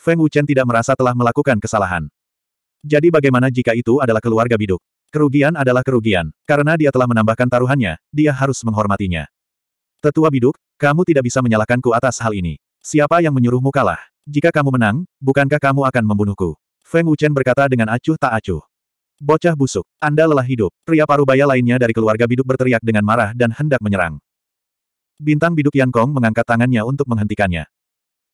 Feng Wuchen tidak merasa telah melakukan kesalahan. Jadi bagaimana jika itu adalah keluarga biduk? Kerugian adalah kerugian. Karena dia telah menambahkan taruhannya, dia harus menghormatinya. Tetua biduk, kamu tidak bisa menyalahkanku atas hal ini. Siapa yang menyuruhmu kalah? Jika kamu menang, bukankah kamu akan membunuhku? Feng Wuchen berkata dengan acuh tak acuh. Bocah busuk, Anda lelah hidup. Pria parubaya lainnya dari keluarga biduk berteriak dengan marah dan hendak menyerang. Bintang biduk Yan Kong mengangkat tangannya untuk menghentikannya.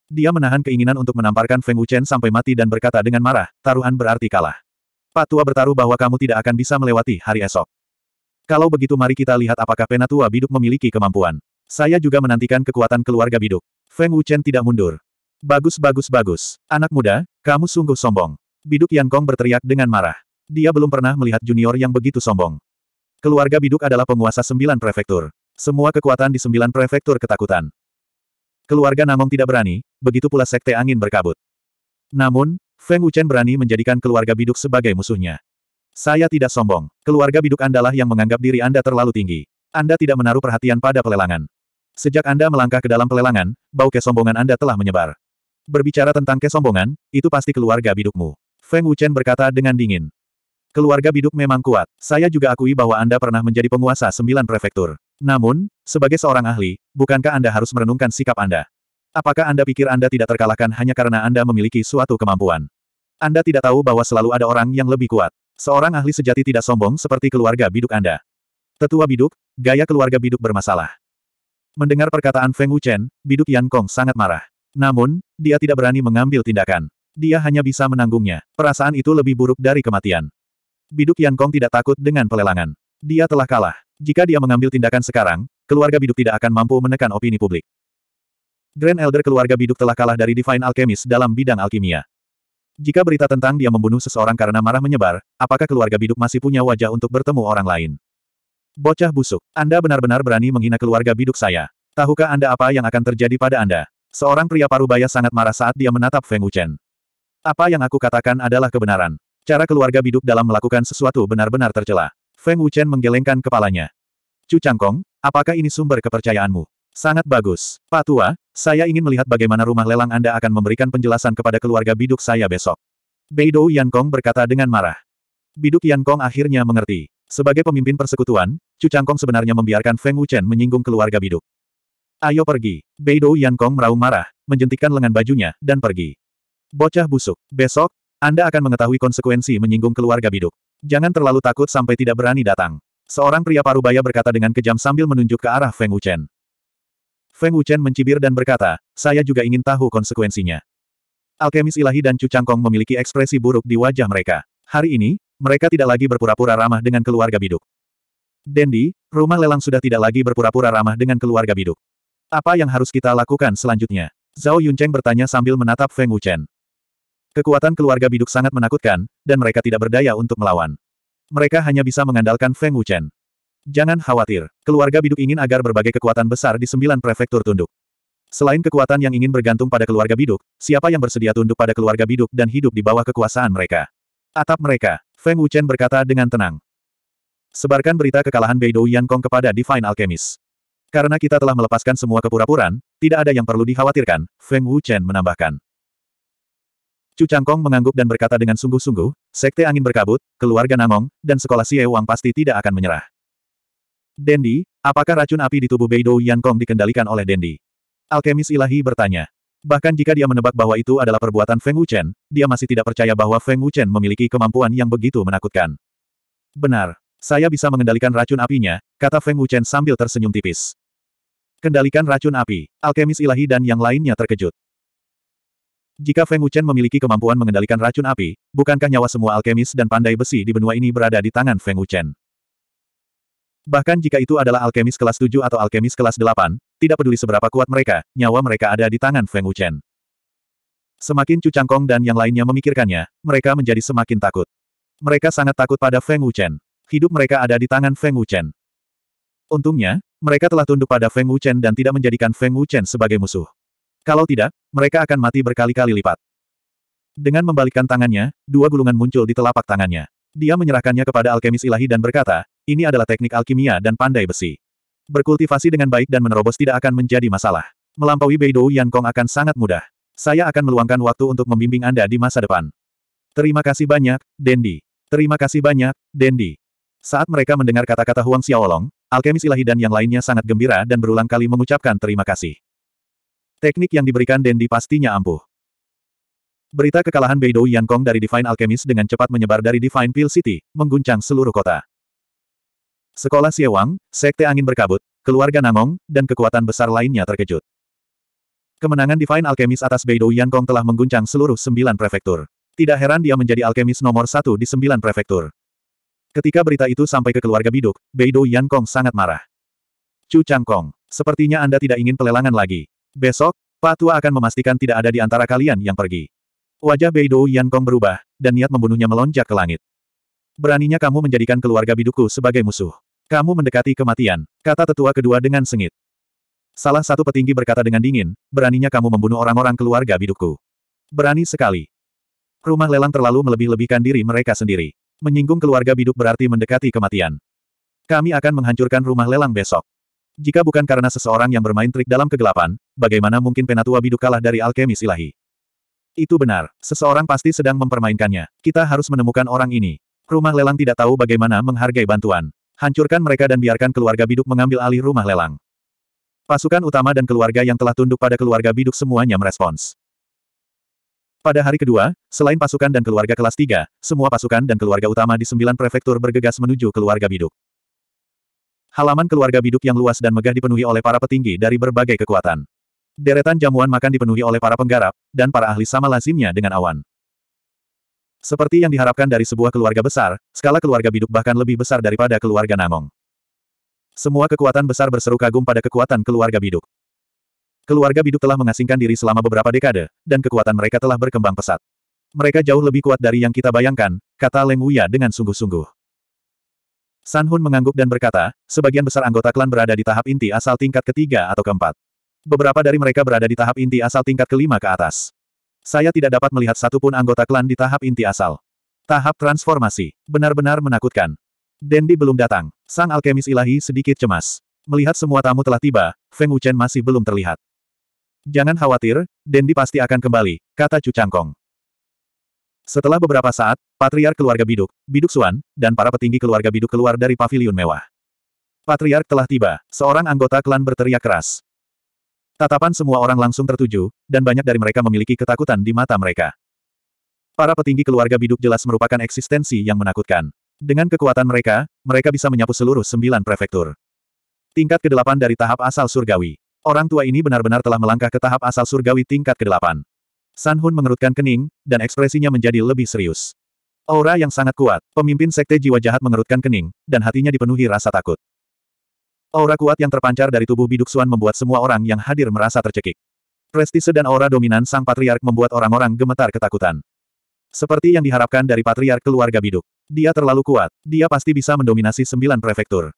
Dia menahan keinginan untuk menamparkan Feng Wuchen sampai mati dan berkata dengan marah, taruhan berarti kalah. Patua bertaruh bahwa kamu tidak akan bisa melewati hari esok. Kalau begitu mari kita lihat apakah Penatua Biduk memiliki kemampuan. Saya juga menantikan kekuatan keluarga Biduk. Feng Wuchen tidak mundur. Bagus bagus bagus. Anak muda, kamu sungguh sombong. Biduk Yan Kong berteriak dengan marah. Dia belum pernah melihat junior yang begitu sombong. Keluarga Biduk adalah penguasa sembilan prefektur. Semua kekuatan di sembilan prefektur ketakutan. Keluarga Namong tidak berani, begitu pula Sekte Angin Berkabut. Namun, Feng Wuchen berani menjadikan keluarga biduk sebagai musuhnya. Saya tidak sombong. Keluarga biduk Andalah yang menganggap diri Anda terlalu tinggi. Anda tidak menaruh perhatian pada pelelangan. Sejak Anda melangkah ke dalam pelelangan, bau kesombongan Anda telah menyebar. Berbicara tentang kesombongan, itu pasti keluarga bidukmu. Feng Wuchen berkata dengan dingin. Keluarga biduk memang kuat. Saya juga akui bahwa Anda pernah menjadi penguasa sembilan prefektur. Namun, sebagai seorang ahli, bukankah Anda harus merenungkan sikap Anda? Apakah Anda pikir Anda tidak terkalahkan hanya karena Anda memiliki suatu kemampuan? Anda tidak tahu bahwa selalu ada orang yang lebih kuat. Seorang ahli sejati tidak sombong seperti keluarga biduk Anda. Tetua biduk, gaya keluarga biduk bermasalah. Mendengar perkataan Feng Wuchen, biduk Yan Kong sangat marah. Namun, dia tidak berani mengambil tindakan. Dia hanya bisa menanggungnya. Perasaan itu lebih buruk dari kematian. Biduk Yan Kong tidak takut dengan pelelangan. Dia telah kalah. Jika dia mengambil tindakan sekarang, keluarga biduk tidak akan mampu menekan opini publik. Grand Elder keluarga biduk telah kalah dari Divine Alchemist dalam bidang alkimia. Jika berita tentang dia membunuh seseorang karena marah menyebar, apakah keluarga biduk masih punya wajah untuk bertemu orang lain? Bocah busuk, Anda benar-benar berani menghina keluarga biduk saya. Tahukah Anda apa yang akan terjadi pada Anda? Seorang pria parubaya sangat marah saat dia menatap Feng Wuchen. Apa yang aku katakan adalah kebenaran. Cara keluarga biduk dalam melakukan sesuatu benar-benar tercela. Feng Wuchen menggelengkan kepalanya. Cu Changkong, apakah ini sumber kepercayaanmu? Sangat bagus. Pak Tua, saya ingin melihat bagaimana rumah lelang Anda akan memberikan penjelasan kepada keluarga biduk saya besok. Beidou Kong berkata dengan marah. Biduk Yan Kong akhirnya mengerti. Sebagai pemimpin persekutuan, Cu Changkong sebenarnya membiarkan Feng Wuchen menyinggung keluarga biduk. Ayo pergi. Beidou Kong meraung marah, menjentikkan lengan bajunya, dan pergi. Bocah busuk. Besok, Anda akan mengetahui konsekuensi menyinggung keluarga biduk. Jangan terlalu takut sampai tidak berani datang. Seorang pria parubaya berkata dengan kejam sambil menunjuk ke arah Feng Wuchen. Feng Wuchen mencibir dan berkata, saya juga ingin tahu konsekuensinya. Alkemis ilahi dan Chu Changkong memiliki ekspresi buruk di wajah mereka. Hari ini, mereka tidak lagi berpura-pura ramah dengan keluarga biduk. Dendi, rumah lelang sudah tidak lagi berpura-pura ramah dengan keluarga biduk. Apa yang harus kita lakukan selanjutnya? Zhao Yuncheng bertanya sambil menatap Feng Wuchen. Kekuatan keluarga biduk sangat menakutkan, dan mereka tidak berdaya untuk melawan. Mereka hanya bisa mengandalkan Feng Wuchen. Jangan khawatir, keluarga biduk ingin agar berbagai kekuatan besar di sembilan prefektur tunduk. Selain kekuatan yang ingin bergantung pada keluarga biduk, siapa yang bersedia tunduk pada keluarga biduk dan hidup di bawah kekuasaan mereka? Atap mereka, Feng Wuchen berkata dengan tenang. Sebarkan berita kekalahan Beidou Yan Kong kepada Divine Alchemist. Karena kita telah melepaskan semua kepura puraan tidak ada yang perlu dikhawatirkan, Feng Wuchen menambahkan. Cu Changkong mengangguk dan berkata dengan sungguh-sungguh, Sekte Angin Berkabut, keluarga Nangong, dan sekolah Xie Wang pasti tidak akan menyerah. Dendi, apakah racun api di tubuh Beidou Kong dikendalikan oleh Dendi? Alkemis ilahi bertanya. Bahkan jika dia menebak bahwa itu adalah perbuatan Feng Wuchen, dia masih tidak percaya bahwa Feng Wuchen memiliki kemampuan yang begitu menakutkan. Benar. Saya bisa mengendalikan racun apinya, kata Feng Wuchen sambil tersenyum tipis. Kendalikan racun api, alkemis ilahi dan yang lainnya terkejut. Jika Feng Wuchen memiliki kemampuan mengendalikan racun api, bukankah nyawa semua alkemis dan pandai besi di benua ini berada di tangan Feng Wuchen? Bahkan jika itu adalah alkemis kelas 7 atau alkemis kelas 8, tidak peduli seberapa kuat mereka, nyawa mereka ada di tangan Feng Wuchen. Semakin Chu Changkong dan yang lainnya memikirkannya, mereka menjadi semakin takut. Mereka sangat takut pada Feng Wuchen. Hidup mereka ada di tangan Feng Wuchen. Untungnya, mereka telah tunduk pada Feng Wuchen dan tidak menjadikan Feng Wuchen sebagai musuh. Kalau tidak, mereka akan mati berkali-kali lipat. Dengan membalikkan tangannya, dua gulungan muncul di telapak tangannya. Dia menyerahkannya kepada alkemis ilahi dan berkata, ini adalah teknik alkimia dan pandai besi. Berkultivasi dengan baik dan menerobos tidak akan menjadi masalah. Melampaui Beidou Kong akan sangat mudah. Saya akan meluangkan waktu untuk membimbing Anda di masa depan. Terima kasih banyak, Dendi. Terima kasih banyak, Dendi. Saat mereka mendengar kata-kata Huang Xiaolong, alkemis ilahi dan yang lainnya sangat gembira dan berulang kali mengucapkan terima kasih. Teknik yang diberikan Dendi pastinya ampuh. Berita kekalahan Beidou Yankong dari Divine Alchemist dengan cepat menyebar dari Divine Pill City, mengguncang seluruh kota. Sekolah Siewang, Sekte Angin Berkabut, keluarga Nangong, dan kekuatan besar lainnya terkejut. Kemenangan Divine Alchemist atas Beidou Yankong telah mengguncang seluruh sembilan prefektur. Tidak heran dia menjadi alkemis nomor satu di sembilan prefektur. Ketika berita itu sampai ke keluarga Biduk, Beidou Yankong sangat marah. Chu Changkong, sepertinya Anda tidak ingin pelelangan lagi. Besok, Pak Tua akan memastikan tidak ada di antara kalian yang pergi. Wajah Beidou Kong berubah, dan niat membunuhnya melonjak ke langit. Beraninya kamu menjadikan keluarga biduku sebagai musuh. Kamu mendekati kematian, kata tetua kedua dengan sengit. Salah satu petinggi berkata dengan dingin, beraninya kamu membunuh orang-orang keluarga biduku. Berani sekali. Rumah lelang terlalu melebih-lebihkan diri mereka sendiri. Menyinggung keluarga biduk berarti mendekati kematian. Kami akan menghancurkan rumah lelang besok. Jika bukan karena seseorang yang bermain trik dalam kegelapan, bagaimana mungkin Penatua Biduk kalah dari alkemis ilahi? Itu benar, seseorang pasti sedang mempermainkannya. Kita harus menemukan orang ini. Rumah lelang tidak tahu bagaimana menghargai bantuan. Hancurkan mereka dan biarkan keluarga Biduk mengambil alih rumah lelang. Pasukan utama dan keluarga yang telah tunduk pada keluarga Biduk semuanya merespons. Pada hari kedua, selain pasukan dan keluarga kelas 3, semua pasukan dan keluarga utama di sembilan prefektur bergegas menuju keluarga Biduk. Halaman keluarga biduk yang luas dan megah dipenuhi oleh para petinggi dari berbagai kekuatan. Deretan jamuan makan dipenuhi oleh para penggarap, dan para ahli sama lazimnya dengan awan. Seperti yang diharapkan dari sebuah keluarga besar, skala keluarga biduk bahkan lebih besar daripada keluarga Namong. Semua kekuatan besar berseru kagum pada kekuatan keluarga biduk. Keluarga biduk telah mengasingkan diri selama beberapa dekade, dan kekuatan mereka telah berkembang pesat. Mereka jauh lebih kuat dari yang kita bayangkan, kata Lemuya dengan sungguh-sungguh. San Hun mengangguk dan berkata, sebagian besar anggota klan berada di tahap inti asal tingkat ketiga atau keempat. Beberapa dari mereka berada di tahap inti asal tingkat kelima ke atas. Saya tidak dapat melihat satupun anggota klan di tahap inti asal. Tahap transformasi, benar-benar menakutkan. Dendi belum datang. Sang alkemis ilahi sedikit cemas. Melihat semua tamu telah tiba, Feng Wuchen masih belum terlihat. Jangan khawatir, Dendi pasti akan kembali, kata Chu Cangkong. Setelah beberapa saat, patriark keluarga Biduk, Biduk Suan, dan para petinggi keluarga Biduk keluar dari paviliun mewah. Patriark telah tiba, seorang anggota klan berteriak keras. Tatapan semua orang langsung tertuju, dan banyak dari mereka memiliki ketakutan di mata mereka. Para petinggi keluarga Biduk jelas merupakan eksistensi yang menakutkan. Dengan kekuatan mereka, mereka bisa menyapu seluruh sembilan prefektur. Tingkat ke-8 dari tahap asal surgawi. Orang tua ini benar-benar telah melangkah ke tahap asal surgawi tingkat ke-8. San Hun mengerutkan kening, dan ekspresinya menjadi lebih serius. Aura yang sangat kuat, pemimpin sekte jiwa jahat mengerutkan kening, dan hatinya dipenuhi rasa takut. Aura kuat yang terpancar dari tubuh Biduk Suan membuat semua orang yang hadir merasa tercekik. Prestise dan aura dominan sang patriark membuat orang-orang gemetar ketakutan. Seperti yang diharapkan dari patriark keluarga biduk. Dia terlalu kuat, dia pasti bisa mendominasi sembilan prefektur.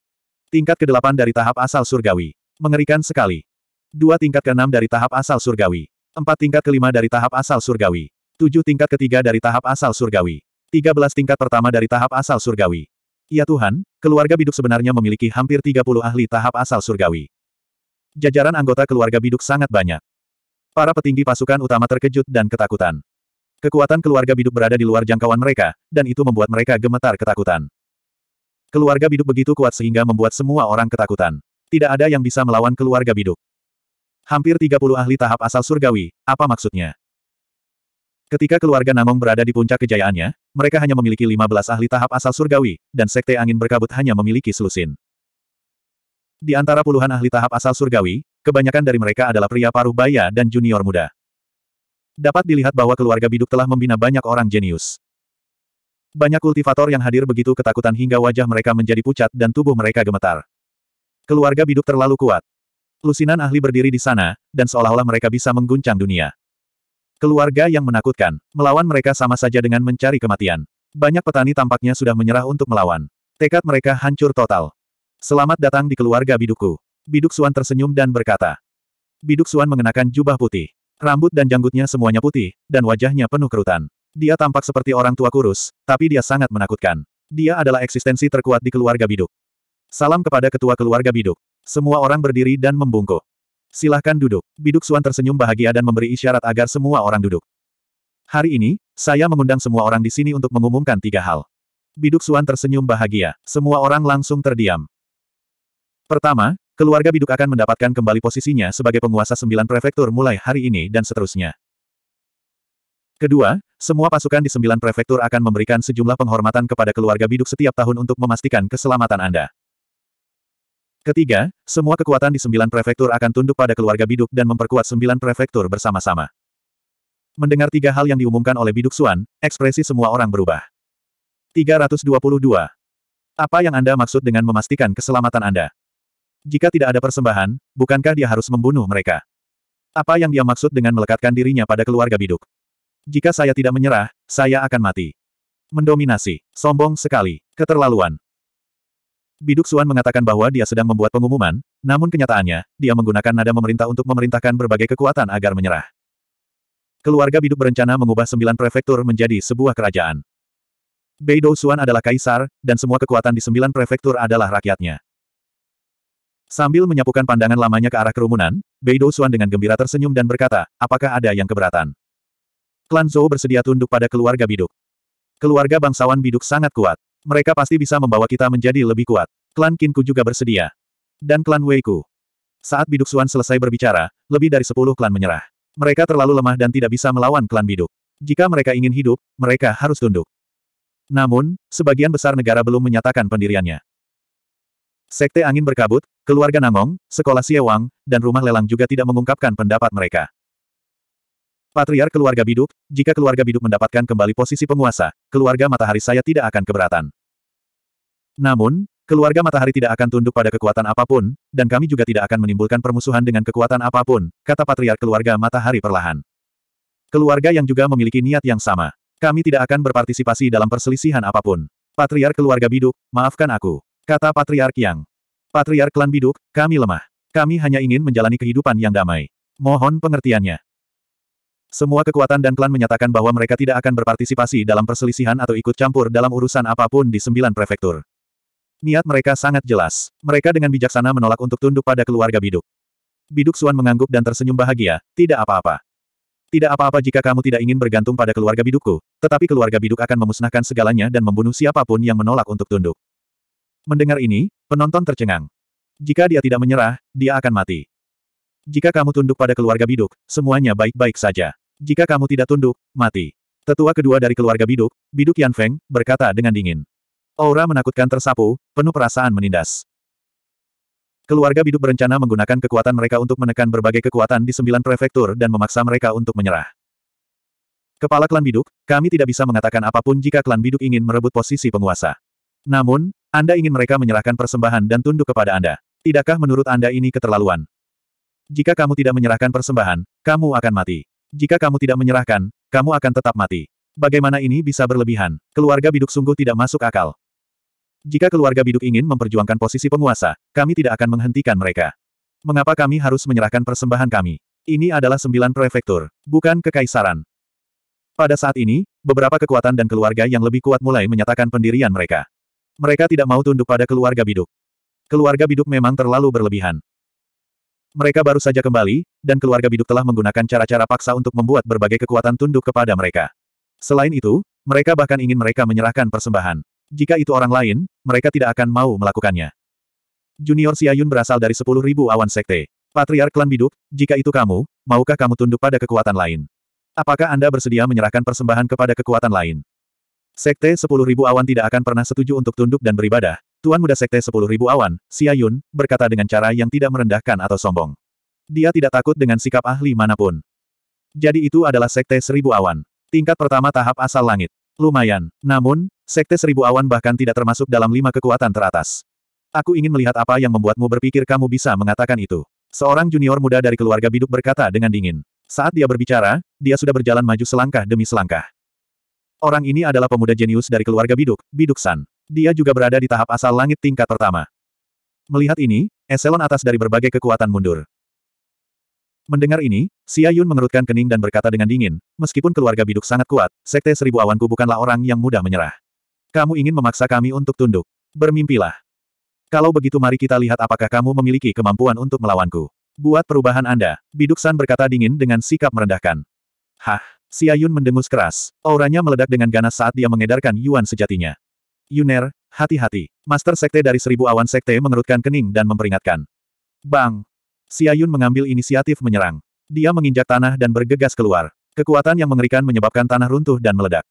Tingkat kedelapan dari tahap asal surgawi. Mengerikan sekali. Dua tingkat keenam dari tahap asal surgawi. Empat tingkat kelima dari tahap asal surgawi. Tujuh tingkat ketiga dari tahap asal surgawi. Tiga belas tingkat pertama dari tahap asal surgawi. Ya Tuhan, keluarga biduk sebenarnya memiliki hampir 30 ahli tahap asal surgawi. Jajaran anggota keluarga biduk sangat banyak. Para petinggi pasukan utama terkejut dan ketakutan. Kekuatan keluarga biduk berada di luar jangkauan mereka, dan itu membuat mereka gemetar ketakutan. Keluarga biduk begitu kuat sehingga membuat semua orang ketakutan. Tidak ada yang bisa melawan keluarga biduk. Hampir 30 ahli tahap asal surgawi, apa maksudnya? Ketika keluarga Namong berada di puncak kejayaannya, mereka hanya memiliki 15 ahli tahap asal surgawi, dan sekte angin berkabut hanya memiliki selusin. Di antara puluhan ahli tahap asal surgawi, kebanyakan dari mereka adalah pria paruh baya dan junior muda. Dapat dilihat bahwa keluarga biduk telah membina banyak orang jenius. Banyak kultivator yang hadir begitu ketakutan hingga wajah mereka menjadi pucat dan tubuh mereka gemetar. Keluarga biduk terlalu kuat, Lusinan ahli berdiri di sana, dan seolah-olah mereka bisa mengguncang dunia. Keluarga yang menakutkan, melawan mereka sama saja dengan mencari kematian. Banyak petani tampaknya sudah menyerah untuk melawan. Tekad mereka hancur total. Selamat datang di keluarga Biduku. Biduk Suan tersenyum dan berkata. Biduk Suan mengenakan jubah putih. Rambut dan janggutnya semuanya putih, dan wajahnya penuh kerutan. Dia tampak seperti orang tua kurus, tapi dia sangat menakutkan. Dia adalah eksistensi terkuat di keluarga Biduk. Salam kepada ketua keluarga Biduk. Semua orang berdiri dan membungkuk. Silahkan duduk. Biduk Suan tersenyum bahagia dan memberi isyarat agar semua orang duduk. Hari ini, saya mengundang semua orang di sini untuk mengumumkan tiga hal. Biduk Suan tersenyum bahagia. Semua orang langsung terdiam. Pertama, keluarga Biduk akan mendapatkan kembali posisinya sebagai penguasa sembilan prefektur mulai hari ini dan seterusnya. Kedua, semua pasukan di sembilan prefektur akan memberikan sejumlah penghormatan kepada keluarga biduk setiap tahun untuk memastikan keselamatan Anda. Ketiga, semua kekuatan di sembilan prefektur akan tunduk pada keluarga Biduk dan memperkuat sembilan prefektur bersama-sama. Mendengar tiga hal yang diumumkan oleh Biduk Suan, ekspresi semua orang berubah. 322. Apa yang Anda maksud dengan memastikan keselamatan Anda? Jika tidak ada persembahan, bukankah dia harus membunuh mereka? Apa yang dia maksud dengan melekatkan dirinya pada keluarga Biduk? Jika saya tidak menyerah, saya akan mati. Mendominasi. Sombong sekali. Keterlaluan. Biduk Suan mengatakan bahwa dia sedang membuat pengumuman, namun kenyataannya, dia menggunakan nada memerintah untuk memerintahkan berbagai kekuatan agar menyerah. Keluarga Biduk berencana mengubah sembilan prefektur menjadi sebuah kerajaan. Beidou Suan adalah kaisar, dan semua kekuatan di sembilan prefektur adalah rakyatnya. Sambil menyapukan pandangan lamanya ke arah kerumunan, Beidou Suan dengan gembira tersenyum dan berkata, apakah ada yang keberatan? Klan Zhou bersedia tunduk pada keluarga Biduk. Keluarga bangsawan Biduk sangat kuat. Mereka pasti bisa membawa kita menjadi lebih kuat. Klan Kinku juga bersedia. Dan klan Weiku. Saat Biduk Suan selesai berbicara, lebih dari sepuluh klan menyerah. Mereka terlalu lemah dan tidak bisa melawan klan Biduk. Jika mereka ingin hidup, mereka harus tunduk. Namun, sebagian besar negara belum menyatakan pendiriannya. Sekte Angin Berkabut, keluarga Namong, sekolah Siewang, dan rumah lelang juga tidak mengungkapkan pendapat mereka. Patriar keluarga Biduk, jika keluarga Biduk mendapatkan kembali posisi penguasa, keluarga Matahari saya tidak akan keberatan. Namun, keluarga matahari tidak akan tunduk pada kekuatan apapun, dan kami juga tidak akan menimbulkan permusuhan dengan kekuatan apapun, kata patriark keluarga matahari perlahan. Keluarga yang juga memiliki niat yang sama. Kami tidak akan berpartisipasi dalam perselisihan apapun. Patriark keluarga biduk, maafkan aku. Kata Patriark Yang. Patriark klan biduk, kami lemah. Kami hanya ingin menjalani kehidupan yang damai. Mohon pengertiannya. Semua kekuatan dan klan menyatakan bahwa mereka tidak akan berpartisipasi dalam perselisihan atau ikut campur dalam urusan apapun di sembilan prefektur. Niat mereka sangat jelas. Mereka dengan bijaksana menolak untuk tunduk pada keluarga Biduk. Biduk Suan mengangguk dan tersenyum bahagia, tidak apa-apa. Tidak apa-apa jika kamu tidak ingin bergantung pada keluarga Bidukku, tetapi keluarga Biduk akan memusnahkan segalanya dan membunuh siapapun yang menolak untuk tunduk. Mendengar ini, penonton tercengang. Jika dia tidak menyerah, dia akan mati. Jika kamu tunduk pada keluarga Biduk, semuanya baik-baik saja. Jika kamu tidak tunduk, mati. Tetua kedua dari keluarga Biduk, Biduk Yan Feng, berkata dengan dingin. Aura menakutkan tersapu, penuh perasaan menindas. Keluarga Biduk berencana menggunakan kekuatan mereka untuk menekan berbagai kekuatan di sembilan prefektur dan memaksa mereka untuk menyerah. Kepala klan Biduk, kami tidak bisa mengatakan apapun jika klan Biduk ingin merebut posisi penguasa. Namun, Anda ingin mereka menyerahkan persembahan dan tunduk kepada Anda. Tidakkah menurut Anda ini keterlaluan? Jika kamu tidak menyerahkan persembahan, kamu akan mati. Jika kamu tidak menyerahkan, kamu akan tetap mati. Bagaimana ini bisa berlebihan? Keluarga biduk sungguh tidak masuk akal. Jika keluarga biduk ingin memperjuangkan posisi penguasa, kami tidak akan menghentikan mereka. Mengapa kami harus menyerahkan persembahan kami? Ini adalah sembilan prefektur, bukan kekaisaran. Pada saat ini, beberapa kekuatan dan keluarga yang lebih kuat mulai menyatakan pendirian mereka. Mereka tidak mau tunduk pada keluarga biduk. Keluarga biduk memang terlalu berlebihan. Mereka baru saja kembali, dan keluarga biduk telah menggunakan cara-cara paksa untuk membuat berbagai kekuatan tunduk kepada mereka. Selain itu, mereka bahkan ingin mereka menyerahkan persembahan. Jika itu orang lain, mereka tidak akan mau melakukannya. Junior Siayun berasal dari sepuluh ribu awan sekte. Patriark klan biduk, jika itu kamu, maukah kamu tunduk pada kekuatan lain? Apakah Anda bersedia menyerahkan persembahan kepada kekuatan lain? Sekte sepuluh ribu awan tidak akan pernah setuju untuk tunduk dan beribadah. Tuan muda sekte sepuluh ribu awan, Siayun, berkata dengan cara yang tidak merendahkan atau sombong. Dia tidak takut dengan sikap ahli manapun. Jadi itu adalah sekte seribu awan. Tingkat pertama tahap asal langit. Lumayan. Namun, Sekte Seribu Awan bahkan tidak termasuk dalam lima kekuatan teratas. Aku ingin melihat apa yang membuatmu berpikir kamu bisa mengatakan itu. Seorang junior muda dari keluarga biduk berkata dengan dingin. Saat dia berbicara, dia sudah berjalan maju selangkah demi selangkah. Orang ini adalah pemuda jenius dari keluarga biduk, Biduk San. Dia juga berada di tahap asal langit tingkat pertama. Melihat ini, eselon atas dari berbagai kekuatan mundur. Mendengar ini, Xia Yun mengerutkan kening dan berkata dengan dingin, meskipun keluarga biduk sangat kuat, Sekte Seribu Awanku bukanlah orang yang mudah menyerah. Kamu ingin memaksa kami untuk tunduk. Bermimpilah. Kalau begitu mari kita lihat apakah kamu memiliki kemampuan untuk melawanku. Buat perubahan Anda, Biduk San berkata dingin dengan sikap merendahkan. Hah, Siayun mendengus keras. Auranya meledak dengan ganas saat dia mengedarkan Yuan sejatinya. Yuner, hati-hati. Master Sekte dari Seribu Awan Sekte mengerutkan kening dan memperingatkan. Bang! Siayun mengambil inisiatif menyerang. Dia menginjak tanah dan bergegas keluar. Kekuatan yang mengerikan menyebabkan tanah runtuh dan meledak.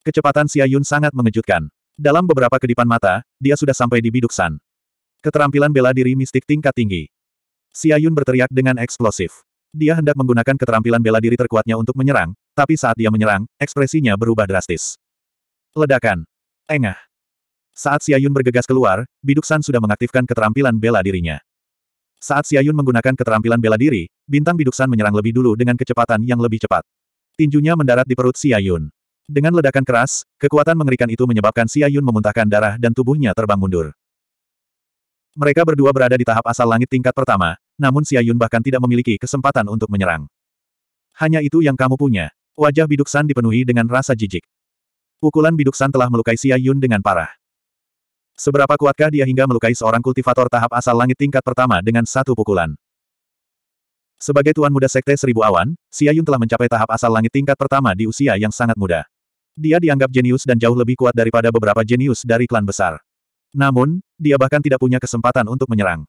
Kecepatan Xiayun sangat mengejutkan. Dalam beberapa kedipan mata, dia sudah sampai di biduk San. Keterampilan bela diri mistik tingkat tinggi. Xiayun berteriak dengan eksplosif. Dia hendak menggunakan keterampilan bela diri terkuatnya untuk menyerang, tapi saat dia menyerang, ekspresinya berubah drastis. Ledakan. Engah. Saat Xiayun bergegas keluar, Biduk San sudah mengaktifkan keterampilan bela dirinya. Saat Xiayun menggunakan keterampilan bela diri, bintang Biduk San menyerang lebih dulu dengan kecepatan yang lebih cepat. Tinjunya mendarat di perut Xiayun. Dengan ledakan keras, kekuatan mengerikan itu menyebabkan Xia Yun memuntahkan darah dan tubuhnya terbang mundur. Mereka berdua berada di tahap asal langit tingkat pertama, namun Xia Yun bahkan tidak memiliki kesempatan untuk menyerang. Hanya itu yang kamu punya. Wajah Biduk San dipenuhi dengan rasa jijik. Pukulan Biduk San telah melukai Xia Yun dengan parah. Seberapa kuatkah dia hingga melukai seorang kultivator tahap asal langit tingkat pertama dengan satu pukulan? Sebagai tuan muda Sekte Seribu Awan, Xia Yun telah mencapai tahap asal langit tingkat pertama di usia yang sangat muda. Dia dianggap jenius dan jauh lebih kuat daripada beberapa jenius dari klan besar. Namun, dia bahkan tidak punya kesempatan untuk menyerang.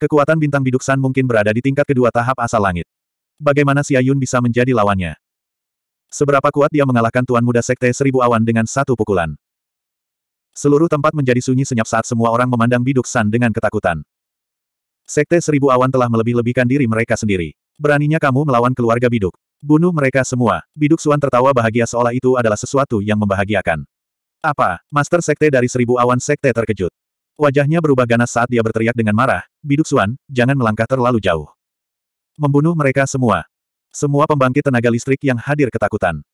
Kekuatan bintang biduk San mungkin berada di tingkat kedua tahap asal langit. Bagaimana Si Yun bisa menjadi lawannya? Seberapa kuat dia mengalahkan Tuan Muda Sekte Seribu Awan dengan satu pukulan? Seluruh tempat menjadi sunyi senyap saat semua orang memandang biduk San dengan ketakutan. Sekte Seribu Awan telah melebih-lebihkan diri mereka sendiri. Beraninya kamu melawan keluarga biduk. Bunuh mereka semua. Biduk Suan tertawa bahagia seolah itu adalah sesuatu yang membahagiakan. Apa? Master Sekte dari seribu awan Sekte terkejut. Wajahnya berubah ganas saat dia berteriak dengan marah, Biduk Suan, jangan melangkah terlalu jauh. Membunuh mereka semua. Semua pembangkit tenaga listrik yang hadir ketakutan.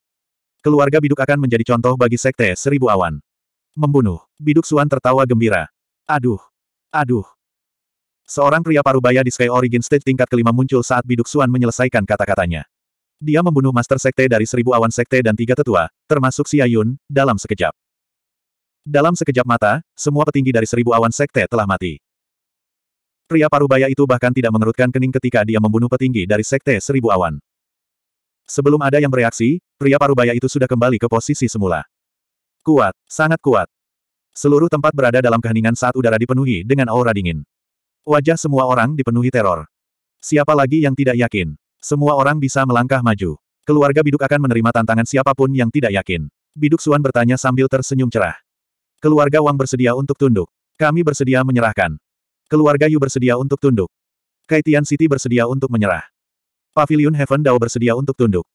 Keluarga Biduk akan menjadi contoh bagi Sekte seribu awan. Membunuh. Biduk Suan tertawa gembira. Aduh. Aduh. Seorang pria parubaya di Sky Origin State tingkat kelima muncul saat Biduk Suan menyelesaikan kata-katanya. Dia membunuh Master Sekte dari seribu awan Sekte dan tiga tetua, termasuk Xia Yun, dalam sekejap. Dalam sekejap mata, semua petinggi dari seribu awan Sekte telah mati. Pria parubaya itu bahkan tidak mengerutkan kening ketika dia membunuh petinggi dari Sekte seribu awan. Sebelum ada yang bereaksi, pria parubaya itu sudah kembali ke posisi semula. Kuat, sangat kuat. Seluruh tempat berada dalam keheningan saat udara dipenuhi dengan aura dingin. Wajah semua orang dipenuhi teror. Siapa lagi yang tidak yakin? Semua orang bisa melangkah maju. Keluarga Biduk akan menerima tantangan siapapun yang tidak yakin. Biduk Suan bertanya sambil tersenyum cerah. Keluarga Wang bersedia untuk tunduk. Kami bersedia menyerahkan. Keluarga Yu bersedia untuk tunduk. Kaitian City bersedia untuk menyerah. Pavilion Heaven Dao bersedia untuk tunduk.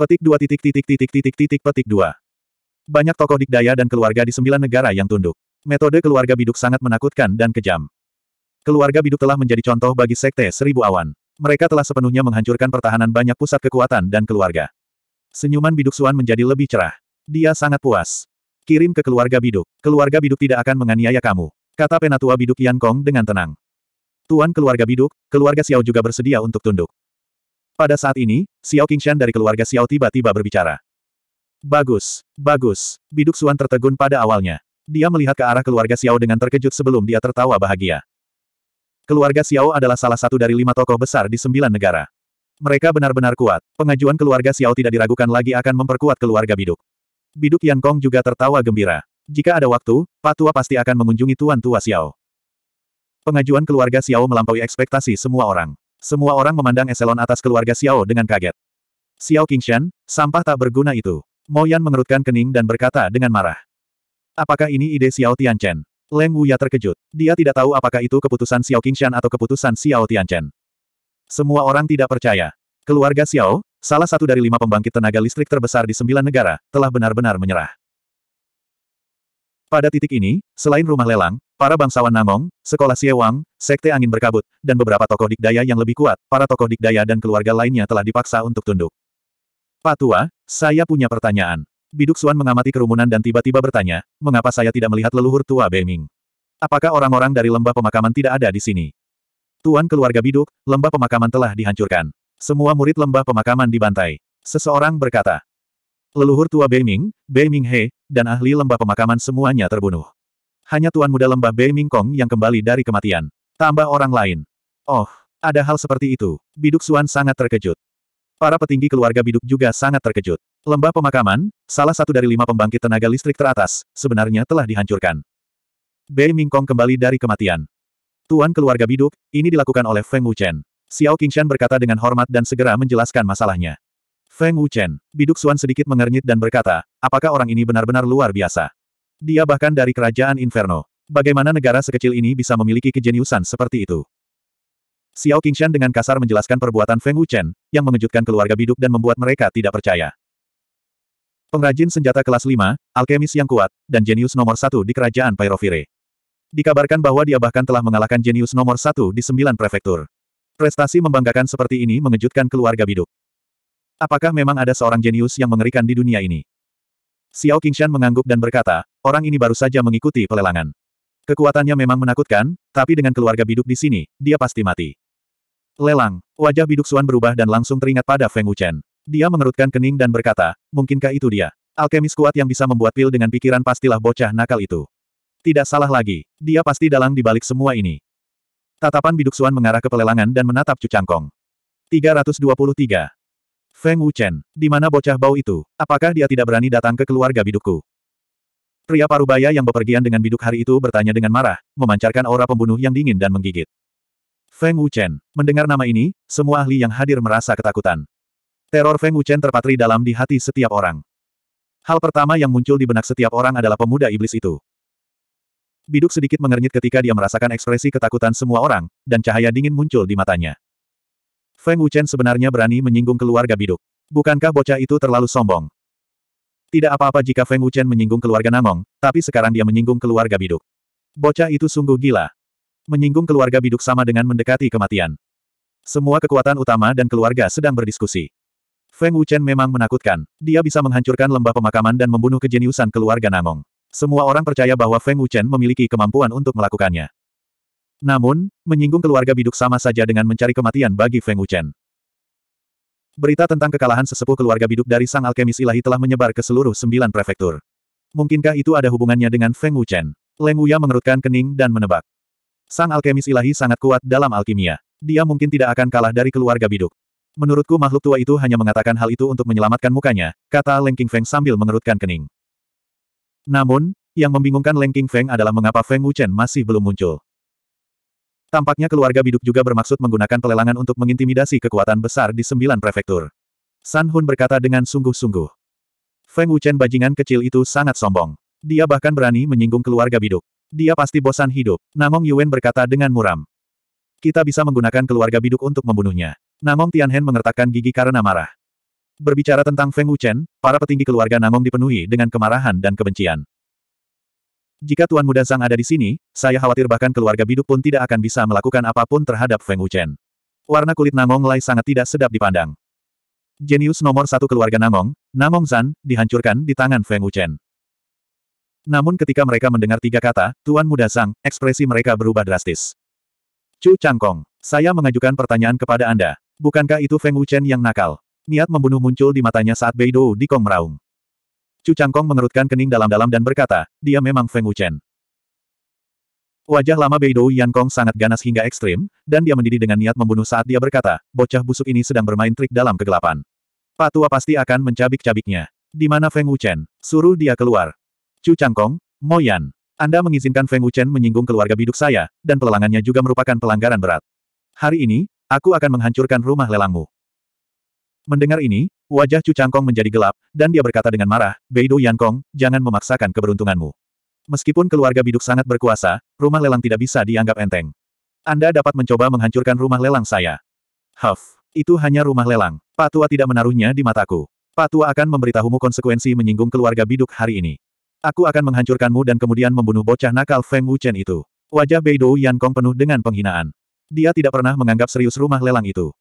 Petik dua titik titik titik titik titik petik dua. Banyak tokoh dikdaya dan keluarga di sembilan negara yang tunduk. Metode keluarga Biduk sangat menakutkan dan kejam. Keluarga Biduk telah menjadi contoh bagi Sekte Seribu Awan. Mereka telah sepenuhnya menghancurkan pertahanan banyak pusat kekuatan dan keluarga. Senyuman Biduk Suan menjadi lebih cerah. Dia sangat puas. Kirim ke keluarga Biduk. Keluarga Biduk tidak akan menganiaya kamu. Kata Penatua Biduk Yan Kong dengan tenang. Tuan keluarga Biduk, keluarga Xiao juga bersedia untuk tunduk. Pada saat ini, Xiao Qingshan dari keluarga Xiao tiba-tiba berbicara. Bagus, bagus, Biduk Suan tertegun pada awalnya. Dia melihat ke arah keluarga Xiao dengan terkejut sebelum dia tertawa bahagia. Keluarga Xiao adalah salah satu dari lima tokoh besar di sembilan negara. Mereka benar-benar kuat. Pengajuan keluarga Xiao tidak diragukan lagi akan memperkuat keluarga Biduk. Biduk Yan Kong juga tertawa gembira. Jika ada waktu, Pak Tua pasti akan mengunjungi Tuan Tua Xiao. Pengajuan keluarga Xiao melampaui ekspektasi semua orang. Semua orang memandang eselon atas keluarga Xiao dengan kaget. Xiao Qingshan, sampah tak berguna itu. Mo Yan mengerutkan kening dan berkata dengan marah. Apakah ini ide Xiao Tianchen? Leng Wuya terkejut. Dia tidak tahu apakah itu keputusan Xiao Qingshan atau keputusan Xiao Tianchen. Semua orang tidak percaya. Keluarga Xiao, salah satu dari lima pembangkit tenaga listrik terbesar di sembilan negara, telah benar-benar menyerah. Pada titik ini, selain rumah lelang, para bangsawan Namong, sekolah Xie Wang, sekte angin berkabut, dan beberapa tokoh dikdaya yang lebih kuat, para tokoh dikdaya dan keluarga lainnya telah dipaksa untuk tunduk. Patua, saya punya pertanyaan. Biduk Suan mengamati kerumunan dan tiba-tiba bertanya, mengapa saya tidak melihat leluhur tua Beming? Apakah orang-orang dari lembah pemakaman tidak ada di sini? Tuan keluarga Biduk, lembah pemakaman telah dihancurkan. Semua murid lembah pemakaman dibantai. Seseorang berkata, leluhur tua Beming, Beming He, dan ahli lembah pemakaman semuanya terbunuh. Hanya tuan muda lembah Beming Kong yang kembali dari kematian. Tambah orang lain. Oh, ada hal seperti itu. Biduk Suan sangat terkejut. Para petinggi keluarga Biduk juga sangat terkejut. Lembah pemakaman, salah satu dari lima pembangkit tenaga listrik teratas, sebenarnya telah dihancurkan. Bei Mingkong kembali dari kematian. Tuan keluarga biduk, ini dilakukan oleh Feng Wuchen. Xiao Qingshan berkata dengan hormat dan segera menjelaskan masalahnya. Feng Wuchen, biduk Xuan sedikit mengernyit dan berkata, apakah orang ini benar-benar luar biasa? Dia bahkan dari kerajaan Inferno. Bagaimana negara sekecil ini bisa memiliki kejeniusan seperti itu? Xiao Qingshan dengan kasar menjelaskan perbuatan Feng Wuchen, yang mengejutkan keluarga biduk dan membuat mereka tidak percaya. Pengrajin senjata kelas 5, alkemis yang kuat, dan jenius nomor satu di kerajaan Pyrovire. Dikabarkan bahwa dia bahkan telah mengalahkan jenius nomor satu di sembilan prefektur. Prestasi membanggakan seperti ini mengejutkan keluarga biduk. Apakah memang ada seorang jenius yang mengerikan di dunia ini? Xiao Qingshan mengangguk dan berkata, orang ini baru saja mengikuti pelelangan. Kekuatannya memang menakutkan, tapi dengan keluarga biduk di sini, dia pasti mati. Lelang, wajah biduk Suan berubah dan langsung teringat pada Feng Wuchen. Dia mengerutkan kening dan berkata, mungkinkah itu dia? Alkemis kuat yang bisa membuat pil dengan pikiran pastilah bocah nakal itu. Tidak salah lagi, dia pasti dalang di balik semua ini. Tatapan biduk Suan mengarah ke pelelangan dan menatap Cucangkong. 323. Feng Wuchen, di mana bocah bau itu? Apakah dia tidak berani datang ke keluarga bidukku? Pria parubaya yang bepergian dengan biduk hari itu bertanya dengan marah, memancarkan aura pembunuh yang dingin dan menggigit. Feng Wuchen, mendengar nama ini, semua ahli yang hadir merasa ketakutan. Teror Feng Wuchen terpatri dalam di hati setiap orang. Hal pertama yang muncul di benak setiap orang adalah pemuda iblis itu. Biduk sedikit mengernyit ketika dia merasakan ekspresi ketakutan semua orang, dan cahaya dingin muncul di matanya. Feng Wuchen sebenarnya berani menyinggung keluarga Biduk. Bukankah bocah itu terlalu sombong? Tidak apa-apa jika Feng Wuchen menyinggung keluarga Namong, tapi sekarang dia menyinggung keluarga Biduk. Bocah itu sungguh gila. Menyinggung keluarga Biduk sama dengan mendekati kematian. Semua kekuatan utama dan keluarga sedang berdiskusi. Feng Wuchen memang menakutkan. Dia bisa menghancurkan lembah pemakaman dan membunuh kejeniusan keluarga Namong. Semua orang percaya bahwa Feng Wuchen memiliki kemampuan untuk melakukannya. Namun, menyinggung keluarga biduk sama saja dengan mencari kematian bagi Feng Wuchen. Berita tentang kekalahan sesepuh keluarga biduk dari sang alkemis ilahi telah menyebar ke seluruh sembilan prefektur. Mungkinkah itu ada hubungannya dengan Feng Wuchen? Leng Wuya mengerutkan kening dan menebak. Sang alkemis ilahi sangat kuat dalam alkimia. Dia mungkin tidak akan kalah dari keluarga biduk. Menurutku makhluk tua itu hanya mengatakan hal itu untuk menyelamatkan mukanya, kata Leng Feng sambil mengerutkan kening. Namun, yang membingungkan Leng Feng adalah mengapa Feng Wuchen masih belum muncul. Tampaknya keluarga biduk juga bermaksud menggunakan pelelangan untuk mengintimidasi kekuatan besar di sembilan prefektur. San Hun berkata dengan sungguh-sungguh. Feng Wuchen bajingan kecil itu sangat sombong. Dia bahkan berani menyinggung keluarga biduk. Dia pasti bosan hidup. Namong Yuan berkata dengan muram. Kita bisa menggunakan keluarga biduk untuk membunuhnya. Namong Tianhen mengertakkan gigi karena marah. Berbicara tentang Feng Wuchen, para petinggi keluarga Namong dipenuhi dengan kemarahan dan kebencian. Jika Tuan Muda Sang ada di sini, saya khawatir bahkan keluarga biduk pun tidak akan bisa melakukan apapun terhadap Feng Wuchen. Warna kulit Namong Lai sangat tidak sedap dipandang. Jenius nomor satu keluarga Namong, Namong Zan, dihancurkan di tangan Feng Wuchen. Namun ketika mereka mendengar tiga kata, Tuan Muda Sang, ekspresi mereka berubah drastis. Chu Changkong, saya mengajukan pertanyaan kepada Anda. Bukankah itu Feng Wuchen yang nakal? Niat membunuh muncul di matanya saat Bei di Kong meraung. Chu Changkong mengerutkan kening dalam-dalam dan berkata, dia memang Feng Wuchen. Wajah lama Bei Yan Kong sangat ganas hingga ekstrim, dan dia mendidih dengan niat membunuh saat dia berkata, bocah busuk ini sedang bermain trik dalam kegelapan. Pak tua pasti akan mencabik-cabiknya. Di mana Feng Wuchen? Suruh dia keluar. Chu Changkong, Moyan. Anda mengizinkan Feng Wuchen menyinggung keluarga biduk saya, dan pelelangannya juga merupakan pelanggaran berat. Hari ini, Aku akan menghancurkan rumah lelangmu. Mendengar ini, wajah Cu Changkong menjadi gelap, dan dia berkata dengan marah, Beidou Yankong, jangan memaksakan keberuntunganmu. Meskipun keluarga biduk sangat berkuasa, rumah lelang tidak bisa dianggap enteng. Anda dapat mencoba menghancurkan rumah lelang saya. Huff, itu hanya rumah lelang. Pak Tua tidak menaruhnya di mataku. Pak Tua akan memberitahumu konsekuensi menyinggung keluarga biduk hari ini. Aku akan menghancurkanmu dan kemudian membunuh bocah nakal Feng Wuchen itu. Wajah Beidou Yankong penuh dengan penghinaan. Dia tidak pernah menganggap serius rumah lelang itu.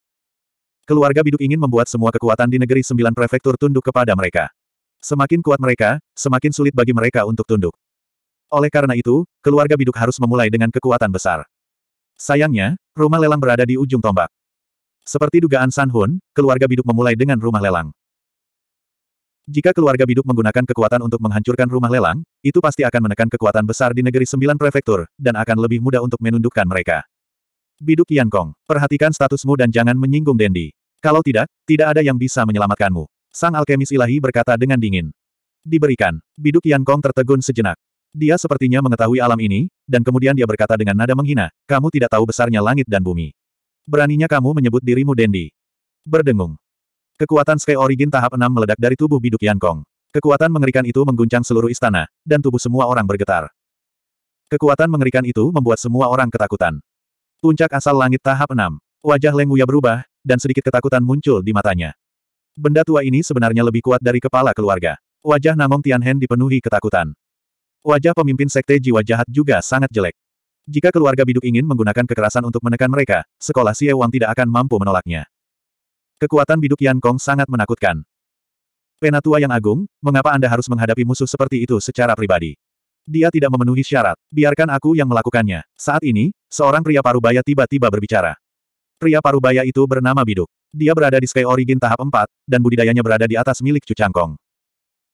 Keluarga biduk ingin membuat semua kekuatan di negeri sembilan prefektur tunduk kepada mereka. Semakin kuat mereka, semakin sulit bagi mereka untuk tunduk. Oleh karena itu, keluarga biduk harus memulai dengan kekuatan besar. Sayangnya, rumah lelang berada di ujung tombak. Seperti dugaan Sanhun, keluarga biduk memulai dengan rumah lelang. Jika keluarga biduk menggunakan kekuatan untuk menghancurkan rumah lelang, itu pasti akan menekan kekuatan besar di negeri sembilan prefektur, dan akan lebih mudah untuk menundukkan mereka. Biduk Kong, perhatikan statusmu dan jangan menyinggung Dendi. Kalau tidak, tidak ada yang bisa menyelamatkanmu. Sang alkemis ilahi berkata dengan dingin. Diberikan. Biduk Kong tertegun sejenak. Dia sepertinya mengetahui alam ini, dan kemudian dia berkata dengan nada menghina, kamu tidak tahu besarnya langit dan bumi. Beraninya kamu menyebut dirimu Dendi. Berdengung. Kekuatan Sky Origin tahap 6 meledak dari tubuh Biduk Kong. Kekuatan mengerikan itu mengguncang seluruh istana, dan tubuh semua orang bergetar. Kekuatan mengerikan itu membuat semua orang ketakutan. Puncak asal langit tahap 6. Wajah Leng Wuya berubah, dan sedikit ketakutan muncul di matanya. Benda tua ini sebenarnya lebih kuat dari kepala keluarga. Wajah Namong Tianhen dipenuhi ketakutan. Wajah pemimpin sekte jiwa jahat juga sangat jelek. Jika keluarga biduk ingin menggunakan kekerasan untuk menekan mereka, sekolah Xie Wang tidak akan mampu menolaknya. Kekuatan biduk Yan Kong sangat menakutkan. Penatua yang agung, mengapa Anda harus menghadapi musuh seperti itu secara pribadi? Dia tidak memenuhi syarat. Biarkan aku yang melakukannya. Saat ini, seorang pria parubaya tiba-tiba berbicara. Pria parubaya itu bernama Biduk. Dia berada di Sky Origin tahap 4, dan budidayanya berada di atas milik Cucangkong.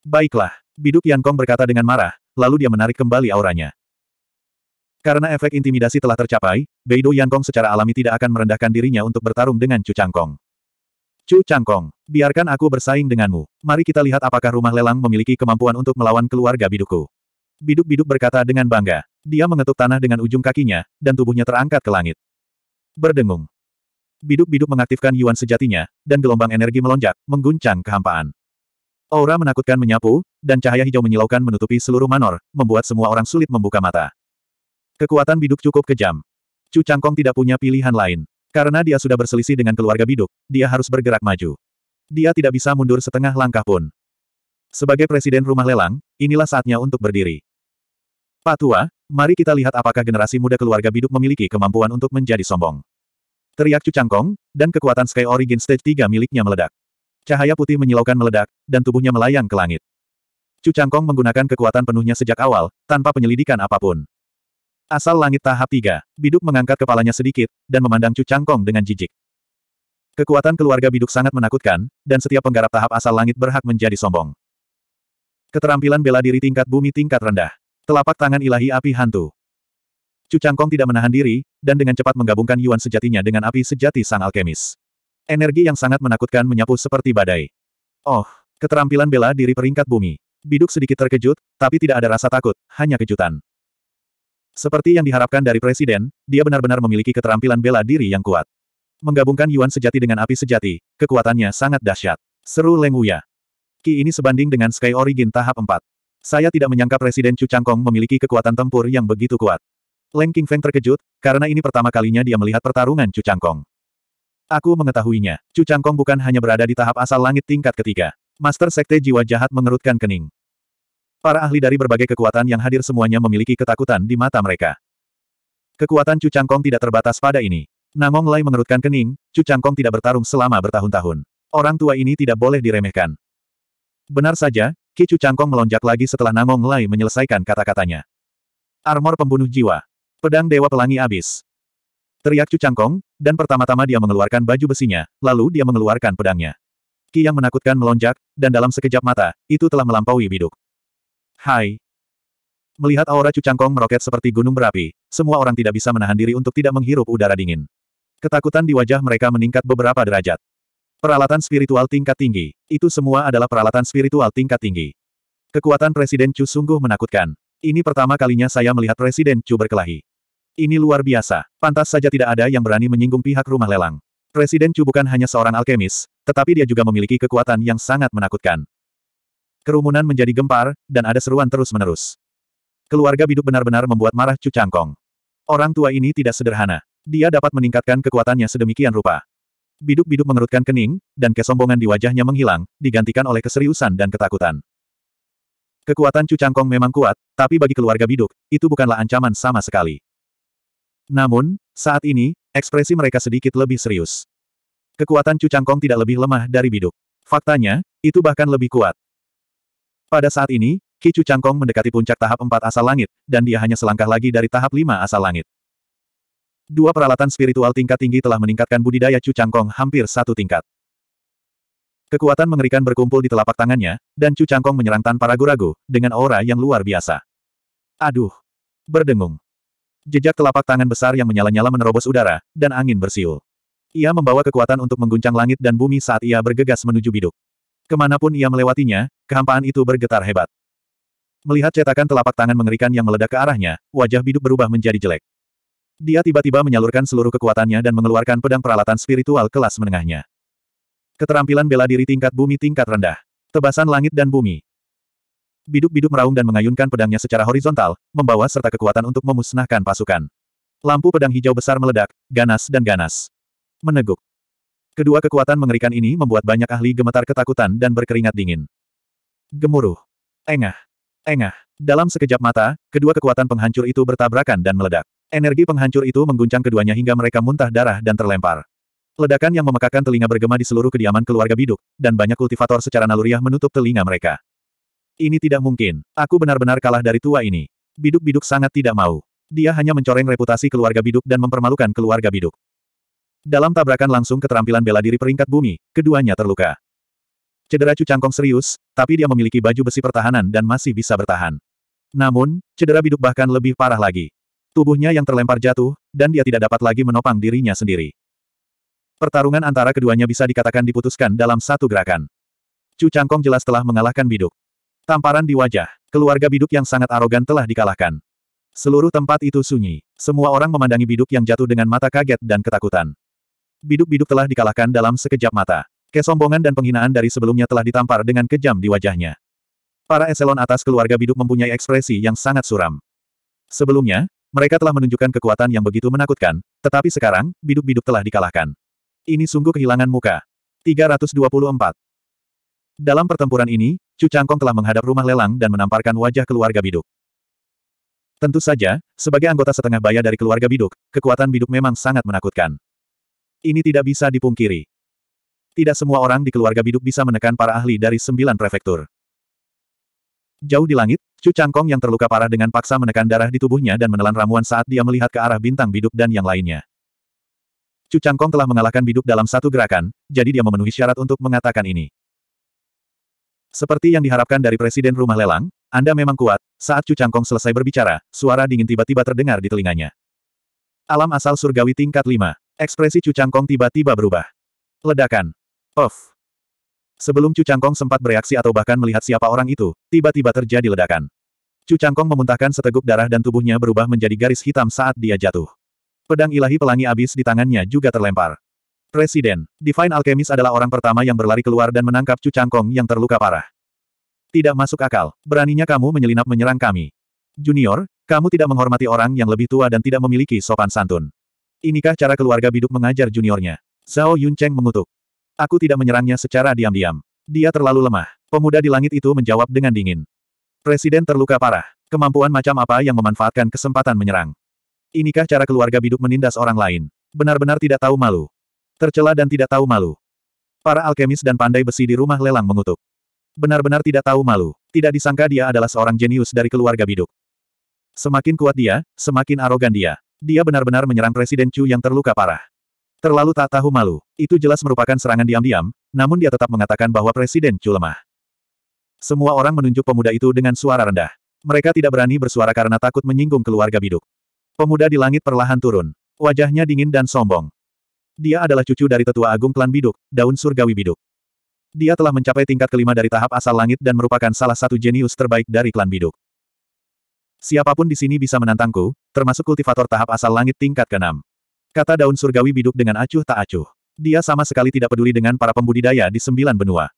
Baiklah, Biduk Yankong berkata dengan marah, lalu dia menarik kembali auranya. Karena efek intimidasi telah tercapai, Yan Yankong secara alami tidak akan merendahkan dirinya untuk bertarung dengan Cu Cangkong. Cu Cangkong, biarkan aku bersaing denganmu. Mari kita lihat apakah rumah lelang memiliki kemampuan untuk melawan keluarga biduku. Biduk-biduk berkata dengan bangga. Dia mengetuk tanah dengan ujung kakinya, dan tubuhnya terangkat ke langit. Berdengung. Biduk-biduk mengaktifkan Yuan sejatinya, dan gelombang energi melonjak, mengguncang kehampaan. Aura menakutkan menyapu, dan cahaya hijau menyilaukan menutupi seluruh manor, membuat semua orang sulit membuka mata. Kekuatan biduk cukup kejam. Cu Cangkong tidak punya pilihan lain. Karena dia sudah berselisih dengan keluarga biduk, dia harus bergerak maju. Dia tidak bisa mundur setengah langkah pun. Sebagai presiden rumah lelang, inilah saatnya untuk berdiri. Pak Tua, mari kita lihat apakah generasi muda keluarga biduk memiliki kemampuan untuk menjadi sombong. Teriak Cucangkong, dan kekuatan Sky Origin Stage 3 miliknya meledak. Cahaya putih menyilaukan meledak, dan tubuhnya melayang ke langit. Cucangkong menggunakan kekuatan penuhnya sejak awal, tanpa penyelidikan apapun. Asal langit tahap 3, Biduk mengangkat kepalanya sedikit, dan memandang Cucangkong dengan jijik. Kekuatan keluarga Biduk sangat menakutkan, dan setiap penggarap tahap asal langit berhak menjadi sombong. Keterampilan bela diri tingkat bumi tingkat rendah. Telapak tangan ilahi api hantu. Cu Changkong tidak menahan diri, dan dengan cepat menggabungkan Yuan sejatinya dengan api sejati sang alkemis. Energi yang sangat menakutkan menyapu seperti badai. Oh, keterampilan bela diri peringkat bumi. Biduk sedikit terkejut, tapi tidak ada rasa takut, hanya kejutan. Seperti yang diharapkan dari Presiden, dia benar-benar memiliki keterampilan bela diri yang kuat. Menggabungkan Yuan sejati dengan api sejati, kekuatannya sangat dahsyat. Seru Leng Wuya. Ki ini sebanding dengan Sky Origin tahap 4. Saya tidak menyangka Presiden Chu Changkong memiliki kekuatan tempur yang begitu kuat. Leng Feng terkejut, karena ini pertama kalinya dia melihat pertarungan Chu Changkong. Aku mengetahuinya, Chu Changkong bukan hanya berada di tahap asal langit tingkat ketiga. Master Sekte Jiwa Jahat mengerutkan kening. Para ahli dari berbagai kekuatan yang hadir semuanya memiliki ketakutan di mata mereka. Kekuatan Chu Changkong tidak terbatas pada ini. Namong Lai mengerutkan kening, Chu Changkong tidak bertarung selama bertahun-tahun. Orang tua ini tidak boleh diremehkan. Benar saja, Kicu Cangkong melonjak lagi setelah Nangong Lai menyelesaikan kata-katanya. Armor pembunuh jiwa. Pedang Dewa Pelangi Abis. Teriak Cu Cangkong, dan pertama-tama dia mengeluarkan baju besinya, lalu dia mengeluarkan pedangnya. Ki yang menakutkan melonjak, dan dalam sekejap mata, itu telah melampaui biduk. Hai. Melihat aura Cu Cangkong meroket seperti gunung berapi, semua orang tidak bisa menahan diri untuk tidak menghirup udara dingin. Ketakutan di wajah mereka meningkat beberapa derajat. Peralatan spiritual tingkat tinggi. Itu semua adalah peralatan spiritual tingkat tinggi. Kekuatan Presiden Chu sungguh menakutkan. Ini pertama kalinya saya melihat Presiden Chu berkelahi. Ini luar biasa. Pantas saja tidak ada yang berani menyinggung pihak rumah lelang. Presiden Chu bukan hanya seorang alkemis, tetapi dia juga memiliki kekuatan yang sangat menakutkan. Kerumunan menjadi gempar, dan ada seruan terus-menerus. Keluarga biduk benar-benar membuat marah Chu Cangkong. Orang tua ini tidak sederhana. Dia dapat meningkatkan kekuatannya sedemikian rupa. Biduk-biduk mengerutkan kening, dan kesombongan di wajahnya menghilang, digantikan oleh keseriusan dan ketakutan. Kekuatan Cu Cangkong memang kuat, tapi bagi keluarga Biduk, itu bukanlah ancaman sama sekali. Namun, saat ini, ekspresi mereka sedikit lebih serius. Kekuatan Cu Cangkong tidak lebih lemah dari Biduk. Faktanya, itu bahkan lebih kuat. Pada saat ini, Ki Cu Cangkong mendekati puncak tahap empat asal langit, dan dia hanya selangkah lagi dari tahap lima asal langit. Dua peralatan spiritual tingkat tinggi telah meningkatkan budidaya Chu Changkong hampir satu tingkat. Kekuatan mengerikan berkumpul di telapak tangannya, dan Chu Changkong menyerang tanpa ragu-ragu, dengan aura yang luar biasa. Aduh! Berdengung. Jejak telapak tangan besar yang menyala-nyala menerobos udara, dan angin bersiul. Ia membawa kekuatan untuk mengguncang langit dan bumi saat ia bergegas menuju biduk. Kemanapun ia melewatinya, kehampaan itu bergetar hebat. Melihat cetakan telapak tangan mengerikan yang meledak ke arahnya, wajah biduk berubah menjadi jelek. Dia tiba-tiba menyalurkan seluruh kekuatannya dan mengeluarkan pedang peralatan spiritual kelas menengahnya. Keterampilan bela diri tingkat bumi tingkat rendah. Tebasan langit dan bumi. Biduk-biduk meraung dan mengayunkan pedangnya secara horizontal, membawa serta kekuatan untuk memusnahkan pasukan. Lampu pedang hijau besar meledak, ganas dan ganas. Meneguk. Kedua kekuatan mengerikan ini membuat banyak ahli gemetar ketakutan dan berkeringat dingin. Gemuruh. Engah. Engah. Dalam sekejap mata, kedua kekuatan penghancur itu bertabrakan dan meledak. Energi penghancur itu mengguncang keduanya hingga mereka muntah darah dan terlempar. Ledakan yang memekakan telinga bergema di seluruh kediaman keluarga biduk, dan banyak kultivator secara naluriah menutup telinga mereka. Ini tidak mungkin. Aku benar-benar kalah dari tua ini. Biduk-biduk sangat tidak mau. Dia hanya mencoreng reputasi keluarga biduk dan mempermalukan keluarga biduk. Dalam tabrakan langsung keterampilan bela diri peringkat bumi, keduanya terluka. Cedera cucangkong serius, tapi dia memiliki baju besi pertahanan dan masih bisa bertahan. Namun, cedera biduk bahkan lebih parah lagi. Tubuhnya yang terlempar jatuh, dan dia tidak dapat lagi menopang dirinya sendiri. Pertarungan antara keduanya bisa dikatakan diputuskan dalam satu gerakan. Chu Changkong jelas telah mengalahkan Biduk. Tamparan di wajah, keluarga Biduk yang sangat arogan telah dikalahkan. Seluruh tempat itu sunyi. Semua orang memandangi Biduk yang jatuh dengan mata kaget dan ketakutan. Biduk-biduk telah dikalahkan dalam sekejap mata. Kesombongan dan penghinaan dari sebelumnya telah ditampar dengan kejam di wajahnya. Para eselon atas keluarga Biduk mempunyai ekspresi yang sangat suram. Sebelumnya, mereka telah menunjukkan kekuatan yang begitu menakutkan, tetapi sekarang, biduk-biduk telah dikalahkan. Ini sungguh kehilangan muka. 324. Dalam pertempuran ini, Chu Changkong telah menghadap rumah lelang dan menamparkan wajah keluarga biduk. Tentu saja, sebagai anggota setengah bayar dari keluarga biduk, kekuatan biduk memang sangat menakutkan. Ini tidak bisa dipungkiri. Tidak semua orang di keluarga biduk bisa menekan para ahli dari sembilan prefektur. Jauh di langit, Cu Changkong yang terluka parah dengan paksa menekan darah di tubuhnya dan menelan ramuan saat dia melihat ke arah bintang biduk dan yang lainnya. Cu Changkong telah mengalahkan biduk dalam satu gerakan, jadi dia memenuhi syarat untuk mengatakan ini. Seperti yang diharapkan dari Presiden Rumah Lelang, Anda memang kuat, saat Cu Changkong selesai berbicara, suara dingin tiba-tiba terdengar di telinganya. Alam asal surgawi tingkat 5. Ekspresi Cu Changkong tiba-tiba berubah. Ledakan. Off. Sebelum Cu Cangkong sempat bereaksi atau bahkan melihat siapa orang itu, tiba-tiba terjadi ledakan. Cu Cangkong memuntahkan seteguk darah dan tubuhnya berubah menjadi garis hitam saat dia jatuh. Pedang ilahi pelangi abis di tangannya juga terlempar. Presiden, Divine Alchemist adalah orang pertama yang berlari keluar dan menangkap Cu Cangkong yang terluka parah. Tidak masuk akal, beraninya kamu menyelinap menyerang kami. Junior, kamu tidak menghormati orang yang lebih tua dan tidak memiliki sopan santun. Inikah cara keluarga biduk mengajar juniornya? Zhao Yuncheng mengutuk. Aku tidak menyerangnya secara diam-diam. Dia terlalu lemah. Pemuda di langit itu menjawab dengan dingin. Presiden terluka parah. Kemampuan macam apa yang memanfaatkan kesempatan menyerang? Inikah cara keluarga biduk menindas orang lain? Benar-benar tidak tahu malu. Tercela dan tidak tahu malu. Para alkemis dan pandai besi di rumah lelang mengutuk. Benar-benar tidak tahu malu. Tidak disangka dia adalah seorang jenius dari keluarga biduk. Semakin kuat dia, semakin arogan dia. Dia benar-benar menyerang Presiden Chu yang terluka parah. Terlalu tak tahu malu. Itu jelas merupakan serangan diam-diam, namun dia tetap mengatakan bahwa Presiden Chu lemah. Semua orang menunjuk pemuda itu dengan suara rendah. Mereka tidak berani bersuara karena takut menyinggung keluarga biduk. Pemuda di langit perlahan turun. Wajahnya dingin dan sombong. Dia adalah cucu dari tetua agung klan biduk, daun surgawi biduk. Dia telah mencapai tingkat kelima dari tahap asal langit dan merupakan salah satu jenius terbaik dari klan biduk. Siapapun di sini bisa menantangku, termasuk kultivator tahap asal langit tingkat keenam. Kata daun surgawi biduk dengan acuh tak acuh. Dia sama sekali tidak peduli dengan para pembudidaya di sembilan benua.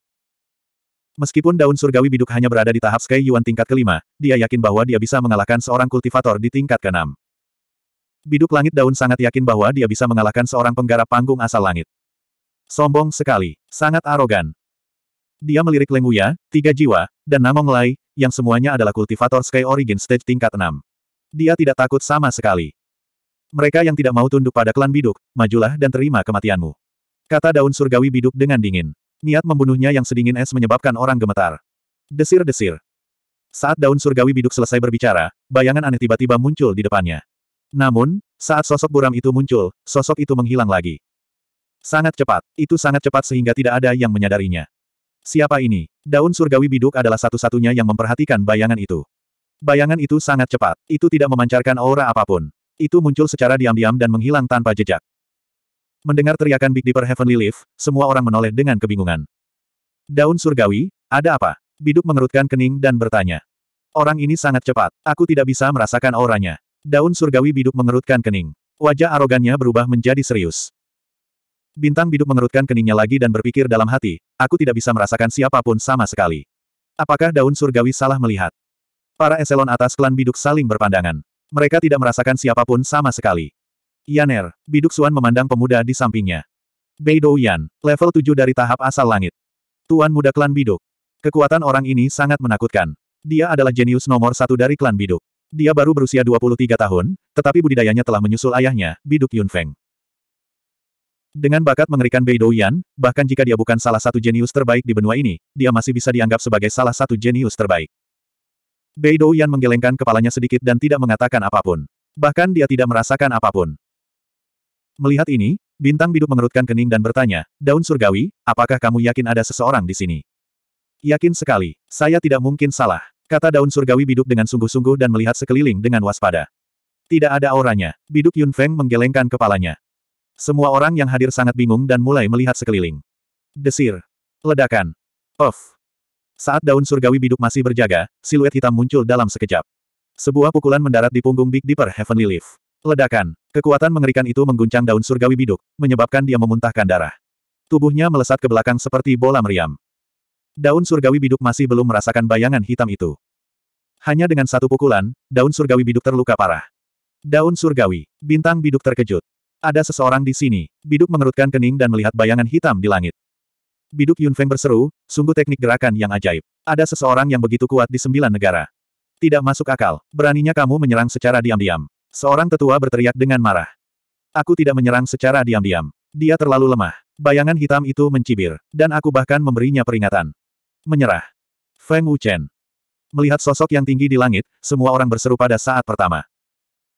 Meskipun daun surgawi biduk hanya berada di tahap Sky Yuan tingkat kelima, dia yakin bahwa dia bisa mengalahkan seorang kultivator di tingkat keenam. Biduk langit daun sangat yakin bahwa dia bisa mengalahkan seorang penggarap panggung asal langit. Sombong sekali, sangat arogan. Dia melirik Lenguya, Tiga Jiwa, dan Namong Lai, yang semuanya adalah kultivator Sky Origin Stage tingkat 6. Dia tidak takut sama sekali. Mereka yang tidak mau tunduk pada klan biduk, majulah dan terima kematianmu. Kata daun surgawi biduk dengan dingin. Niat membunuhnya yang sedingin es menyebabkan orang gemetar. Desir-desir. Saat daun surgawi biduk selesai berbicara, bayangan aneh tiba-tiba muncul di depannya. Namun, saat sosok buram itu muncul, sosok itu menghilang lagi. Sangat cepat, itu sangat cepat sehingga tidak ada yang menyadarinya. Siapa ini? Daun surgawi biduk adalah satu-satunya yang memperhatikan bayangan itu. Bayangan itu sangat cepat, itu tidak memancarkan aura apapun itu muncul secara diam-diam dan menghilang tanpa jejak. Mendengar teriakan Big Dipper Heavenly Leaf, semua orang menoleh dengan kebingungan. Daun surgawi, ada apa? Biduk mengerutkan kening dan bertanya. Orang ini sangat cepat, aku tidak bisa merasakan auranya. Daun surgawi Biduk mengerutkan kening. Wajah arogannya berubah menjadi serius. Bintang Biduk mengerutkan keningnya lagi dan berpikir dalam hati, aku tidak bisa merasakan siapapun sama sekali. Apakah daun surgawi salah melihat? Para eselon atas klan Biduk saling berpandangan. Mereka tidak merasakan siapapun sama sekali. Yaner, Biduk Suan memandang pemuda di sampingnya. Beidou Yan, level 7 dari tahap asal langit. Tuan muda klan Biduk. Kekuatan orang ini sangat menakutkan. Dia adalah jenius nomor satu dari klan Biduk. Dia baru berusia 23 tahun, tetapi budidayanya telah menyusul ayahnya, Biduk Yunfeng. Dengan bakat mengerikan Beidou Yan, bahkan jika dia bukan salah satu jenius terbaik di benua ini, dia masih bisa dianggap sebagai salah satu jenius terbaik. Bei Yan menggelengkan kepalanya sedikit dan tidak mengatakan apapun. Bahkan dia tidak merasakan apapun. Melihat ini, bintang biduk mengerutkan kening dan bertanya, Daun Surgawi, apakah kamu yakin ada seseorang di sini? Yakin sekali, saya tidak mungkin salah, kata Daun Surgawi biduk dengan sungguh-sungguh dan melihat sekeliling dengan waspada. Tidak ada auranya, biduk Yun Feng menggelengkan kepalanya. Semua orang yang hadir sangat bingung dan mulai melihat sekeliling. Desir. Ledakan. of. Saat daun surgawi biduk masih berjaga, siluet hitam muncul dalam sekejap. Sebuah pukulan mendarat di punggung Big Dipper Heavenly Leaf. Ledakan. Kekuatan mengerikan itu mengguncang daun surgawi biduk, menyebabkan dia memuntahkan darah. Tubuhnya melesat ke belakang seperti bola meriam. Daun surgawi biduk masih belum merasakan bayangan hitam itu. Hanya dengan satu pukulan, daun surgawi biduk terluka parah. Daun surgawi, bintang biduk terkejut. Ada seseorang di sini. Biduk mengerutkan kening dan melihat bayangan hitam di langit. Biduk Yun Feng berseru, sungguh teknik gerakan yang ajaib. Ada seseorang yang begitu kuat di sembilan negara. Tidak masuk akal, beraninya kamu menyerang secara diam-diam. Seorang tetua berteriak dengan marah. Aku tidak menyerang secara diam-diam. Dia terlalu lemah. Bayangan hitam itu mencibir, dan aku bahkan memberinya peringatan. Menyerah. Feng Wuchen. Melihat sosok yang tinggi di langit, semua orang berseru pada saat pertama.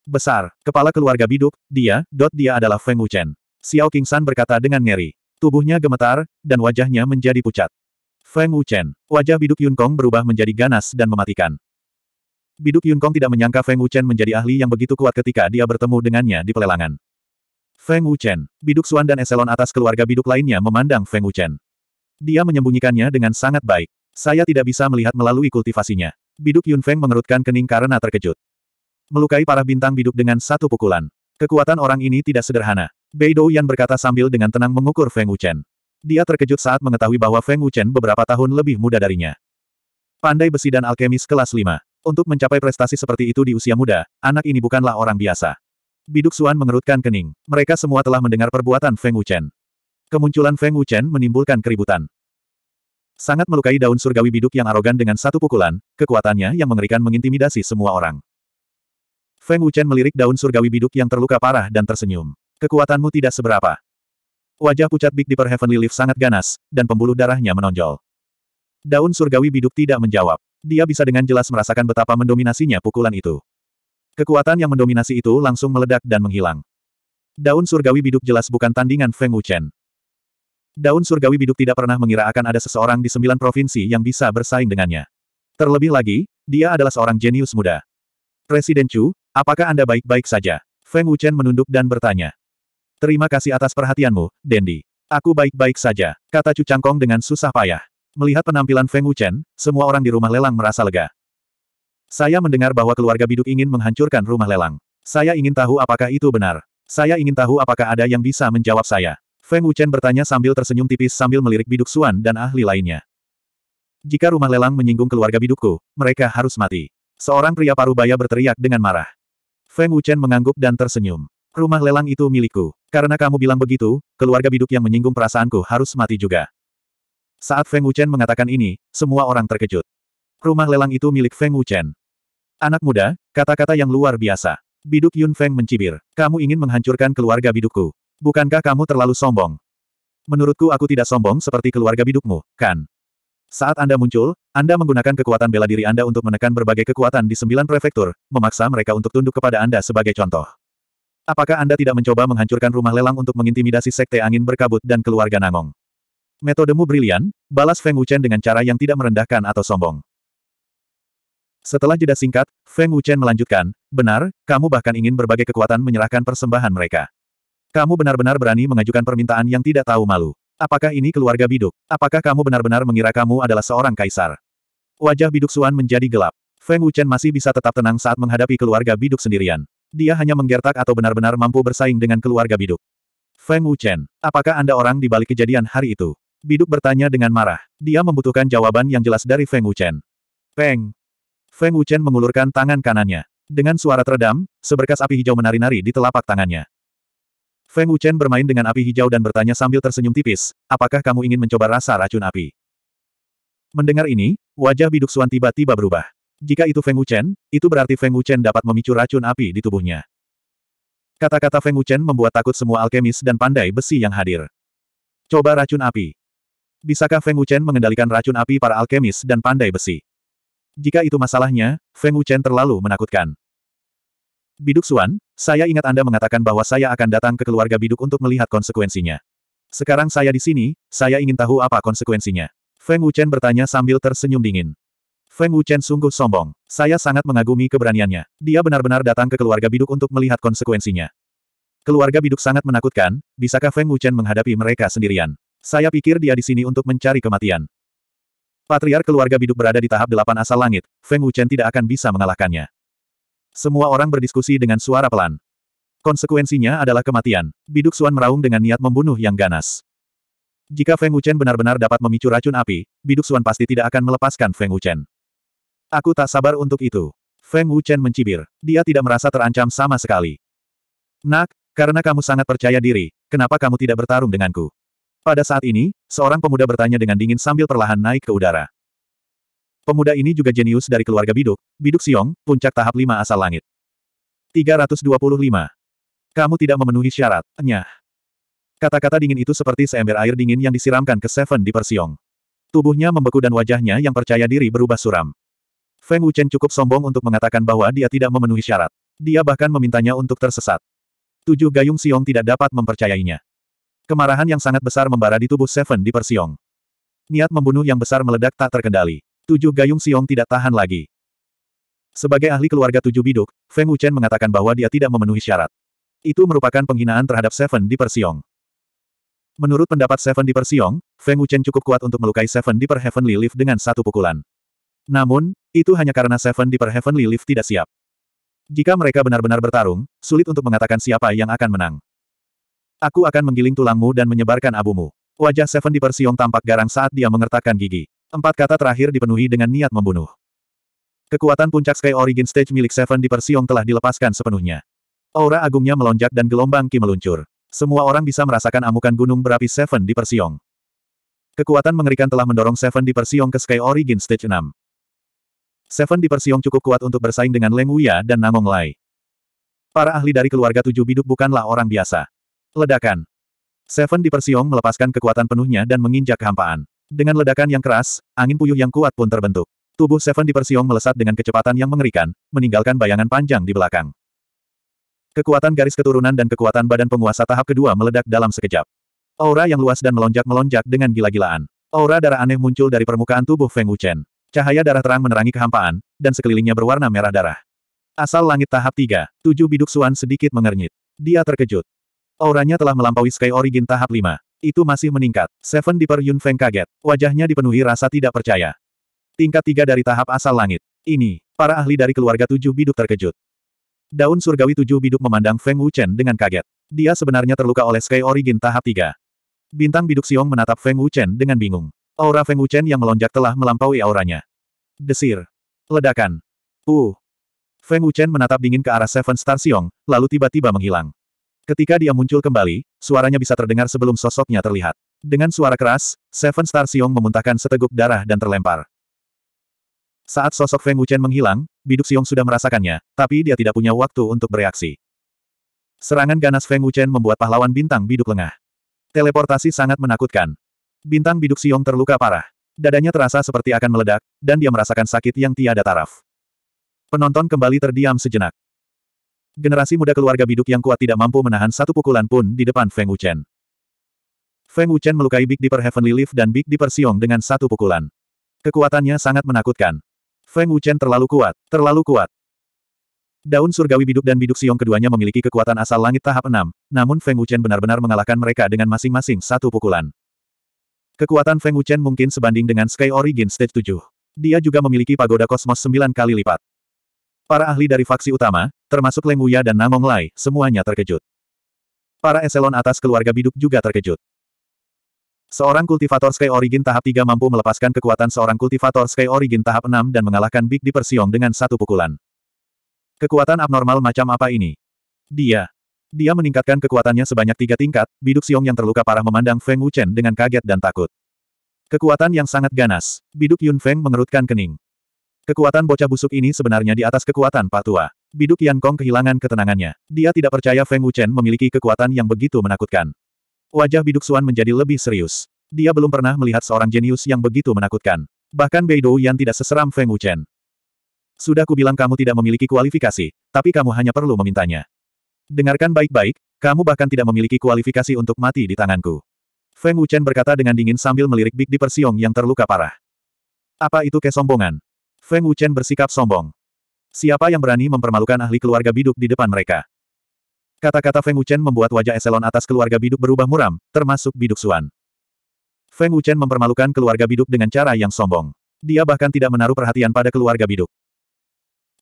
Besar, kepala keluarga biduk, dia, dot dia adalah Feng Wuchen. Xiao Qingshan berkata dengan ngeri. Tubuhnya gemetar, dan wajahnya menjadi pucat. Feng Wuchen, wajah biduk Yun Kong berubah menjadi ganas dan mematikan. Biduk Yun Kong tidak menyangka Feng Wuchen menjadi ahli yang begitu kuat ketika dia bertemu dengannya di pelelangan. Feng Wuchen, biduk Suan dan eselon atas keluarga biduk lainnya memandang Feng Wuchen. Dia menyembunyikannya dengan sangat baik. Saya tidak bisa melihat melalui kultivasinya. Biduk Yun Feng mengerutkan kening karena terkejut. Melukai para bintang biduk dengan satu pukulan. Kekuatan orang ini tidak sederhana. Beidou Yan berkata sambil dengan tenang mengukur Feng Wuchen. Dia terkejut saat mengetahui bahwa Feng Wuchen beberapa tahun lebih muda darinya. Pandai besi dan alkemis kelas 5. Untuk mencapai prestasi seperti itu di usia muda, anak ini bukanlah orang biasa. Biduk Suan mengerutkan kening. Mereka semua telah mendengar perbuatan Feng Wuchen. Kemunculan Feng Wuchen menimbulkan keributan. Sangat melukai daun surgawi biduk yang arogan dengan satu pukulan, kekuatannya yang mengerikan mengintimidasi semua orang. Feng Wuchen melirik daun surgawi biduk yang terluka parah dan tersenyum. Kekuatanmu tidak seberapa. Wajah pucat Big Dipper Heavenly Leaf sangat ganas, dan pembuluh darahnya menonjol. Daun surgawi biduk tidak menjawab. Dia bisa dengan jelas merasakan betapa mendominasinya pukulan itu. Kekuatan yang mendominasi itu langsung meledak dan menghilang. Daun surgawi biduk jelas bukan tandingan Feng Wuchen. Daun surgawi biduk tidak pernah mengira akan ada seseorang di sembilan provinsi yang bisa bersaing dengannya. Terlebih lagi, dia adalah seorang jenius muda. Presiden Chu, apakah Anda baik-baik saja? Feng Wuchen menunduk dan bertanya. Terima kasih atas perhatianmu, Dendi. Aku baik-baik saja, kata Cu Changkong dengan susah payah. Melihat penampilan Feng Wuchen, semua orang di rumah lelang merasa lega. Saya mendengar bahwa keluarga biduk ingin menghancurkan rumah lelang. Saya ingin tahu apakah itu benar. Saya ingin tahu apakah ada yang bisa menjawab saya. Feng Wuchen bertanya sambil tersenyum tipis sambil melirik biduk Suan dan ahli lainnya. Jika rumah lelang menyinggung keluarga bidukku, mereka harus mati. Seorang pria parubaya berteriak dengan marah. Feng Wuchen mengangguk dan tersenyum. Rumah lelang itu milikku. Karena kamu bilang begitu, keluarga biduk yang menyinggung perasaanku harus mati juga. Saat Feng Wuchen mengatakan ini, semua orang terkejut. Rumah lelang itu milik Feng Wuchen. Anak muda, kata-kata yang luar biasa. Biduk Yun Feng mencibir. Kamu ingin menghancurkan keluarga bidukku. Bukankah kamu terlalu sombong? Menurutku aku tidak sombong seperti keluarga bidukmu, kan? Saat Anda muncul, Anda menggunakan kekuatan bela diri Anda untuk menekan berbagai kekuatan di sembilan prefektur, memaksa mereka untuk tunduk kepada Anda sebagai contoh. Apakah Anda tidak mencoba menghancurkan rumah lelang untuk mengintimidasi Sekte Angin Berkabut dan keluarga Nangong? Metodemu brilian, balas Feng Wuchen dengan cara yang tidak merendahkan atau sombong. Setelah jeda singkat, Feng Wuchen melanjutkan, benar, kamu bahkan ingin berbagai kekuatan menyerahkan persembahan mereka. Kamu benar-benar berani mengajukan permintaan yang tidak tahu malu. Apakah ini keluarga biduk? Apakah kamu benar-benar mengira kamu adalah seorang kaisar? Wajah biduk Suan menjadi gelap. Feng Wuchen masih bisa tetap tenang saat menghadapi keluarga biduk sendirian. Dia hanya menggertak atau benar-benar mampu bersaing dengan keluarga Biduk. Feng Wuchen, apakah Anda orang di balik kejadian hari itu? Biduk bertanya dengan marah. Dia membutuhkan jawaban yang jelas dari Feng Wuchen. Peng! Feng Wuchen mengulurkan tangan kanannya. Dengan suara teredam, seberkas api hijau menari-nari di telapak tangannya. Feng Wuchen bermain dengan api hijau dan bertanya sambil tersenyum tipis, apakah kamu ingin mencoba rasa racun api? Mendengar ini, wajah Biduk Suan tiba-tiba berubah. Jika itu Feng Wuchen, itu berarti Feng Wuchen dapat memicu racun api di tubuhnya. Kata-kata Feng Wuchen membuat takut semua alkemis dan pandai besi yang hadir. Coba racun api. Bisakah Feng Wuchen mengendalikan racun api para alkemis dan pandai besi? Jika itu masalahnya, Feng Wuchen terlalu menakutkan. Biduk Suan, saya ingat Anda mengatakan bahwa saya akan datang ke keluarga Biduk untuk melihat konsekuensinya. Sekarang saya di sini, saya ingin tahu apa konsekuensinya. Feng Wuchen bertanya sambil tersenyum dingin. Feng Wuchen sungguh sombong. Saya sangat mengagumi keberaniannya. Dia benar-benar datang ke keluarga biduk untuk melihat konsekuensinya. Keluarga biduk sangat menakutkan, bisakah Feng Wuchen menghadapi mereka sendirian? Saya pikir dia di sini untuk mencari kematian. Patriar keluarga biduk berada di tahap delapan asal langit, Feng Wuchen tidak akan bisa mengalahkannya. Semua orang berdiskusi dengan suara pelan. Konsekuensinya adalah kematian. Biduk Suan meraung dengan niat membunuh yang ganas. Jika Feng Wuchen benar-benar dapat memicu racun api, Biduk Suan pasti tidak akan melepaskan Feng Wuchen. Aku tak sabar untuk itu. Feng Wuchen mencibir. Dia tidak merasa terancam sama sekali. Nak, karena kamu sangat percaya diri, kenapa kamu tidak bertarung denganku? Pada saat ini, seorang pemuda bertanya dengan dingin sambil perlahan naik ke udara. Pemuda ini juga jenius dari keluarga Biduk, Biduk Siong, puncak tahap 5 asal langit. 325. Kamu tidak memenuhi syarat, nyah. Kata-kata dingin itu seperti seember air dingin yang disiramkan ke Seven di Persiong. Tubuhnya membeku dan wajahnya yang percaya diri berubah suram. Feng Wuchen cukup sombong untuk mengatakan bahwa dia tidak memenuhi syarat. Dia bahkan memintanya untuk tersesat. Tujuh gayung Siong tidak dapat mempercayainya. Kemarahan yang sangat besar membara di tubuh Seven di Persiong. Niat membunuh yang besar meledak tak terkendali. Tujuh gayung Siong tidak tahan lagi. Sebagai ahli keluarga tujuh biduk, Feng Wuchen mengatakan bahwa dia tidak memenuhi syarat. Itu merupakan penghinaan terhadap Seven di Persiong. Menurut pendapat Seven di Persiong, Feng Wuchen cukup kuat untuk melukai Seven di Per Heavenly Leaf dengan satu pukulan. Namun, itu hanya karena Seven Deeper Heavenly Leaf tidak siap. Jika mereka benar-benar bertarung, sulit untuk mengatakan siapa yang akan menang. Aku akan menggiling tulangmu dan menyebarkan abumu. Wajah Seven Deeper Siong tampak garang saat dia mengertakkan gigi. Empat kata terakhir dipenuhi dengan niat membunuh. Kekuatan puncak Sky Origin Stage milik Seven Deeper Siong telah dilepaskan sepenuhnya. Aura agungnya melonjak dan gelombang ki meluncur. Semua orang bisa merasakan amukan gunung berapi Seven Deeper Siong. Kekuatan mengerikan telah mendorong Seven Deeper Siong ke Sky Origin Stage 6. Seven di Persiong cukup kuat untuk bersaing dengan Leng Wuya dan Namong Lai. Para ahli dari keluarga tujuh biduk bukanlah orang biasa. Ledakan. Seven di Persiong melepaskan kekuatan penuhnya dan menginjak kehampaan. Dengan ledakan yang keras, angin puyuh yang kuat pun terbentuk. Tubuh Seven di Persiong melesat dengan kecepatan yang mengerikan, meninggalkan bayangan panjang di belakang. Kekuatan garis keturunan dan kekuatan badan penguasa tahap kedua meledak dalam sekejap. Aura yang luas dan melonjak-melonjak dengan gila-gilaan. Aura darah aneh muncul dari permukaan tubuh Feng Wuchen. Cahaya darah terang menerangi kehampaan, dan sekelilingnya berwarna merah darah. Asal langit tahap 3, tujuh biduk Suan sedikit mengernyit. Dia terkejut. Auranya telah melampaui Sky Origin tahap 5. Itu masih meningkat. Seven Deeper Yun Feng kaget. Wajahnya dipenuhi rasa tidak percaya. Tingkat 3 dari tahap asal langit. Ini, para ahli dari keluarga tujuh biduk terkejut. Daun surgawi tujuh biduk memandang Feng Wuchen dengan kaget. Dia sebenarnya terluka oleh Sky Origin tahap 3. Bintang biduk xiong menatap Feng Wuchen dengan bingung. Aura Feng Wuchen yang melonjak telah melampaui auranya. Desir. Ledakan. Uh. Feng Wuchen menatap dingin ke arah Seven Star Xiong, lalu tiba-tiba menghilang. Ketika dia muncul kembali, suaranya bisa terdengar sebelum sosoknya terlihat. Dengan suara keras, Seven Star Xiong memuntahkan seteguk darah dan terlempar. Saat sosok Feng Wuchen menghilang, Biduk Xiong sudah merasakannya, tapi dia tidak punya waktu untuk bereaksi. Serangan ganas Feng Wuchen membuat pahlawan bintang biduk lengah. Teleportasi sangat menakutkan. Bintang biduk Siong terluka parah. Dadanya terasa seperti akan meledak, dan dia merasakan sakit yang tiada taraf. Penonton kembali terdiam sejenak. Generasi muda keluarga biduk yang kuat tidak mampu menahan satu pukulan pun di depan Feng Wuchen. Feng Wuchen melukai Big Dipper Heavenly Leaf dan Big Dipper Siong dengan satu pukulan. Kekuatannya sangat menakutkan. Feng Wuchen terlalu kuat, terlalu kuat. Daun surgawi biduk dan biduk Siong keduanya memiliki kekuatan asal langit tahap 6, namun Feng Wuchen benar-benar mengalahkan mereka dengan masing-masing satu pukulan. Kekuatan Feng Wuchen mungkin sebanding dengan Sky Origin Stage 7. Dia juga memiliki pagoda kosmos 9 kali lipat. Para ahli dari faksi utama, termasuk Leng Wuya dan Namong Lai, semuanya terkejut. Para eselon atas keluarga biduk juga terkejut. Seorang kultivator Sky Origin tahap 3 mampu melepaskan kekuatan seorang kultivator Sky Origin tahap 6 dan mengalahkan Big Di dengan satu pukulan. Kekuatan abnormal macam apa ini? Dia, dia meningkatkan kekuatannya sebanyak tiga tingkat, biduk Xiong yang terluka parah memandang Feng Wuchen dengan kaget dan takut. Kekuatan yang sangat ganas. Biduk Yun Feng mengerutkan kening. Kekuatan bocah busuk ini sebenarnya di atas kekuatan patua. Biduk Yan Kong kehilangan ketenangannya. Dia tidak percaya Feng Wuchen memiliki kekuatan yang begitu menakutkan. Wajah Biduk Xuan menjadi lebih serius. Dia belum pernah melihat seorang jenius yang begitu menakutkan. Bahkan Beidou Yan tidak seseram Feng Wuchen. Sudah kubilang kamu tidak memiliki kualifikasi, tapi kamu hanya perlu memintanya. Dengarkan baik-baik, kamu bahkan tidak memiliki kualifikasi untuk mati di tanganku. Feng Wuchen berkata dengan dingin sambil melirik Big Dipersiung yang terluka parah. Apa itu kesombongan? Feng Wuchen bersikap sombong. Siapa yang berani mempermalukan ahli keluarga biduk di depan mereka? Kata-kata Feng Wuchen membuat wajah eselon atas keluarga biduk berubah muram, termasuk biduk Suan. Feng Wuchen mempermalukan keluarga biduk dengan cara yang sombong. Dia bahkan tidak menaruh perhatian pada keluarga biduk.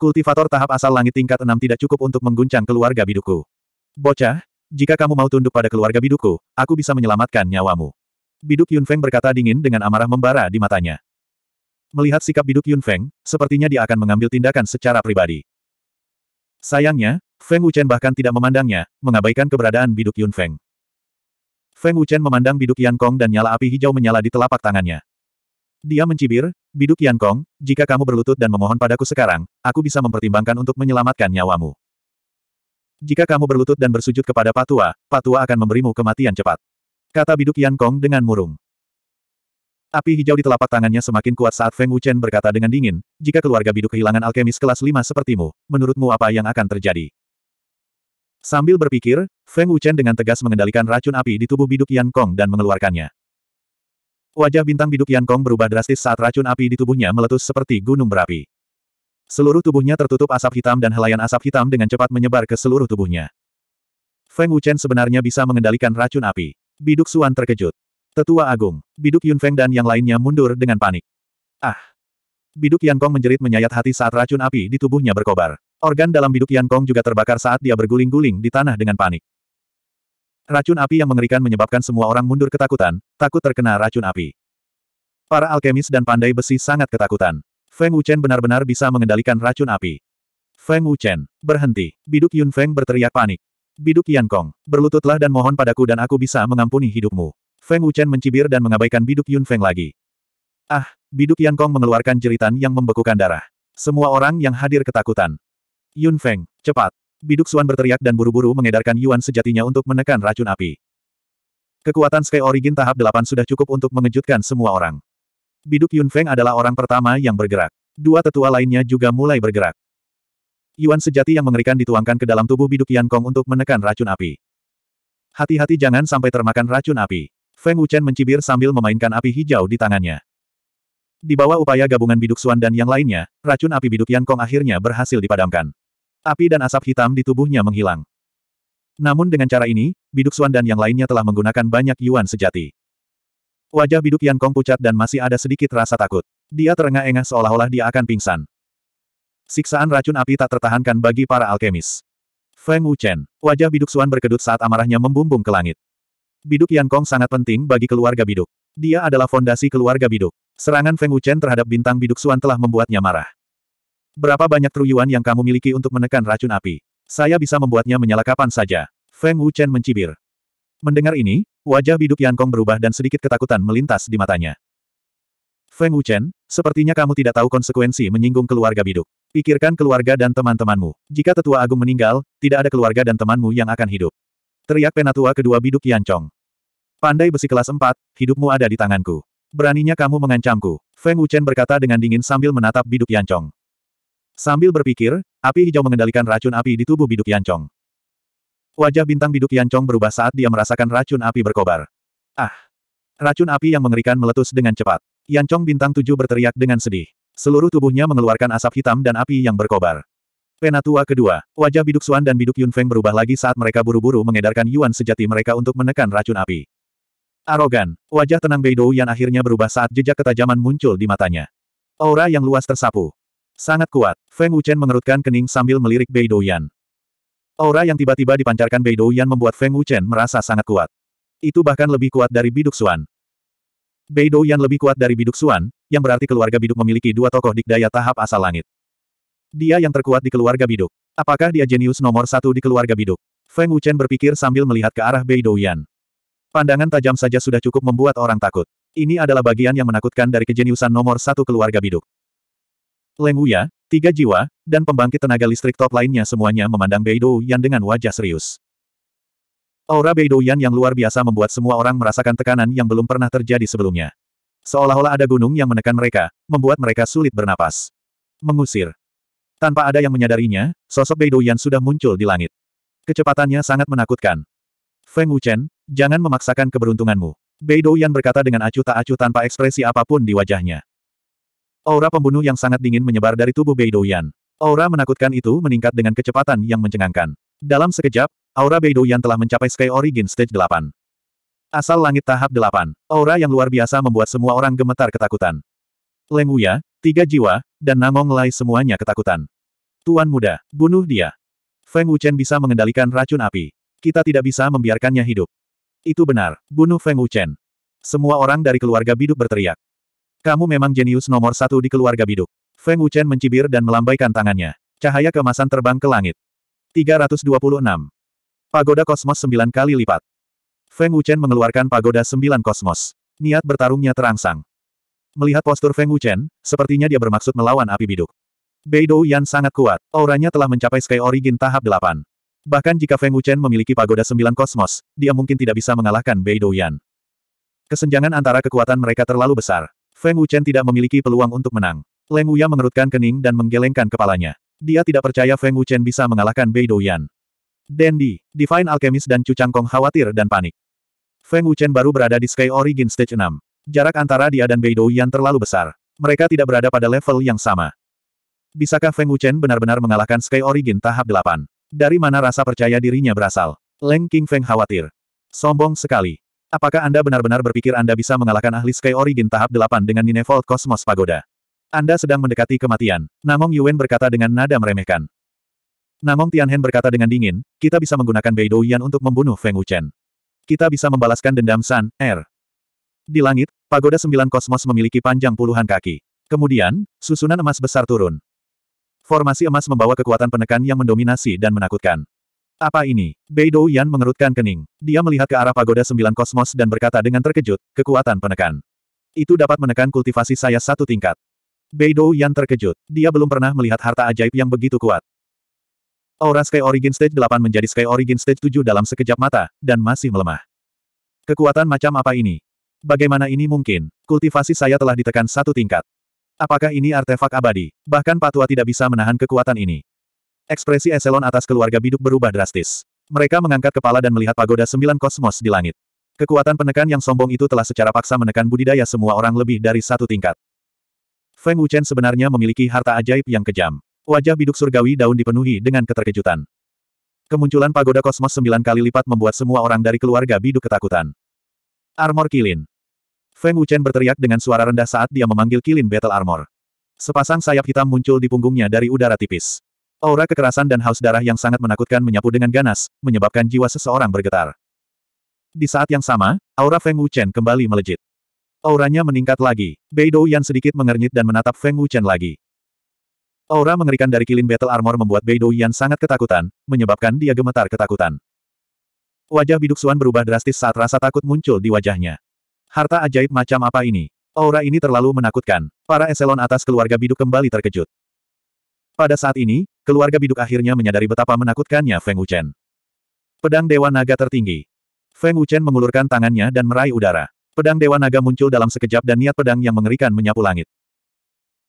Kultivator tahap asal langit tingkat 6 tidak cukup untuk mengguncang keluarga biduku. Bocah, jika kamu mau tunduk pada keluarga biduku, aku bisa menyelamatkan nyawamu. Biduk Yunfeng berkata dingin dengan amarah membara di matanya. Melihat sikap Biduk Yunfeng, sepertinya dia akan mengambil tindakan secara pribadi. Sayangnya, Feng Wuchen bahkan tidak memandangnya, mengabaikan keberadaan Biduk Yunfeng. Feng Wuchen memandang Biduk Yan Kong dan nyala api hijau menyala di telapak tangannya. Dia mencibir, Biduk Yan Kong, jika kamu berlutut dan memohon padaku sekarang, aku bisa mempertimbangkan untuk menyelamatkan nyawamu. Jika kamu berlutut dan bersujud kepada Patua, Patua akan memberimu kematian cepat. Kata Biduk Yan Kong dengan murung. Api hijau di telapak tangannya semakin kuat saat Feng Wuchen berkata dengan dingin, jika keluarga Biduk kehilangan alkemis kelas 5 sepertimu, menurutmu apa yang akan terjadi? Sambil berpikir, Feng Wuchen dengan tegas mengendalikan racun api di tubuh Biduk Yan Kong dan mengeluarkannya. Wajah bintang biduk Yan Kong berubah drastis saat racun api di tubuhnya meletus seperti gunung berapi. Seluruh tubuhnya tertutup asap hitam dan helaian asap hitam dengan cepat menyebar ke seluruh tubuhnya. Feng Wuchen sebenarnya bisa mengendalikan racun api. Biduk Suan terkejut. Tetua Agung, Biduk Yun Feng dan yang lainnya mundur dengan panik. Ah! Biduk Yan Kong menjerit menyayat hati saat racun api di tubuhnya berkobar. Organ dalam biduk Yan Kong juga terbakar saat dia berguling-guling di tanah dengan panik. Racun api yang mengerikan menyebabkan semua orang mundur ketakutan, takut terkena racun api. Para alkemis dan pandai besi sangat ketakutan. Feng Wuchen benar-benar bisa mengendalikan racun api. Feng Wuchen, berhenti. Biduk Yun Feng berteriak panik. Biduk Yan Kong, berlututlah dan mohon padaku dan aku bisa mengampuni hidupmu. Feng Wuchen mencibir dan mengabaikan Biduk Yun Feng lagi. Ah, Biduk Yan Kong mengeluarkan jeritan yang membekukan darah. Semua orang yang hadir ketakutan. Yun Feng, cepat, Biduk Suan berteriak dan buru-buru mengedarkan Yuan sejatinya untuk menekan racun api. Kekuatan Sky Origin tahap 8 sudah cukup untuk mengejutkan semua orang. Biduk Yun Feng adalah orang pertama yang bergerak. Dua tetua lainnya juga mulai bergerak. Yuan sejati yang mengerikan dituangkan ke dalam tubuh Biduk Yan Kong untuk menekan racun api. Hati-hati jangan sampai termakan racun api. Feng Wuchen mencibir sambil memainkan api hijau di tangannya. Di bawah upaya gabungan Biduk Suan dan yang lainnya, racun api Biduk Yan Kong akhirnya berhasil dipadamkan. Api dan asap hitam di tubuhnya menghilang. Namun dengan cara ini, Biduk Suan dan yang lainnya telah menggunakan banyak yuan sejati. Wajah Biduk Yan Kong pucat dan masih ada sedikit rasa takut. Dia terengah-engah seolah-olah dia akan pingsan. Siksaan racun api tak tertahankan bagi para alkemis. Feng Wuchen, wajah Biduk Suan berkedut saat amarahnya membumbung ke langit. Biduk Yan Kong sangat penting bagi keluarga Biduk. Dia adalah fondasi keluarga Biduk. Serangan Feng Wuchen terhadap bintang Biduk Suan telah membuatnya marah. Berapa banyak truyuan yang kamu miliki untuk menekan racun api? Saya bisa membuatnya menyala kapan saja. Feng Wuchen mencibir. Mendengar ini, wajah biduk Yan Kong berubah dan sedikit ketakutan melintas di matanya. Feng Wuchen, sepertinya kamu tidak tahu konsekuensi menyinggung keluarga biduk. Pikirkan keluarga dan teman-temanmu. Jika tetua agung meninggal, tidak ada keluarga dan temanmu yang akan hidup. Teriak penatua kedua biduk Yan Chong. Pandai besi kelas 4, hidupmu ada di tanganku. Beraninya kamu mengancamku. Feng Wuchen berkata dengan dingin sambil menatap biduk Yan Chong. Sambil berpikir, api hijau mengendalikan racun api di tubuh biduk Yancong. Wajah bintang biduk Yancong berubah saat dia merasakan racun api berkobar. Ah! Racun api yang mengerikan meletus dengan cepat. Yancong bintang tujuh berteriak dengan sedih. Seluruh tubuhnya mengeluarkan asap hitam dan api yang berkobar. Penatua kedua, wajah Biduk Xuan dan Biduk Yunfeng berubah lagi saat mereka buru-buru mengedarkan Yuan sejati mereka untuk menekan racun api. Arogan, wajah tenang Beidou yang akhirnya berubah saat jejak ketajaman muncul di matanya. Aura yang luas tersapu, Sangat kuat. Feng Wuchen mengerutkan kening sambil melirik Bei Douyan. Aura yang tiba-tiba dipancarkan Bei Douyan membuat Feng Wuchen merasa sangat kuat. Itu bahkan lebih kuat dari Biduk Suan. Bei Douyan lebih kuat dari Biduk Suan, yang berarti keluarga Biduk memiliki dua tokoh dikdaya tahap asal langit. Dia yang terkuat di keluarga Biduk. Apakah dia jenius nomor satu di keluarga Biduk? Feng Wuchen berpikir sambil melihat ke arah Bei Douyan. Pandangan tajam saja sudah cukup membuat orang takut. Ini adalah bagian yang menakutkan dari kejeniusan nomor satu keluarga Biduk. Leng Wuya, tiga jiwa, dan pembangkit tenaga listrik top lainnya semuanya memandang Beidou Yan dengan wajah serius. Aura Beidou Yan yang luar biasa membuat semua orang merasakan tekanan yang belum pernah terjadi sebelumnya. Seolah-olah ada gunung yang menekan mereka, membuat mereka sulit bernapas. Mengusir. Tanpa ada yang menyadarinya, sosok Beidou Yan sudah muncul di langit. Kecepatannya sangat menakutkan. Feng Wuchen, jangan memaksakan keberuntunganmu. Beidou Yan berkata dengan acuh tak acuh tanpa ekspresi apapun di wajahnya. Aura pembunuh yang sangat dingin menyebar dari tubuh Beidouyan. Aura menakutkan itu meningkat dengan kecepatan yang mencengangkan. Dalam sekejap, aura Beidouyan telah mencapai Sky Origin Stage 8. Asal langit tahap 8, aura yang luar biasa membuat semua orang gemetar ketakutan. Leng Wuya, tiga jiwa, dan Namong Lai semuanya ketakutan. Tuan muda, bunuh dia. Feng Wuchen bisa mengendalikan racun api. Kita tidak bisa membiarkannya hidup. Itu benar, bunuh Feng Wuchen. Semua orang dari keluarga biduk berteriak. Kamu memang jenius nomor satu di keluarga biduk. Feng Wuchen mencibir dan melambaikan tangannya. Cahaya kemasan terbang ke langit. 326. Pagoda kosmos sembilan kali lipat. Feng Wuchen mengeluarkan pagoda sembilan kosmos. Niat bertarungnya terangsang. Melihat postur Feng Wuchen, sepertinya dia bermaksud melawan api biduk. Beidou Yan sangat kuat, auranya telah mencapai Sky Origin tahap 8. Bahkan jika Feng Wuchen memiliki pagoda sembilan kosmos, dia mungkin tidak bisa mengalahkan Beidou Yan. Kesenjangan antara kekuatan mereka terlalu besar. Feng Wuchen tidak memiliki peluang untuk menang. Leng Wuya mengerutkan kening dan menggelengkan kepalanya. Dia tidak percaya Feng Wuchen bisa mengalahkan Bei Douyan. Dendi, Divine Alchemist dan Chu Changkong khawatir dan panik. Feng Wuchen baru berada di Sky Origin Stage 6. Jarak antara dia dan Bei Douyan terlalu besar. Mereka tidak berada pada level yang sama. Bisakah Feng Wuchen benar-benar mengalahkan Sky Origin tahap 8? Dari mana rasa percaya dirinya berasal? Leng King Feng khawatir. Sombong sekali. Apakah Anda benar-benar berpikir Anda bisa mengalahkan ahli Sky Origin tahap 8 dengan Ninevolt Cosmos Pagoda? Anda sedang mendekati kematian, Namong Yuan berkata dengan nada meremehkan. Namong Tianhen berkata dengan dingin, kita bisa menggunakan Beidou Yan untuk membunuh Feng Wuchen. Kita bisa membalaskan dendam San, Er. Di langit, pagoda sembilan kosmos memiliki panjang puluhan kaki. Kemudian, susunan emas besar turun. Formasi emas membawa kekuatan penekan yang mendominasi dan menakutkan. Apa ini? Beidou Yan mengerutkan kening. Dia melihat ke arah pagoda sembilan kosmos dan berkata dengan terkejut, kekuatan penekan. Itu dapat menekan kultivasi saya satu tingkat. Beidou Yan terkejut. Dia belum pernah melihat harta ajaib yang begitu kuat. Aura Sky Origin Stage 8 menjadi Sky Origin Stage 7 dalam sekejap mata, dan masih melemah. Kekuatan macam apa ini? Bagaimana ini mungkin? Kultivasi saya telah ditekan satu tingkat. Apakah ini artefak abadi? Bahkan Patua tidak bisa menahan kekuatan ini. Ekspresi eselon atas keluarga biduk berubah drastis. Mereka mengangkat kepala dan melihat pagoda sembilan kosmos di langit. Kekuatan penekan yang sombong itu telah secara paksa menekan budidaya semua orang lebih dari satu tingkat. Feng Wuchen sebenarnya memiliki harta ajaib yang kejam. Wajah biduk surgawi daun dipenuhi dengan keterkejutan. Kemunculan pagoda kosmos sembilan kali lipat membuat semua orang dari keluarga biduk ketakutan. Armor Kilin. Feng Wuchen berteriak dengan suara rendah saat dia memanggil Kilin Battle Armor. Sepasang sayap hitam muncul di punggungnya dari udara tipis. Aura kekerasan dan haus darah yang sangat menakutkan menyapu dengan ganas, menyebabkan jiwa seseorang bergetar. Di saat yang sama, aura Feng Wuchen kembali melejit. Auranya meningkat lagi. Beidou Yan sedikit mengernyit dan menatap Feng Wuchen lagi. Aura mengerikan dari kilin battle armor membuat Beidou Yan sangat ketakutan, menyebabkan dia gemetar ketakutan. Wajah Biduk Suan berubah drastis saat rasa takut muncul di wajahnya. Harta ajaib macam apa ini? Aura ini terlalu menakutkan. Para eselon atas keluarga Biduk kembali terkejut. Pada saat ini, keluarga biduk akhirnya menyadari betapa menakutkannya Feng Wuchen. Pedang Dewa Naga tertinggi. Feng Wuchen mengulurkan tangannya dan meraih udara. Pedang Dewa Naga muncul dalam sekejap dan niat pedang yang mengerikan menyapu langit.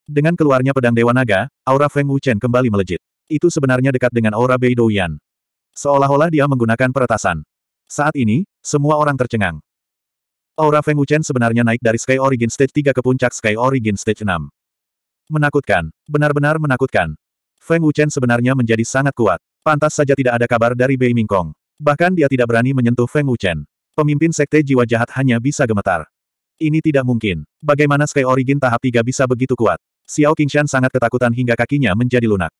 Dengan keluarnya pedang Dewa Naga, aura Feng Wuchen kembali melejit. Itu sebenarnya dekat dengan aura Bei Douyan. Seolah-olah dia menggunakan peretasan. Saat ini, semua orang tercengang. Aura Feng Wuchen sebenarnya naik dari Sky Origin Stage 3 ke puncak Sky Origin Stage 6. Menakutkan, benar-benar menakutkan. Feng Wuchen sebenarnya menjadi sangat kuat. Pantas saja tidak ada kabar dari Bei Mingkong. Bahkan dia tidak berani menyentuh Feng Wuchen. Pemimpin sekte jiwa jahat hanya bisa gemetar. Ini tidak mungkin. Bagaimana Sky Origin tahap 3 bisa begitu kuat? Xiao Qingshan sangat ketakutan hingga kakinya menjadi lunak.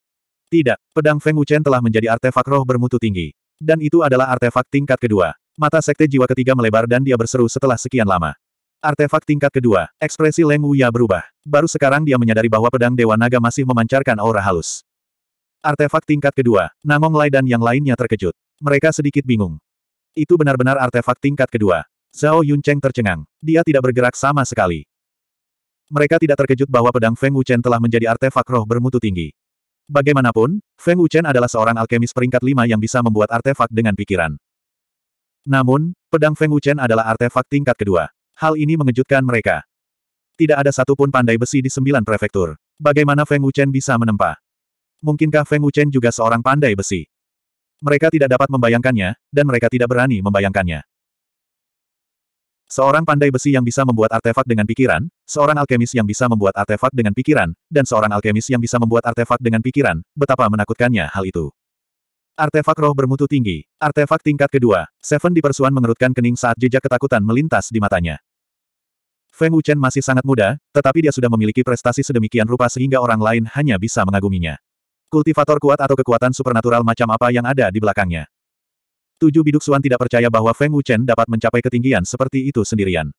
Tidak, pedang Feng Wuchen telah menjadi artefak roh bermutu tinggi. Dan itu adalah artefak tingkat kedua. Mata sekte jiwa ketiga melebar dan dia berseru setelah sekian lama. Artefak tingkat kedua, ekspresi Leng Wuya berubah. Baru sekarang dia menyadari bahwa pedang Dewa Naga masih memancarkan aura halus. Artefak tingkat kedua, Nangong Lai dan yang lainnya terkejut. Mereka sedikit bingung. Itu benar-benar artefak tingkat kedua. Zhao Yuncheng tercengang. Dia tidak bergerak sama sekali. Mereka tidak terkejut bahwa pedang Feng Wuchen telah menjadi artefak roh bermutu tinggi. Bagaimanapun, Feng Wuchen adalah seorang alkemis peringkat lima yang bisa membuat artefak dengan pikiran. Namun, pedang Feng Wuchen adalah artefak tingkat kedua. Hal ini mengejutkan mereka. Tidak ada satupun pandai besi di sembilan prefektur. Bagaimana Feng Wuchen bisa menempa? mungkinkah Feng Wuchen juga seorang pandai besi? Mereka tidak dapat membayangkannya, dan mereka tidak berani membayangkannya. Seorang pandai besi yang bisa membuat artefak dengan pikiran, seorang alkemis yang bisa membuat artefak dengan pikiran, dan seorang alkemis yang bisa membuat artefak dengan pikiran, betapa menakutkannya hal itu. Artefak roh bermutu tinggi. Artefak tingkat kedua. Seven dipersuan mengerutkan kening saat jejak ketakutan melintas di matanya. Feng Wuchen masih sangat muda, tetapi dia sudah memiliki prestasi sedemikian rupa sehingga orang lain hanya bisa mengaguminya. Kultivator kuat atau kekuatan supernatural macam apa yang ada di belakangnya. Tujuh biduk Suan tidak percaya bahwa Feng Wuchen dapat mencapai ketinggian seperti itu sendirian.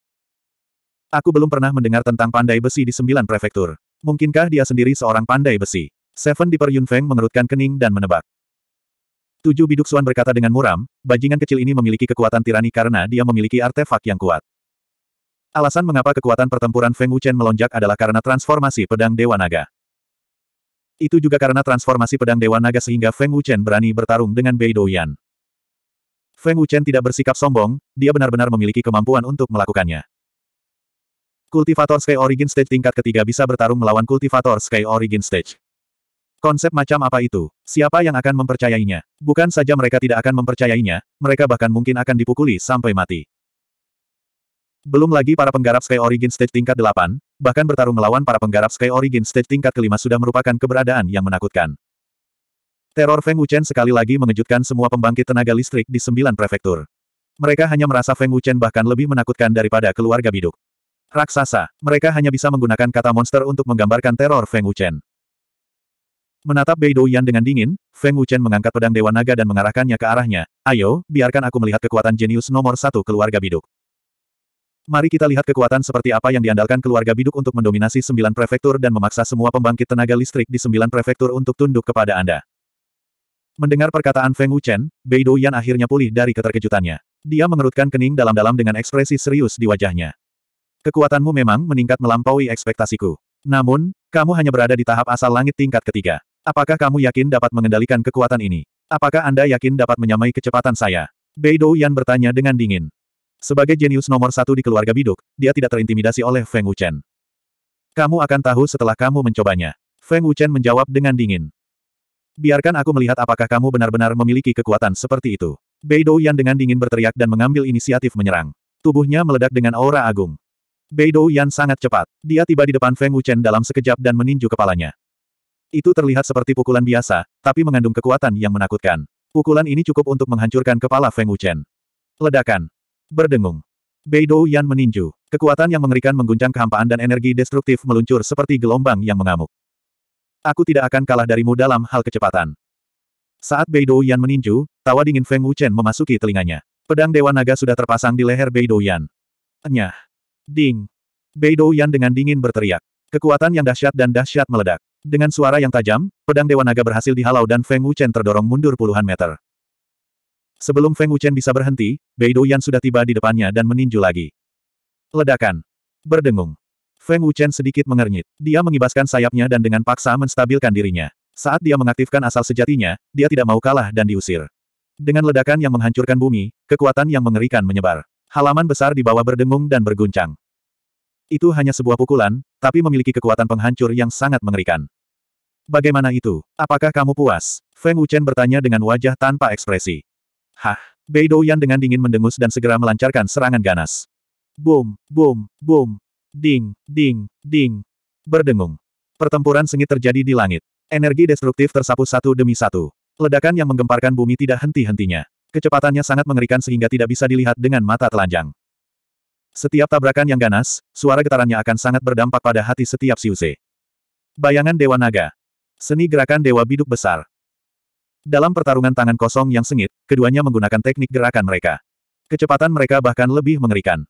Aku belum pernah mendengar tentang pandai besi di sembilan prefektur. Mungkinkah dia sendiri seorang pandai besi? Seven di Peryun Feng mengerutkan kening dan menebak. Tujuh biduk Suan berkata dengan muram, bajingan kecil ini memiliki kekuatan tirani karena dia memiliki artefak yang kuat. Alasan mengapa kekuatan pertempuran Feng Wuchen melonjak adalah karena transformasi pedang Dewa Naga. Itu juga karena transformasi pedang Dewa Naga sehingga Feng Wuchen berani bertarung dengan Bei Douyan. Feng Wuchen tidak bersikap sombong, dia benar-benar memiliki kemampuan untuk melakukannya. Kultivator Sky Origin Stage tingkat ketiga bisa bertarung melawan Kultivator Sky Origin Stage. Konsep macam apa itu? Siapa yang akan mempercayainya? Bukan saja mereka tidak akan mempercayainya, mereka bahkan mungkin akan dipukuli sampai mati. Belum lagi para penggarap Sky Origin Stage tingkat 8, bahkan bertarung melawan para penggarap Sky Origin Stage tingkat kelima sudah merupakan keberadaan yang menakutkan. Teror Feng Wuchen sekali lagi mengejutkan semua pembangkit tenaga listrik di sembilan prefektur. Mereka hanya merasa Feng Wuchen bahkan lebih menakutkan daripada keluarga biduk. Raksasa, mereka hanya bisa menggunakan kata monster untuk menggambarkan teror Feng Wuchen. Menatap Bei Yan dengan dingin, Feng Wuchen mengangkat pedang Dewa Naga dan mengarahkannya ke arahnya. Ayo, biarkan aku melihat kekuatan jenius nomor satu keluarga biduk. Mari kita lihat kekuatan seperti apa yang diandalkan keluarga biduk untuk mendominasi sembilan prefektur dan memaksa semua pembangkit tenaga listrik di sembilan prefektur untuk tunduk kepada Anda. Mendengar perkataan Feng Wuchen, Bei Yan akhirnya pulih dari keterkejutannya. Dia mengerutkan kening dalam-dalam dengan ekspresi serius di wajahnya. Kekuatanmu memang meningkat melampaui ekspektasiku. Namun, kamu hanya berada di tahap asal langit tingkat ketiga. Apakah kamu yakin dapat mengendalikan kekuatan ini? Apakah Anda yakin dapat menyamai kecepatan saya? Bei Yan bertanya dengan dingin. Sebagai jenius nomor satu di keluarga biduk, dia tidak terintimidasi oleh Feng Wuchen. Kamu akan tahu setelah kamu mencobanya. Feng Wuchen menjawab dengan dingin. Biarkan aku melihat apakah kamu benar-benar memiliki kekuatan seperti itu. Bei Douyan dengan dingin berteriak dan mengambil inisiatif menyerang. Tubuhnya meledak dengan aura agung. Bei Douyan sangat cepat. Dia tiba di depan Feng Wuchen dalam sekejap dan meninju kepalanya. Itu terlihat seperti pukulan biasa, tapi mengandung kekuatan yang menakutkan. Pukulan ini cukup untuk menghancurkan kepala Feng Wuchen. Ledakan. Berdengung. Beidou Yan meninju. Kekuatan yang mengerikan mengguncang kehampaan dan energi destruktif meluncur seperti gelombang yang mengamuk. Aku tidak akan kalah darimu dalam hal kecepatan. Saat Beidou Yan meninju, tawa dingin Feng Wuchen memasuki telinganya. Pedang Dewa Naga sudah terpasang di leher Beidou Yan. Enyah. Ding. Beidou Yan dengan dingin berteriak. Kekuatan yang dahsyat dan dahsyat meledak. Dengan suara yang tajam, pedang Dewa Naga berhasil dihalau dan Feng Wuchen terdorong mundur puluhan meter. Sebelum Feng Wuchen bisa berhenti, Beidou Yan sudah tiba di depannya dan meninju lagi. Ledakan. Berdengung. Feng Wuchen sedikit mengernyit. Dia mengibaskan sayapnya dan dengan paksa menstabilkan dirinya. Saat dia mengaktifkan asal sejatinya, dia tidak mau kalah dan diusir. Dengan ledakan yang menghancurkan bumi, kekuatan yang mengerikan menyebar. Halaman besar di bawah berdengung dan berguncang. Itu hanya sebuah pukulan, tapi memiliki kekuatan penghancur yang sangat mengerikan. Bagaimana itu? Apakah kamu puas? Feng Wuchen bertanya dengan wajah tanpa ekspresi. Hah! Bei Douyan dengan dingin mendengus dan segera melancarkan serangan ganas. Boom, boom, boom. Ding, ding, ding. Berdengung. Pertempuran sengit terjadi di langit. Energi destruktif tersapu satu demi satu. Ledakan yang menggemparkan bumi tidak henti-hentinya. Kecepatannya sangat mengerikan sehingga tidak bisa dilihat dengan mata telanjang. Setiap tabrakan yang ganas, suara getarannya akan sangat berdampak pada hati setiap siuse. Bayangan Dewa Naga. Seni gerakan Dewa Biduk Besar. Dalam pertarungan tangan kosong yang sengit, keduanya menggunakan teknik gerakan mereka. Kecepatan mereka bahkan lebih mengerikan.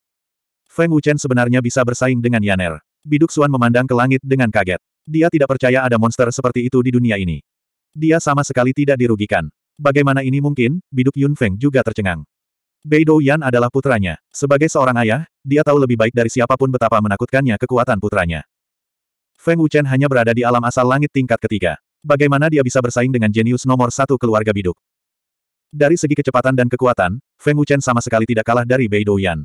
Feng Wuchen sebenarnya bisa bersaing dengan Yaner. Biduk Xuan memandang ke langit dengan kaget. Dia tidak percaya ada monster seperti itu di dunia ini. Dia sama sekali tidak dirugikan. Bagaimana ini mungkin? Biduk Yun Feng juga tercengang. Bei Dou Yan adalah putranya. Sebagai seorang ayah, dia tahu lebih baik dari siapapun betapa menakutkannya kekuatan putranya. Feng Wuchen hanya berada di alam asal langit tingkat ketiga. Bagaimana dia bisa bersaing dengan jenius nomor satu keluarga biduk? Dari segi kecepatan dan kekuatan, Feng Wuchen sama sekali tidak kalah dari Bei Douyan.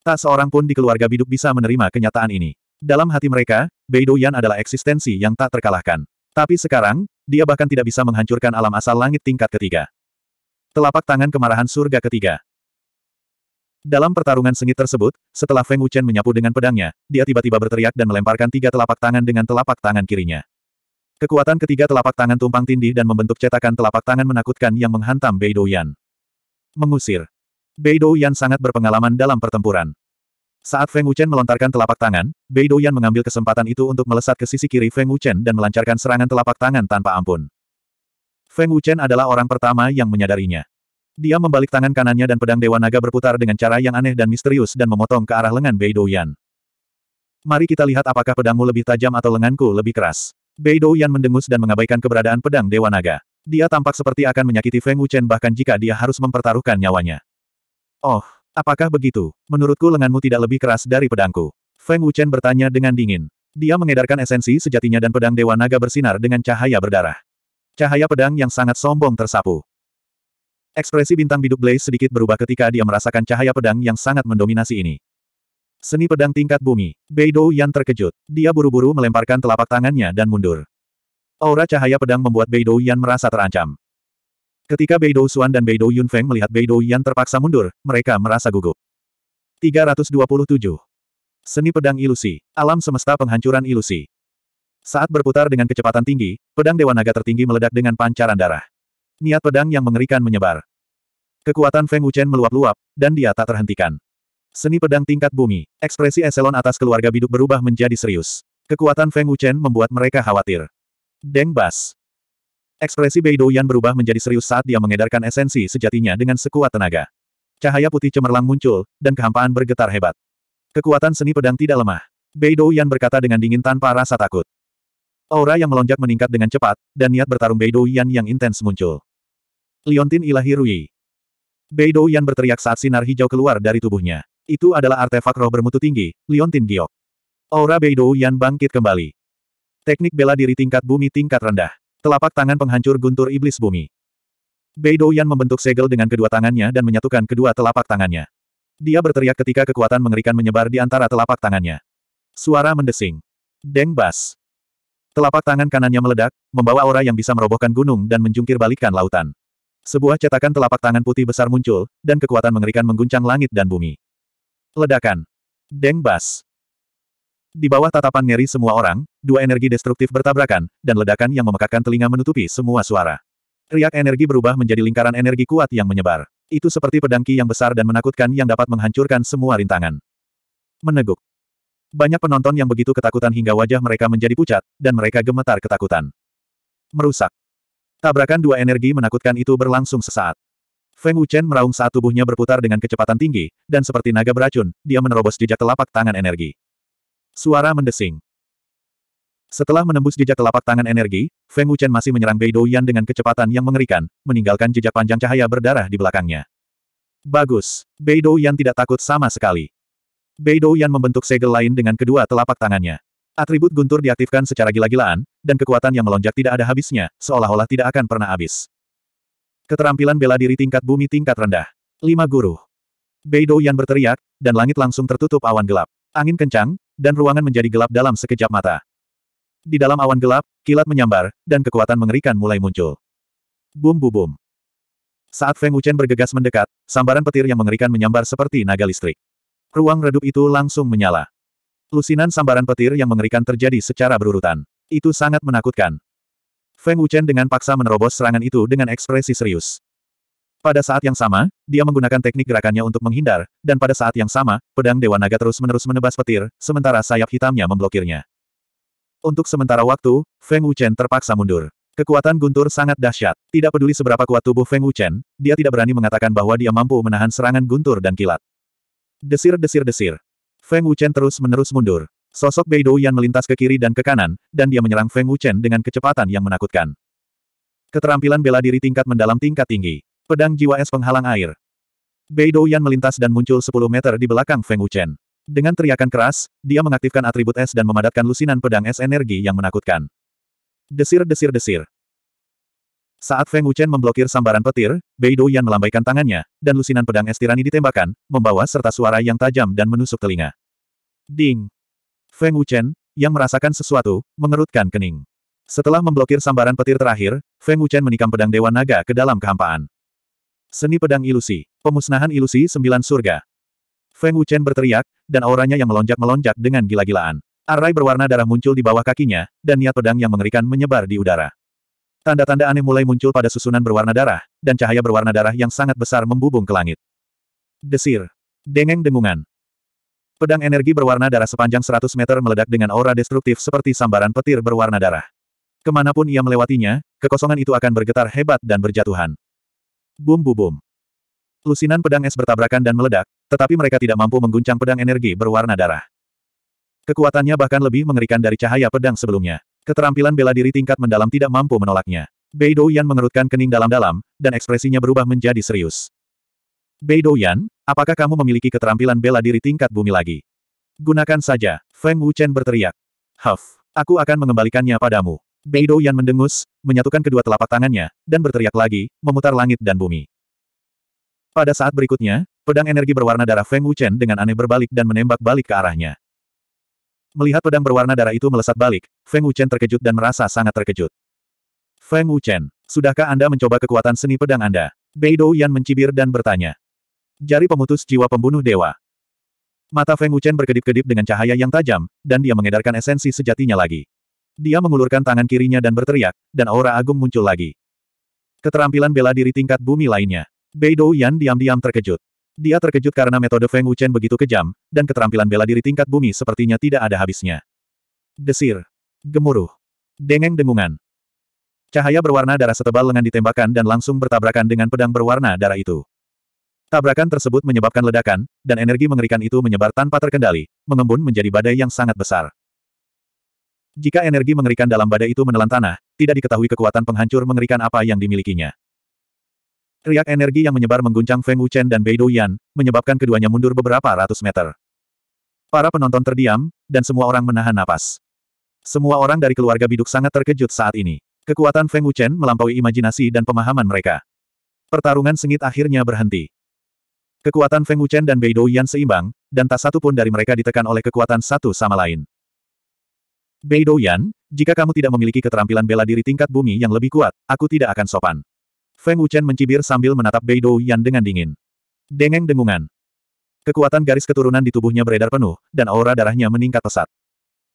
Tak seorang pun di keluarga biduk bisa menerima kenyataan ini. Dalam hati mereka, Bei Douyan adalah eksistensi yang tak terkalahkan. Tapi sekarang, dia bahkan tidak bisa menghancurkan alam asal langit tingkat ketiga. Telapak tangan kemarahan surga ketiga. Dalam pertarungan sengit tersebut, setelah Feng Wuchen menyapu dengan pedangnya, dia tiba-tiba berteriak dan melemparkan tiga telapak tangan dengan telapak tangan kirinya. Kekuatan ketiga telapak tangan tumpang tindih dan membentuk cetakan telapak tangan menakutkan yang menghantam Bei Yan. Mengusir. Bei Yan sangat berpengalaman dalam pertempuran. Saat Feng Wuchen melontarkan telapak tangan, Bei Yan mengambil kesempatan itu untuk melesat ke sisi kiri Feng Wuchen dan melancarkan serangan telapak tangan tanpa ampun. Feng Wuchen adalah orang pertama yang menyadarinya. Dia membalik tangan kanannya dan pedang Dewa Naga berputar dengan cara yang aneh dan misterius dan memotong ke arah lengan Bei Yan. Mari kita lihat apakah pedangmu lebih tajam atau lenganku lebih keras. Bei Yan mendengus dan mengabaikan keberadaan pedang Dewa Naga. Dia tampak seperti akan menyakiti Feng Wuchen bahkan jika dia harus mempertaruhkan nyawanya. Oh, apakah begitu? Menurutku lenganmu tidak lebih keras dari pedangku. Feng Wuchen bertanya dengan dingin. Dia mengedarkan esensi sejatinya dan pedang Dewa Naga bersinar dengan cahaya berdarah. Cahaya pedang yang sangat sombong tersapu. Ekspresi bintang biduk Blaze sedikit berubah ketika dia merasakan cahaya pedang yang sangat mendominasi ini. Seni pedang tingkat bumi. Beidou Yan terkejut. Dia buru-buru melemparkan telapak tangannya dan mundur. Aura cahaya pedang membuat Beidou Yan merasa terancam. Ketika Beidou Xuan dan Beidou Yunfeng melihat Beidou Yan terpaksa mundur, mereka merasa gugup. 327. Seni pedang ilusi. Alam semesta penghancuran ilusi. Saat berputar dengan kecepatan tinggi, pedang Dewa Naga tertinggi meledak dengan pancaran darah. Niat pedang yang mengerikan menyebar. Kekuatan Feng Wuchen meluap-luap, dan dia tak terhentikan. Seni pedang tingkat bumi, ekspresi eselon atas keluarga biduk berubah menjadi serius. Kekuatan Feng Wuchen membuat mereka khawatir. Deng Bas. Ekspresi Beidou Yan berubah menjadi serius saat dia mengedarkan esensi sejatinya dengan sekuat tenaga. Cahaya putih cemerlang muncul, dan kehampaan bergetar hebat. Kekuatan seni pedang tidak lemah. Beidou Yan berkata dengan dingin tanpa rasa takut. Aura yang melonjak meningkat dengan cepat, dan niat bertarung Beidou Yan yang intens muncul. Liontin Ilahi Rui. Beidou Yan berteriak saat sinar hijau keluar dari tubuhnya. Itu adalah artefak roh bermutu tinggi, Liontin Giok. Aura Beidou Yan bangkit kembali. Teknik bela diri tingkat bumi tingkat rendah. Telapak tangan penghancur guntur iblis bumi. Beidou Yan membentuk segel dengan kedua tangannya dan menyatukan kedua telapak tangannya. Dia berteriak ketika kekuatan mengerikan menyebar di antara telapak tangannya. Suara mendesing. Deng Bas. Telapak tangan kanannya meledak, membawa aura yang bisa merobohkan gunung dan menjungkir balikkan lautan. Sebuah cetakan telapak tangan putih besar muncul, dan kekuatan mengerikan mengguncang langit dan bumi. Ledakan. Deng Bas. Di bawah tatapan ngeri semua orang, dua energi destruktif bertabrakan, dan ledakan yang memekakkan telinga menutupi semua suara. Riak energi berubah menjadi lingkaran energi kuat yang menyebar. Itu seperti pedangki yang besar dan menakutkan yang dapat menghancurkan semua rintangan. Meneguk. Banyak penonton yang begitu ketakutan hingga wajah mereka menjadi pucat, dan mereka gemetar ketakutan. Merusak. Tabrakan dua energi menakutkan itu berlangsung sesaat. Feng Wuchen meraung saat tubuhnya berputar dengan kecepatan tinggi, dan seperti naga beracun, dia menerobos jejak telapak tangan energi. Suara mendesing. Setelah menembus jejak telapak tangan energi, Feng Wuchen masih menyerang Bei Douyan dengan kecepatan yang mengerikan, meninggalkan jejak panjang cahaya berdarah di belakangnya. Bagus, Bei Douyan tidak takut sama sekali. Bei Douyan membentuk segel lain dengan kedua telapak tangannya. Atribut guntur diaktifkan secara gila-gilaan, dan kekuatan yang melonjak tidak ada habisnya, seolah-olah tidak akan pernah habis. Keterampilan bela diri tingkat bumi tingkat rendah. Lima guru. Beidou Yan berteriak, dan langit langsung tertutup awan gelap. Angin kencang, dan ruangan menjadi gelap dalam sekejap mata. Di dalam awan gelap, kilat menyambar, dan kekuatan mengerikan mulai muncul. Bum bum bum. Saat Feng Wuchen bergegas mendekat, sambaran petir yang mengerikan menyambar seperti naga listrik. Ruang redup itu langsung menyala. Lusinan sambaran petir yang mengerikan terjadi secara berurutan. Itu sangat menakutkan. Feng Wuchen dengan paksa menerobos serangan itu dengan ekspresi serius. Pada saat yang sama, dia menggunakan teknik gerakannya untuk menghindar, dan pada saat yang sama, pedang Dewa Naga terus-menerus menebas petir, sementara sayap hitamnya memblokirnya. Untuk sementara waktu, Feng Wuchen terpaksa mundur. Kekuatan guntur sangat dahsyat. Tidak peduli seberapa kuat tubuh Feng Wuchen, dia tidak berani mengatakan bahwa dia mampu menahan serangan guntur dan kilat. Desir-desir-desir. Feng Wuchen terus-menerus mundur. Sosok Beidou Yan melintas ke kiri dan ke kanan, dan dia menyerang Feng Wuchen dengan kecepatan yang menakutkan. Keterampilan bela diri tingkat mendalam tingkat tinggi. Pedang jiwa es penghalang air. Beidou Yan melintas dan muncul 10 meter di belakang Feng Wuchen. Dengan teriakan keras, dia mengaktifkan atribut es dan memadatkan lusinan pedang es energi yang menakutkan. Desir-desir-desir. Saat Feng Wuchen memblokir sambaran petir, Beidou Yan melambaikan tangannya, dan lusinan pedang es tirani ditembakkan, membawa serta suara yang tajam dan menusuk telinga. Ding! Feng Wuchen, yang merasakan sesuatu, mengerutkan kening. Setelah memblokir sambaran petir terakhir, Feng Wuchen menikam pedang Dewa Naga ke dalam kehampaan. Seni Pedang Ilusi, Pemusnahan Ilusi Sembilan Surga. Feng Wuchen berteriak, dan auranya yang melonjak-melonjak dengan gila-gilaan. Arai berwarna darah muncul di bawah kakinya, dan niat pedang yang mengerikan menyebar di udara. Tanda-tanda aneh mulai muncul pada susunan berwarna darah, dan cahaya berwarna darah yang sangat besar membubung ke langit. Desir. Dengeng dengungan. Pedang energi berwarna darah sepanjang 100 meter meledak dengan aura destruktif seperti sambaran petir berwarna darah. Kemanapun ia melewatinya, kekosongan itu akan bergetar hebat dan berjatuhan. Bum bum bum. Lusinan pedang es bertabrakan dan meledak, tetapi mereka tidak mampu mengguncang pedang energi berwarna darah. Kekuatannya bahkan lebih mengerikan dari cahaya pedang sebelumnya. Keterampilan bela diri tingkat mendalam tidak mampu menolaknya. Beidou Yan mengerutkan kening dalam-dalam, dan ekspresinya berubah menjadi serius. Bei Yan, apakah kamu memiliki keterampilan bela diri tingkat bumi lagi? Gunakan saja, Feng Wuchen berteriak. Huff, aku akan mengembalikannya padamu. Bei mendengus, menyatukan kedua telapak tangannya, dan berteriak lagi, memutar langit dan bumi. Pada saat berikutnya, pedang energi berwarna darah Feng Wuchen dengan aneh berbalik dan menembak balik ke arahnya. Melihat pedang berwarna darah itu melesat balik, Feng Wuchen terkejut dan merasa sangat terkejut. Feng Wuchen, sudahkah Anda mencoba kekuatan seni pedang Anda? Beidou Yan mencibir dan bertanya. Jari pemutus jiwa pembunuh dewa. Mata Feng Wuchen berkedip-kedip dengan cahaya yang tajam, dan dia mengedarkan esensi sejatinya lagi. Dia mengulurkan tangan kirinya dan berteriak, dan aura agung muncul lagi. Keterampilan bela diri tingkat bumi lainnya. Bei Yan diam-diam terkejut. Dia terkejut karena metode Feng Wuchen begitu kejam, dan keterampilan bela diri tingkat bumi sepertinya tidak ada habisnya. Desir. Gemuruh. Dengeng dengungan. Cahaya berwarna darah setebal lengan ditembakkan dan langsung bertabrakan dengan pedang berwarna darah itu. Tabrakan tersebut menyebabkan ledakan, dan energi mengerikan itu menyebar tanpa terkendali, mengembun menjadi badai yang sangat besar. Jika energi mengerikan dalam badai itu menelan tanah, tidak diketahui kekuatan penghancur mengerikan apa yang dimilikinya. Riak energi yang menyebar mengguncang Feng Wuchen dan Bei Douyan, menyebabkan keduanya mundur beberapa ratus meter. Para penonton terdiam, dan semua orang menahan napas. Semua orang dari keluarga biduk sangat terkejut saat ini. Kekuatan Feng Wuchen melampaui imajinasi dan pemahaman mereka. Pertarungan sengit akhirnya berhenti. Kekuatan Feng Wuchen dan Beidou Yan seimbang, dan tak satu pun dari mereka ditekan oleh kekuatan satu sama lain. Beidou Yan, jika kamu tidak memiliki keterampilan bela diri tingkat bumi yang lebih kuat, aku tidak akan sopan. Feng Wuchen mencibir sambil menatap Beidou Yan dengan dingin. Dengeng dengungan. Kekuatan garis keturunan di tubuhnya beredar penuh, dan aura darahnya meningkat pesat.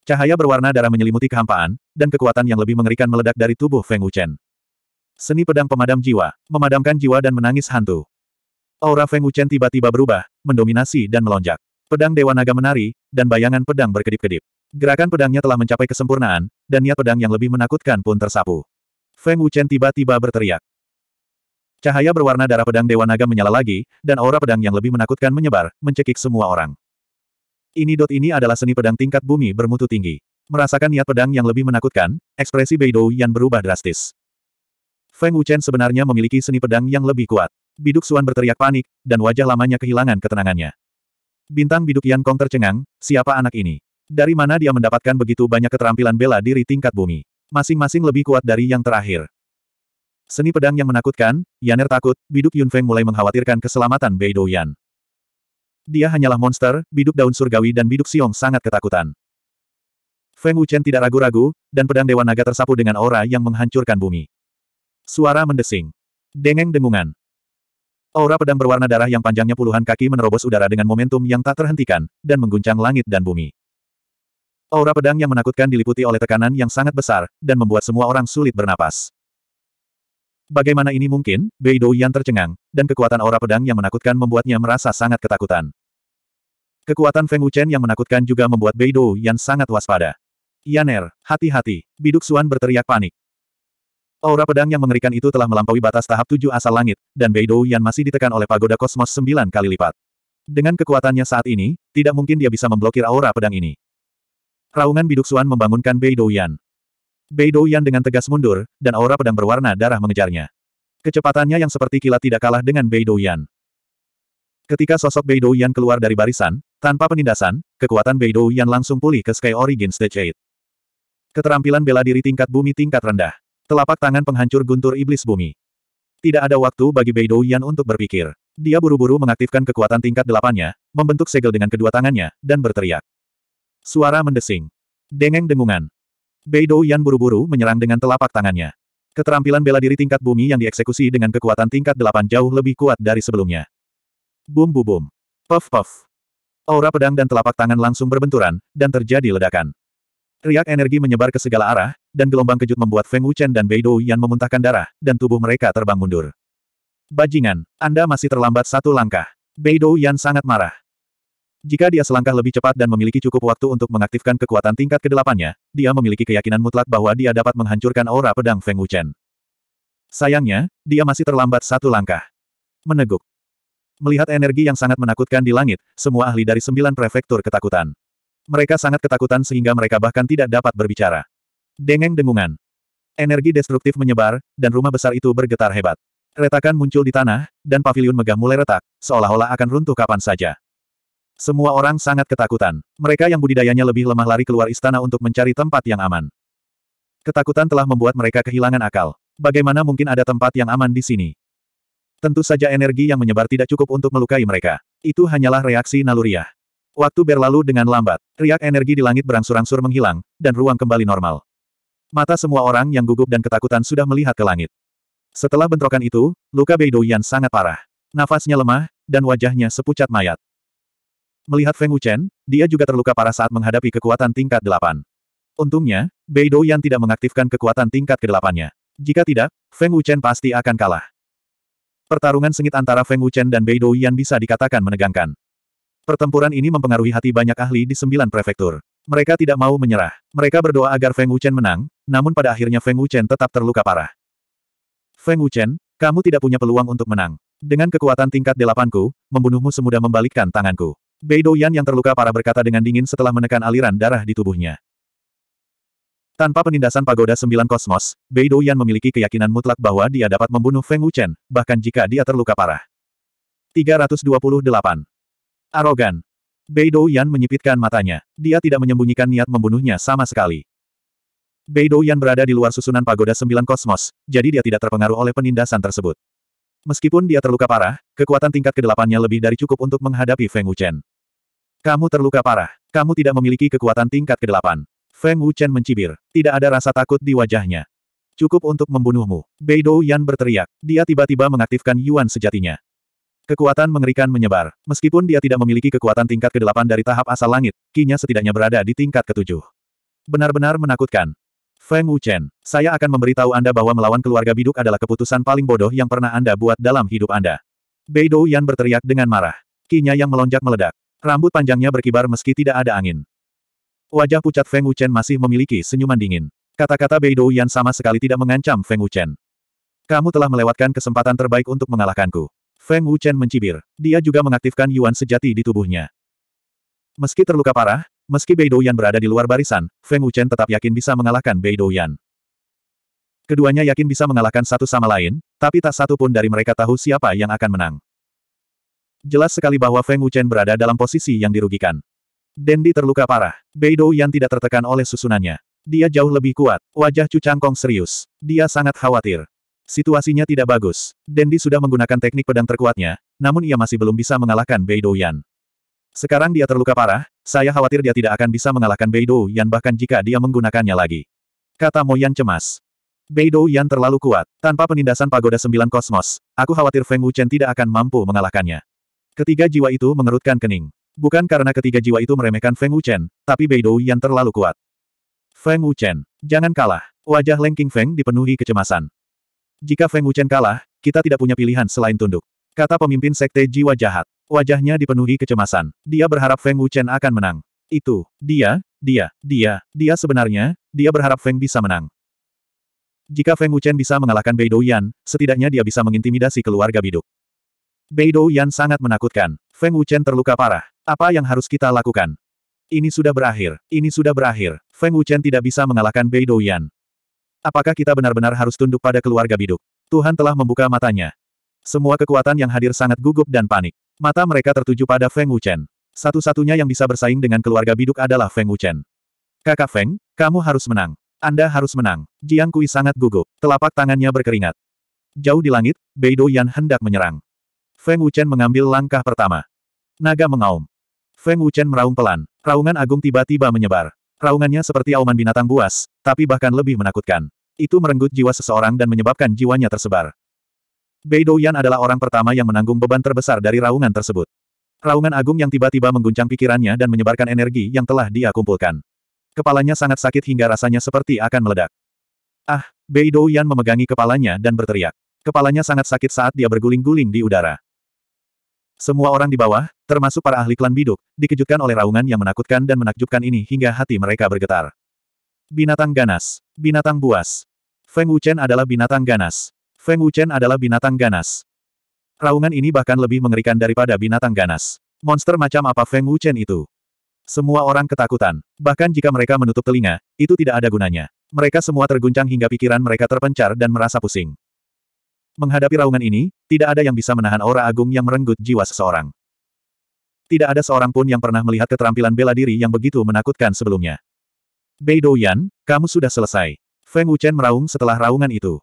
Cahaya berwarna darah menyelimuti kehampaan, dan kekuatan yang lebih mengerikan meledak dari tubuh Feng Wuchen. Seni pedang pemadam jiwa, memadamkan jiwa dan menangis hantu. Aura Feng Wuchen tiba-tiba berubah, mendominasi dan melonjak. Pedang Dewa Naga menari, dan bayangan pedang berkedip-kedip. Gerakan pedangnya telah mencapai kesempurnaan, dan niat pedang yang lebih menakutkan pun tersapu. Feng Wuchen tiba-tiba berteriak. Cahaya berwarna darah pedang Dewa Naga menyala lagi, dan aura pedang yang lebih menakutkan menyebar, mencekik semua orang. Ini dot ini adalah seni pedang tingkat bumi bermutu tinggi. Merasakan niat pedang yang lebih menakutkan, ekspresi Beidou yang berubah drastis. Feng Wuchen sebenarnya memiliki seni pedang yang lebih kuat. Biduk Suan berteriak panik, dan wajah lamanya kehilangan ketenangannya. Bintang biduk Yan Kong tercengang, siapa anak ini? Dari mana dia mendapatkan begitu banyak keterampilan bela diri tingkat bumi? Masing-masing lebih kuat dari yang terakhir. Seni pedang yang menakutkan, Yaner takut, biduk Yun Feng mulai mengkhawatirkan keselamatan Bei Yan. Dia hanyalah monster, biduk daun surgawi dan biduk siong sangat ketakutan. Feng Wuchen tidak ragu-ragu, dan pedang Dewa Naga tersapu dengan aura yang menghancurkan bumi. Suara mendesing. Dengeng dengungan. Aura pedang berwarna darah yang panjangnya puluhan kaki menerobos udara dengan momentum yang tak terhentikan, dan mengguncang langit dan bumi. Aura pedang yang menakutkan diliputi oleh tekanan yang sangat besar, dan membuat semua orang sulit bernapas. Bagaimana ini mungkin? Beidou yang tercengang, dan kekuatan aura pedang yang menakutkan membuatnya merasa sangat ketakutan. Kekuatan Feng Wuchen yang menakutkan juga membuat Beidou yang sangat waspada. Yaner, hati-hati, Biduk Suan berteriak panik. Aura pedang yang mengerikan itu telah melampaui batas tahap tujuh asal langit, dan Beidou Yan masih ditekan oleh pagoda kosmos sembilan kali lipat. Dengan kekuatannya saat ini, tidak mungkin dia bisa memblokir aura pedang ini. Raungan biduk Suan membangunkan Beidou Yan. Beidou Yan dengan tegas mundur, dan aura pedang berwarna darah mengejarnya. Kecepatannya yang seperti kilat tidak kalah dengan Beidou Yan. Ketika sosok Beidou Yan keluar dari barisan, tanpa penindasan, kekuatan Beidou Yan langsung pulih ke Sky Origin Stage 8. Keterampilan bela diri tingkat bumi tingkat rendah. Telapak tangan penghancur guntur iblis bumi. Tidak ada waktu bagi Beidou Yan untuk berpikir. Dia buru-buru mengaktifkan kekuatan tingkat delapannya, membentuk segel dengan kedua tangannya, dan berteriak. Suara mendesing. Dengeng dengungan. Beidou Yan buru-buru menyerang dengan telapak tangannya. Keterampilan bela diri tingkat bumi yang dieksekusi dengan kekuatan tingkat delapan jauh lebih kuat dari sebelumnya. Bum bum bum. Puff puff. Aura pedang dan telapak tangan langsung berbenturan, dan terjadi ledakan. Riak energi menyebar ke segala arah, dan gelombang kejut membuat Feng Wuchen dan Bei Yan memuntahkan darah, dan tubuh mereka terbang mundur. Bajingan, Anda masih terlambat satu langkah. Bei Yan sangat marah. Jika dia selangkah lebih cepat dan memiliki cukup waktu untuk mengaktifkan kekuatan tingkat kedelapannya, dia memiliki keyakinan mutlak bahwa dia dapat menghancurkan aura pedang Feng Wuchen. Sayangnya, dia masih terlambat satu langkah. Meneguk. Melihat energi yang sangat menakutkan di langit, semua ahli dari sembilan prefektur ketakutan. Mereka sangat ketakutan sehingga mereka bahkan tidak dapat berbicara. Dengeng dengungan. Energi destruktif menyebar, dan rumah besar itu bergetar hebat. Retakan muncul di tanah, dan pavilion megah mulai retak, seolah-olah akan runtuh kapan saja. Semua orang sangat ketakutan. Mereka yang budidayanya lebih lemah lari keluar istana untuk mencari tempat yang aman. Ketakutan telah membuat mereka kehilangan akal. Bagaimana mungkin ada tempat yang aman di sini? Tentu saja energi yang menyebar tidak cukup untuk melukai mereka. Itu hanyalah reaksi naluriah. Waktu berlalu dengan lambat, riak energi di langit berangsur-angsur menghilang, dan ruang kembali normal. Mata semua orang yang gugup dan ketakutan sudah melihat ke langit. Setelah bentrokan itu, luka Beidouyan sangat parah. Nafasnya lemah, dan wajahnya sepucat mayat. Melihat Feng Wuchen, dia juga terluka parah saat menghadapi kekuatan tingkat delapan. Untungnya, Beidou Yan tidak mengaktifkan kekuatan tingkat kedelapannya. Jika tidak, Feng Wuchen pasti akan kalah. Pertarungan sengit antara Feng Wuchen dan Beidou Yan bisa dikatakan menegangkan. Pertempuran ini mempengaruhi hati banyak ahli di sembilan prefektur. Mereka tidak mau menyerah. Mereka berdoa agar Feng Wuchen menang, namun pada akhirnya Feng Wuchen tetap terluka parah. Feng Wuchen, kamu tidak punya peluang untuk menang. Dengan kekuatan tingkat delapanku, membunuhmu semudah membalikkan tanganku. Bei Yan yang terluka parah berkata dengan dingin setelah menekan aliran darah di tubuhnya. Tanpa penindasan pagoda sembilan kosmos, Bei Yan memiliki keyakinan mutlak bahwa dia dapat membunuh Feng Wuchen, bahkan jika dia terluka parah. 328. Arogan. Bei Yan menyipitkan matanya. Dia tidak menyembunyikan niat membunuhnya sama sekali. Bei Yan berada di luar susunan pagoda sembilan kosmos, jadi dia tidak terpengaruh oleh penindasan tersebut. Meskipun dia terluka parah, kekuatan tingkat kedelapannya lebih dari cukup untuk menghadapi Feng Wuchen. Kamu terluka parah. Kamu tidak memiliki kekuatan tingkat kedelapan. Feng Wuchen mencibir. Tidak ada rasa takut di wajahnya. Cukup untuk membunuhmu. Bei Yan berteriak. Dia tiba-tiba mengaktifkan Yuan sejatinya. Kekuatan mengerikan menyebar. Meskipun dia tidak memiliki kekuatan tingkat ke-8 dari tahap asal langit, kinya setidaknya berada di tingkat ke-7. Benar-benar menakutkan. Feng Wuchen, saya akan memberitahu Anda bahwa melawan keluarga biduk adalah keputusan paling bodoh yang pernah Anda buat dalam hidup Anda. Bei Yan berteriak dengan marah. Kinya yang melonjak meledak. Rambut panjangnya berkibar meski tidak ada angin. Wajah pucat Feng Wuchen masih memiliki senyuman dingin. Kata-kata Bei Yan sama sekali tidak mengancam Feng Wuchen. Kamu telah melewatkan kesempatan terbaik untuk mengalahkanku. Feng Wuchen mencibir. Dia juga mengaktifkan Yuan sejati di tubuhnya. Meski terluka parah, meski Bei Douyan berada di luar barisan, Feng Wuchen tetap yakin bisa mengalahkan Bei Douyan. Keduanya yakin bisa mengalahkan satu sama lain, tapi tak satu pun dari mereka tahu siapa yang akan menang. Jelas sekali bahwa Feng Wuchen berada dalam posisi yang dirugikan. Dendi terluka parah. Bei Douyan tidak tertekan oleh susunannya. Dia jauh lebih kuat. Wajah Cu Changkong serius. Dia sangat khawatir. Situasinya tidak bagus. Dendi sudah menggunakan teknik pedang terkuatnya, namun ia masih belum bisa mengalahkan Bei Yan. Sekarang dia terluka parah, saya khawatir dia tidak akan bisa mengalahkan Bei Yan bahkan jika dia menggunakannya lagi. Kata Moyan cemas. Bei Yan terlalu kuat. Tanpa penindasan pagoda sembilan kosmos, aku khawatir Feng Wuchen tidak akan mampu mengalahkannya. Ketiga jiwa itu mengerutkan kening. Bukan karena ketiga jiwa itu meremehkan Feng Wuchen, tapi Bei Yan terlalu kuat. Feng Wuchen, jangan kalah. Wajah Leng Feng dipenuhi kecemasan. Jika Feng Wuchen kalah, kita tidak punya pilihan selain tunduk. Kata pemimpin sekte jiwa jahat. Wajahnya dipenuhi kecemasan. Dia berharap Feng Wuchen akan menang. Itu, dia, dia, dia, dia sebenarnya, dia berharap Feng bisa menang. Jika Feng Wuchen bisa mengalahkan Bei Yan, setidaknya dia bisa mengintimidasi keluarga biduk. Bei Yan sangat menakutkan. Feng Wuchen terluka parah. Apa yang harus kita lakukan? Ini sudah berakhir, ini sudah berakhir. Feng Wuchen tidak bisa mengalahkan Bei Yan. Apakah kita benar-benar harus tunduk pada keluarga biduk? Tuhan telah membuka matanya. Semua kekuatan yang hadir sangat gugup dan panik. Mata mereka tertuju pada Feng Wuchen. Satu-satunya yang bisa bersaing dengan keluarga biduk adalah Feng Wuchen. Kakak Feng, kamu harus menang. Anda harus menang. Jiang Kui sangat gugup. Telapak tangannya berkeringat. Jauh di langit, Beidou Yan hendak menyerang. Feng Wuchen mengambil langkah pertama. Naga mengaum. Feng Wuchen meraung pelan. Raungan agung tiba-tiba menyebar. Raungannya seperti auman binatang buas, tapi bahkan lebih menakutkan. Itu merenggut jiwa seseorang dan menyebabkan jiwanya tersebar. Bei Douyan adalah orang pertama yang menanggung beban terbesar dari raungan tersebut. Raungan agung yang tiba-tiba mengguncang pikirannya dan menyebarkan energi yang telah dia kumpulkan. Kepalanya sangat sakit hingga rasanya seperti akan meledak. Ah, Bei Douyan memegangi kepalanya dan berteriak. Kepalanya sangat sakit saat dia berguling-guling di udara. Semua orang di bawah, termasuk para ahli klan biduk, dikejutkan oleh raungan yang menakutkan dan menakjubkan ini hingga hati mereka bergetar. Binatang ganas. Binatang buas. Feng Wuchen adalah binatang ganas. Feng Wuchen adalah binatang ganas. Raungan ini bahkan lebih mengerikan daripada binatang ganas. Monster macam apa Feng Wuchen itu? Semua orang ketakutan. Bahkan jika mereka menutup telinga, itu tidak ada gunanya. Mereka semua terguncang hingga pikiran mereka terpencar dan merasa pusing. Menghadapi raungan ini, tidak ada yang bisa menahan aura agung yang merenggut jiwa seseorang. Tidak ada seorang pun yang pernah melihat keterampilan bela diri yang begitu menakutkan sebelumnya. Bei Douyan, kamu sudah selesai. Feng Wuchen meraung setelah raungan itu.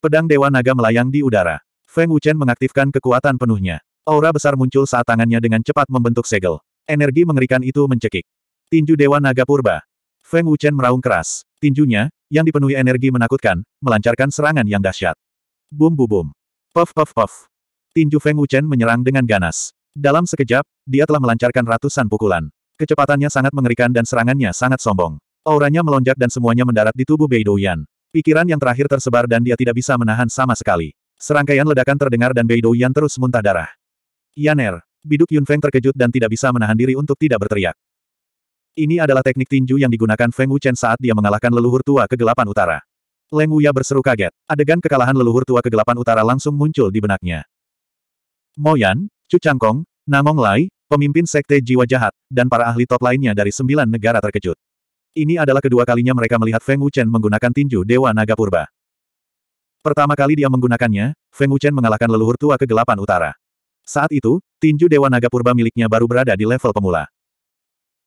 Pedang Dewa Naga melayang di udara. Feng Wuchen mengaktifkan kekuatan penuhnya. Aura besar muncul saat tangannya dengan cepat membentuk segel. Energi mengerikan itu mencekik. Tinju Dewa Naga Purba. Feng Wuchen meraung keras. Tinjunya, yang dipenuhi energi menakutkan, melancarkan serangan yang dahsyat. Boom, bum bum. Puff puff puff. Tinju Feng Wuchen menyerang dengan ganas. Dalam sekejap, dia telah melancarkan ratusan pukulan. Kecepatannya sangat mengerikan dan serangannya sangat sombong. Auranya melonjak dan semuanya mendarat di tubuh Bei Douyan. Pikiran yang terakhir tersebar dan dia tidak bisa menahan sama sekali. Serangkaian ledakan terdengar dan Bei Douyan terus muntah darah. Yaner, biduk Yunfeng terkejut dan tidak bisa menahan diri untuk tidak berteriak. Ini adalah teknik tinju yang digunakan Feng Wuchen saat dia mengalahkan leluhur tua kegelapan utara. Leng Wuya berseru kaget. Adegan kekalahan leluhur tua kegelapan utara langsung muncul di benaknya. Moyan, Chu Changkong, Namong Lai, pemimpin sekte jiwa jahat, dan para ahli top lainnya dari sembilan negara terkejut. Ini adalah kedua kalinya mereka melihat Feng Wuchen menggunakan tinju Dewa Naga Purba. Pertama kali dia menggunakannya, Feng Wuchen mengalahkan leluhur tua kegelapan utara. Saat itu, tinju Dewa Naga Purba miliknya baru berada di level pemula.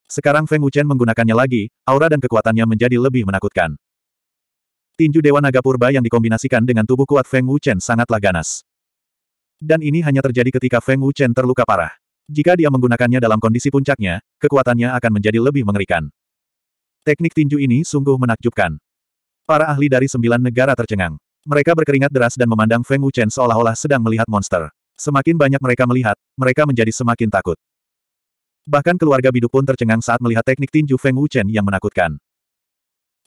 Sekarang Feng Wuchen menggunakannya lagi, aura dan kekuatannya menjadi lebih menakutkan. Tinju Dewa Naga Purba yang dikombinasikan dengan tubuh kuat Feng Wuchen sangatlah ganas. Dan ini hanya terjadi ketika Feng Wuchen terluka parah. Jika dia menggunakannya dalam kondisi puncaknya, kekuatannya akan menjadi lebih mengerikan. Teknik tinju ini sungguh menakjubkan. Para ahli dari sembilan negara tercengang. Mereka berkeringat deras dan memandang Feng Wuchen seolah-olah sedang melihat monster. Semakin banyak mereka melihat, mereka menjadi semakin takut. Bahkan keluarga Biduk pun tercengang saat melihat teknik tinju Feng Wuchen yang menakutkan.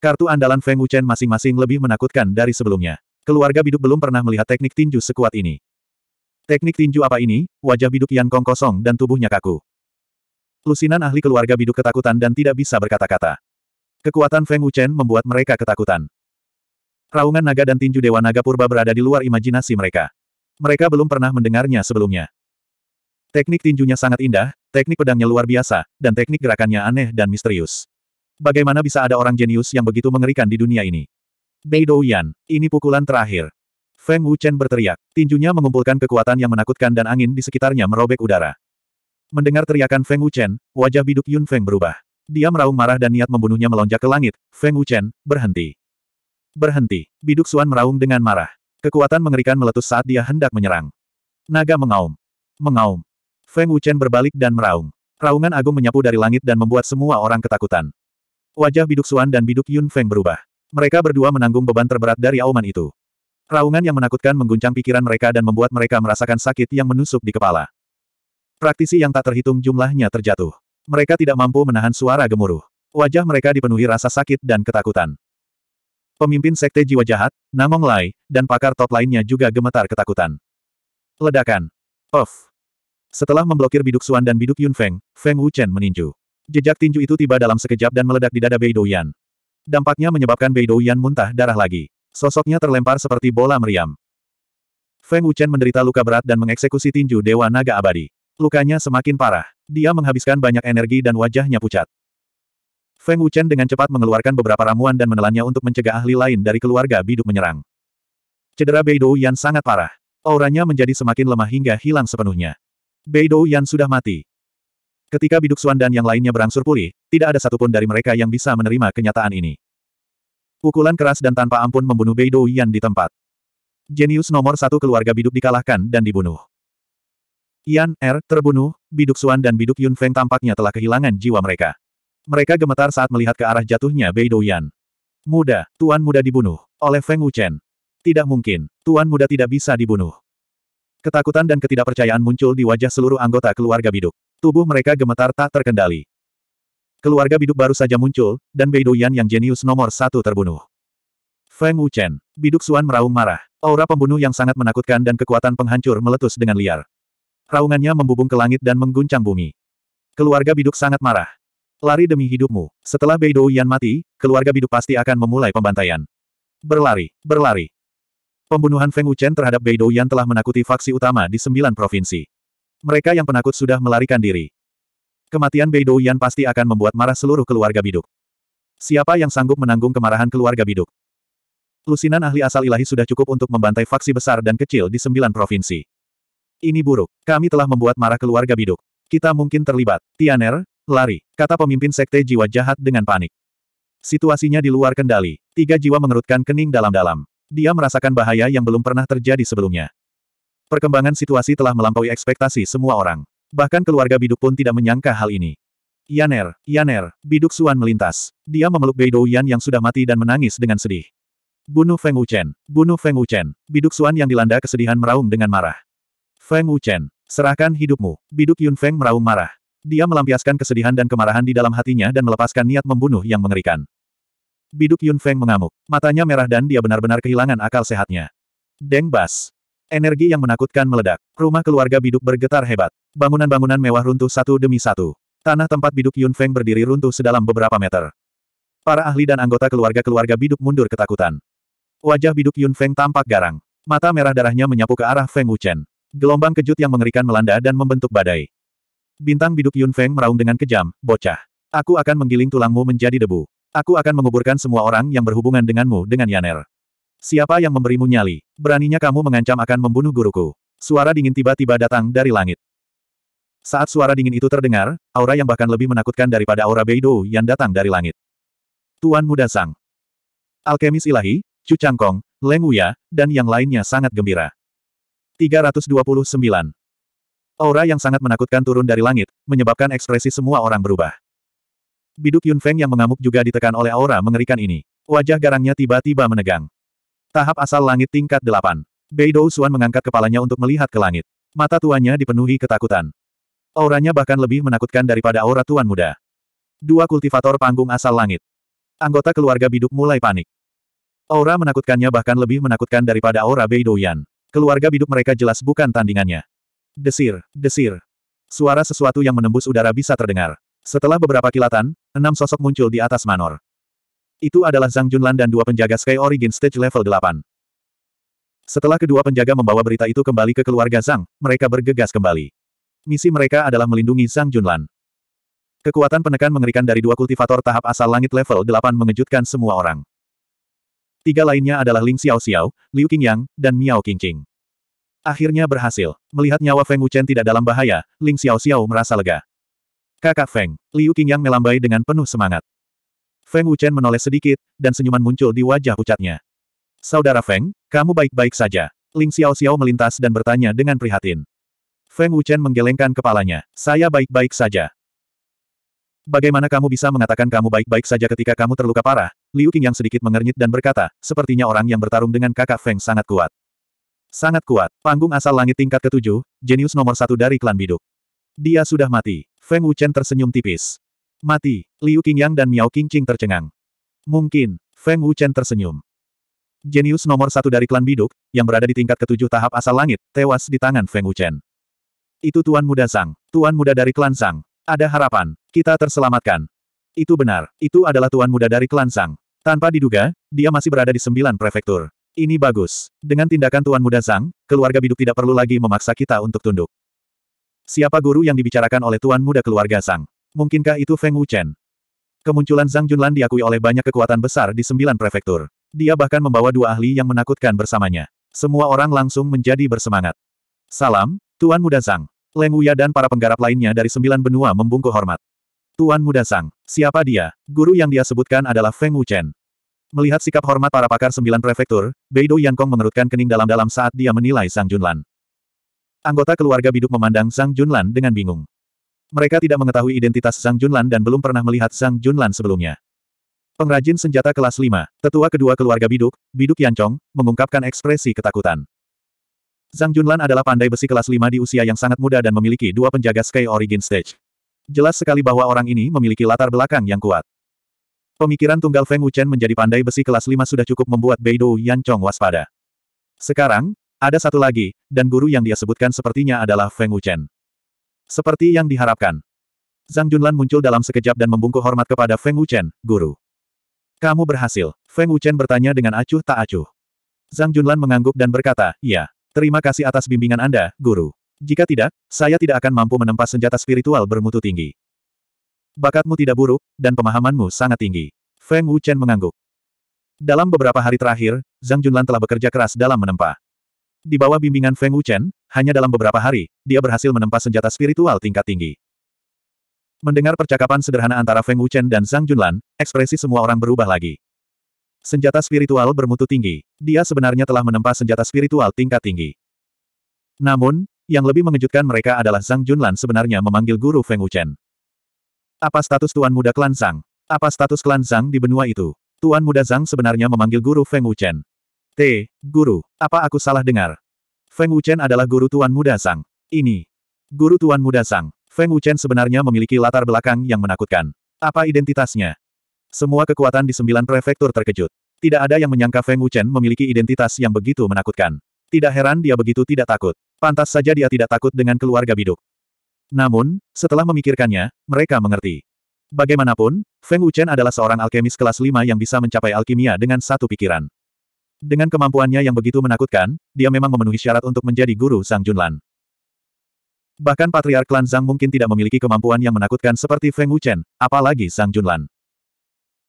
Kartu andalan Feng Wuchen masing-masing lebih menakutkan dari sebelumnya. Keluarga Biduk belum pernah melihat teknik tinju sekuat ini. Teknik tinju apa ini? Wajah Biduk yang kong kosong dan tubuhnya kaku. Lusinan ahli keluarga Biduk ketakutan dan tidak bisa berkata-kata. Kekuatan Feng Wuchen membuat mereka ketakutan. Raungan naga dan tinju Dewa Naga Purba berada di luar imajinasi mereka. Mereka belum pernah mendengarnya sebelumnya. Teknik tinjunya sangat indah, teknik pedangnya luar biasa, dan teknik gerakannya aneh dan misterius. Bagaimana bisa ada orang jenius yang begitu mengerikan di dunia ini? Bei Douyan, ini pukulan terakhir. Feng Wuchen berteriak. Tinjunya mengumpulkan kekuatan yang menakutkan dan angin di sekitarnya merobek udara. Mendengar teriakan Feng Wuchen, wajah biduk Yun Feng berubah. Dia meraung marah dan niat membunuhnya melonjak ke langit. Feng Wuchen, berhenti. Berhenti. Biduk Suan meraung dengan marah. Kekuatan mengerikan meletus saat dia hendak menyerang. Naga mengaum. Mengaum. Feng Wuchen berbalik dan meraung. Raungan agung menyapu dari langit dan membuat semua orang ketakutan. Wajah Biduk Suan dan Biduk Yun Feng berubah. Mereka berdua menanggung beban terberat dari auman itu. Raungan yang menakutkan mengguncang pikiran mereka dan membuat mereka merasakan sakit yang menusuk di kepala. Praktisi yang tak terhitung jumlahnya terjatuh. Mereka tidak mampu menahan suara gemuruh. Wajah mereka dipenuhi rasa sakit dan ketakutan. Pemimpin Sekte Jiwa Jahat, Namong Lai, dan pakar top lainnya juga gemetar ketakutan. Ledakan. Of. Setelah memblokir biduk Suan dan biduk Yunfeng, Feng Wuchen meninju. Jejak tinju itu tiba dalam sekejap dan meledak di dada Bei Douyan. Dampaknya menyebabkan Bei Douyan muntah darah lagi. Sosoknya terlempar seperti bola meriam. Feng Wuchen menderita luka berat dan mengeksekusi tinju Dewa Naga Abadi. Lukanya semakin parah. Dia menghabiskan banyak energi dan wajahnya pucat. Feng Wuchen dengan cepat mengeluarkan beberapa ramuan dan menelannya untuk mencegah ahli lain dari keluarga biduk menyerang. Cedera Beidou Yan sangat parah. Auranya menjadi semakin lemah hingga hilang sepenuhnya. Beidou Yan sudah mati. Ketika Biduk Suan dan yang lainnya berangsur pulih, tidak ada satupun dari mereka yang bisa menerima kenyataan ini. Pukulan keras dan tanpa ampun membunuh Beidou Yan di tempat. Jenius nomor satu keluarga Biduk dikalahkan dan dibunuh. Yan Er terbunuh, Biduk Xuan dan Biduk Yun Feng tampaknya telah kehilangan jiwa mereka. Mereka gemetar saat melihat ke arah jatuhnya Bei Yan. Muda, Tuan Muda dibunuh, oleh Feng Wuchen. Tidak mungkin, Tuan Muda tidak bisa dibunuh. Ketakutan dan ketidakpercayaan muncul di wajah seluruh anggota keluarga Biduk. Tubuh mereka gemetar tak terkendali. Keluarga Biduk baru saja muncul, dan Bei Yan yang jenius nomor satu terbunuh. Feng Wuchen, Biduk Xuan meraung marah. Aura pembunuh yang sangat menakutkan dan kekuatan penghancur meletus dengan liar. Raungannya membubung ke langit dan mengguncang bumi. Keluarga biduk sangat marah. Lari demi hidupmu. Setelah Beidou Yan mati, keluarga biduk pasti akan memulai pembantaian. Berlari, berlari. Pembunuhan Feng Wuchen terhadap Beidou Yan telah menakuti faksi utama di sembilan provinsi. Mereka yang penakut sudah melarikan diri. Kematian Beidou Yan pasti akan membuat marah seluruh keluarga biduk. Siapa yang sanggup menanggung kemarahan keluarga biduk? Lusinan ahli asal ilahi sudah cukup untuk membantai faksi besar dan kecil di sembilan provinsi. Ini buruk. Kami telah membuat marah keluarga biduk. Kita mungkin terlibat. Tianer, lari, kata pemimpin sekte jiwa jahat dengan panik. Situasinya di luar kendali. Tiga jiwa mengerutkan kening dalam-dalam. Dia merasakan bahaya yang belum pernah terjadi sebelumnya. Perkembangan situasi telah melampaui ekspektasi semua orang. Bahkan keluarga Biduk pun tidak menyangka hal ini. Yaner, Yaner, Biduk Suan melintas. Dia memeluk Beidou Yan yang sudah mati dan menangis dengan sedih. Bunuh Feng Wuchen, bunuh Feng Wuchen. Biduk Suan yang dilanda kesedihan meraung dengan marah. Feng Wuchen, serahkan hidupmu. Biduk Yun Feng meraung marah. Dia melampiaskan kesedihan dan kemarahan di dalam hatinya dan melepaskan niat membunuh yang mengerikan. Biduk Yun Feng mengamuk. Matanya merah dan dia benar-benar kehilangan akal sehatnya. Deng Bas. Energi yang menakutkan meledak. Rumah keluarga Biduk bergetar hebat. Bangunan-bangunan mewah runtuh satu demi satu. Tanah tempat Biduk Yun Feng berdiri runtuh sedalam beberapa meter. Para ahli dan anggota keluarga-keluarga Biduk mundur ketakutan. Wajah Biduk Yun Feng tampak garang. Mata merah darahnya menyapu ke arah Feng Wuchen. Gelombang kejut yang mengerikan melanda dan membentuk badai. Bintang biduk Yun Feng meraung dengan kejam, bocah. Aku akan menggiling tulangmu menjadi debu. Aku akan menguburkan semua orang yang berhubungan denganmu dengan Yaner. Siapa yang memberimu nyali? Beraninya kamu mengancam akan membunuh guruku. Suara dingin tiba-tiba datang dari langit. Saat suara dingin itu terdengar, aura yang bahkan lebih menakutkan daripada aura Beidou yang datang dari langit. Tuan Muda Sang. Alkemis Ilahi, Chu Changkong, Leng Wuya, dan yang lainnya sangat gembira. 329. Aura yang sangat menakutkan turun dari langit, menyebabkan ekspresi semua orang berubah. Biduk Yun Feng yang mengamuk juga ditekan oleh aura mengerikan ini. Wajah garangnya tiba-tiba menegang. Tahap asal langit tingkat 8. Beidou Xuan mengangkat kepalanya untuk melihat ke langit. Mata tuannya dipenuhi ketakutan. Auranya bahkan lebih menakutkan daripada aura tuan muda. Dua kultivator panggung asal langit. Anggota keluarga biduk mulai panik. Aura menakutkannya bahkan lebih menakutkan daripada aura Beidou Yan. Keluarga biduk mereka jelas bukan tandingannya. Desir, desir. Suara sesuatu yang menembus udara bisa terdengar. Setelah beberapa kilatan, enam sosok muncul di atas Manor. Itu adalah Zhang Junlan dan dua penjaga Sky Origin Stage level 8. Setelah kedua penjaga membawa berita itu kembali ke keluarga Zhang, mereka bergegas kembali. Misi mereka adalah melindungi Zhang Junlan. Kekuatan penekan mengerikan dari dua kultivator tahap asal langit level 8 mengejutkan semua orang. Tiga lainnya adalah Ling Xiao Xiao, Liu Qingyang, dan Miao Qingqing. Akhirnya berhasil. Melihat nyawa Feng Wuchen tidak dalam bahaya, Ling Xiao Xiao merasa lega. Kakak Feng, Liu Qingyang melambai dengan penuh semangat. Feng Wuchen menoleh sedikit, dan senyuman muncul di wajah pucatnya. Saudara Feng, kamu baik-baik saja. Ling Xiao Xiao melintas dan bertanya dengan prihatin. Feng Wuchen menggelengkan kepalanya. Saya baik-baik saja. Bagaimana kamu bisa mengatakan kamu baik-baik saja ketika kamu terluka parah? Liu Qing yang sedikit mengernyit dan berkata, sepertinya orang yang bertarung dengan kakak Feng sangat kuat. Sangat kuat. Panggung asal langit tingkat ketujuh, jenius nomor satu dari klan biduk. Dia sudah mati. Feng Wuchen tersenyum tipis. Mati. Liu Qingyang dan Miao Qingqing tercengang. Mungkin. Feng Wuchen tersenyum. Jenius nomor satu dari klan biduk, yang berada di tingkat ketujuh tahap asal langit, tewas di tangan Feng Wuchen. Itu Tuan Muda Sang. Tuan Muda dari klan Sang. Ada harapan. Kita terselamatkan. Itu benar, itu adalah tuan muda dari klan Sang. Tanpa diduga, dia masih berada di sembilan prefektur. Ini bagus. Dengan tindakan tuan muda Sang, keluarga biduk tidak perlu lagi memaksa kita untuk tunduk. Siapa guru yang dibicarakan oleh tuan muda keluarga Sang? Mungkinkah itu Feng Wuchen? Kemunculan Zhang Junlan diakui oleh banyak kekuatan besar di sembilan prefektur. Dia bahkan membawa dua ahli yang menakutkan bersamanya. Semua orang langsung menjadi bersemangat. Salam, Tuan Muda Zhang. Leng Wuya dan para penggarap lainnya dari sembilan benua membungkuk hormat. Tuan Muda Sang, siapa dia? Guru yang dia sebutkan adalah Feng Wuchen. Melihat sikap hormat para pakar sembilan prefektur, Beidou Yankong mengerutkan kening dalam-dalam saat dia menilai Sang Junlan. Anggota keluarga biduk memandang Sang Junlan dengan bingung. Mereka tidak mengetahui identitas Sang Junlan dan belum pernah melihat Sang Junlan sebelumnya. Pengrajin senjata kelas 5, tetua kedua keluarga biduk, biduk Yancong, mengungkapkan ekspresi ketakutan. Zhang Junlan adalah pandai besi kelas 5 di usia yang sangat muda dan memiliki dua penjaga Sky Origin Stage. Jelas sekali bahwa orang ini memiliki latar belakang yang kuat. Pemikiran tunggal Feng Wuchen menjadi pandai besi kelas 5 sudah cukup membuat Beidou Chong waspada. Sekarang, ada satu lagi, dan guru yang dia sebutkan sepertinya adalah Feng Wuchen. Seperti yang diharapkan. Zhang Junlan muncul dalam sekejap dan membungkuk hormat kepada Feng Wuchen, guru. Kamu berhasil, Feng Wuchen bertanya dengan acuh tak acuh. Zhang Junlan mengangguk dan berkata, ya, terima kasih atas bimbingan Anda, guru. Jika tidak, saya tidak akan mampu menempa senjata spiritual bermutu tinggi. Bakatmu tidak buruk, dan pemahamanmu sangat tinggi. Feng Wuchen mengangguk. Dalam beberapa hari terakhir, Zhang Junlan telah bekerja keras dalam menempa. Di bawah bimbingan Feng Wuchen, hanya dalam beberapa hari, dia berhasil menempa senjata spiritual tingkat tinggi. Mendengar percakapan sederhana antara Feng Wuchen dan Zhang Junlan, ekspresi semua orang berubah lagi. Senjata spiritual bermutu tinggi. Dia sebenarnya telah menempa senjata spiritual tingkat tinggi. Namun, yang lebih mengejutkan mereka adalah Zhang Junlan sebenarnya memanggil guru Feng Wuchen. Apa status Tuan Muda Klan Zhang? Apa status Klan Zhang di benua itu? Tuan Muda Zhang sebenarnya memanggil guru Feng Wuchen. T. Guru, apa aku salah dengar? Feng Wuchen adalah guru Tuan Muda Zhang. Ini. Guru Tuan Muda Zhang. Feng Wuchen sebenarnya memiliki latar belakang yang menakutkan. Apa identitasnya? Semua kekuatan di sembilan prefektur terkejut. Tidak ada yang menyangka Feng Wuchen memiliki identitas yang begitu menakutkan. Tidak heran dia begitu tidak takut. Pantas saja dia tidak takut dengan keluarga biduk. Namun, setelah memikirkannya, mereka mengerti. Bagaimanapun, Feng Wuchen adalah seorang alkemis kelas 5 yang bisa mencapai alkimia dengan satu pikiran. Dengan kemampuannya yang begitu menakutkan, dia memang memenuhi syarat untuk menjadi guru Zhang Junlan. Bahkan Patriark Klan Zhang mungkin tidak memiliki kemampuan yang menakutkan seperti Feng Wuchen, apalagi Zhang Junlan.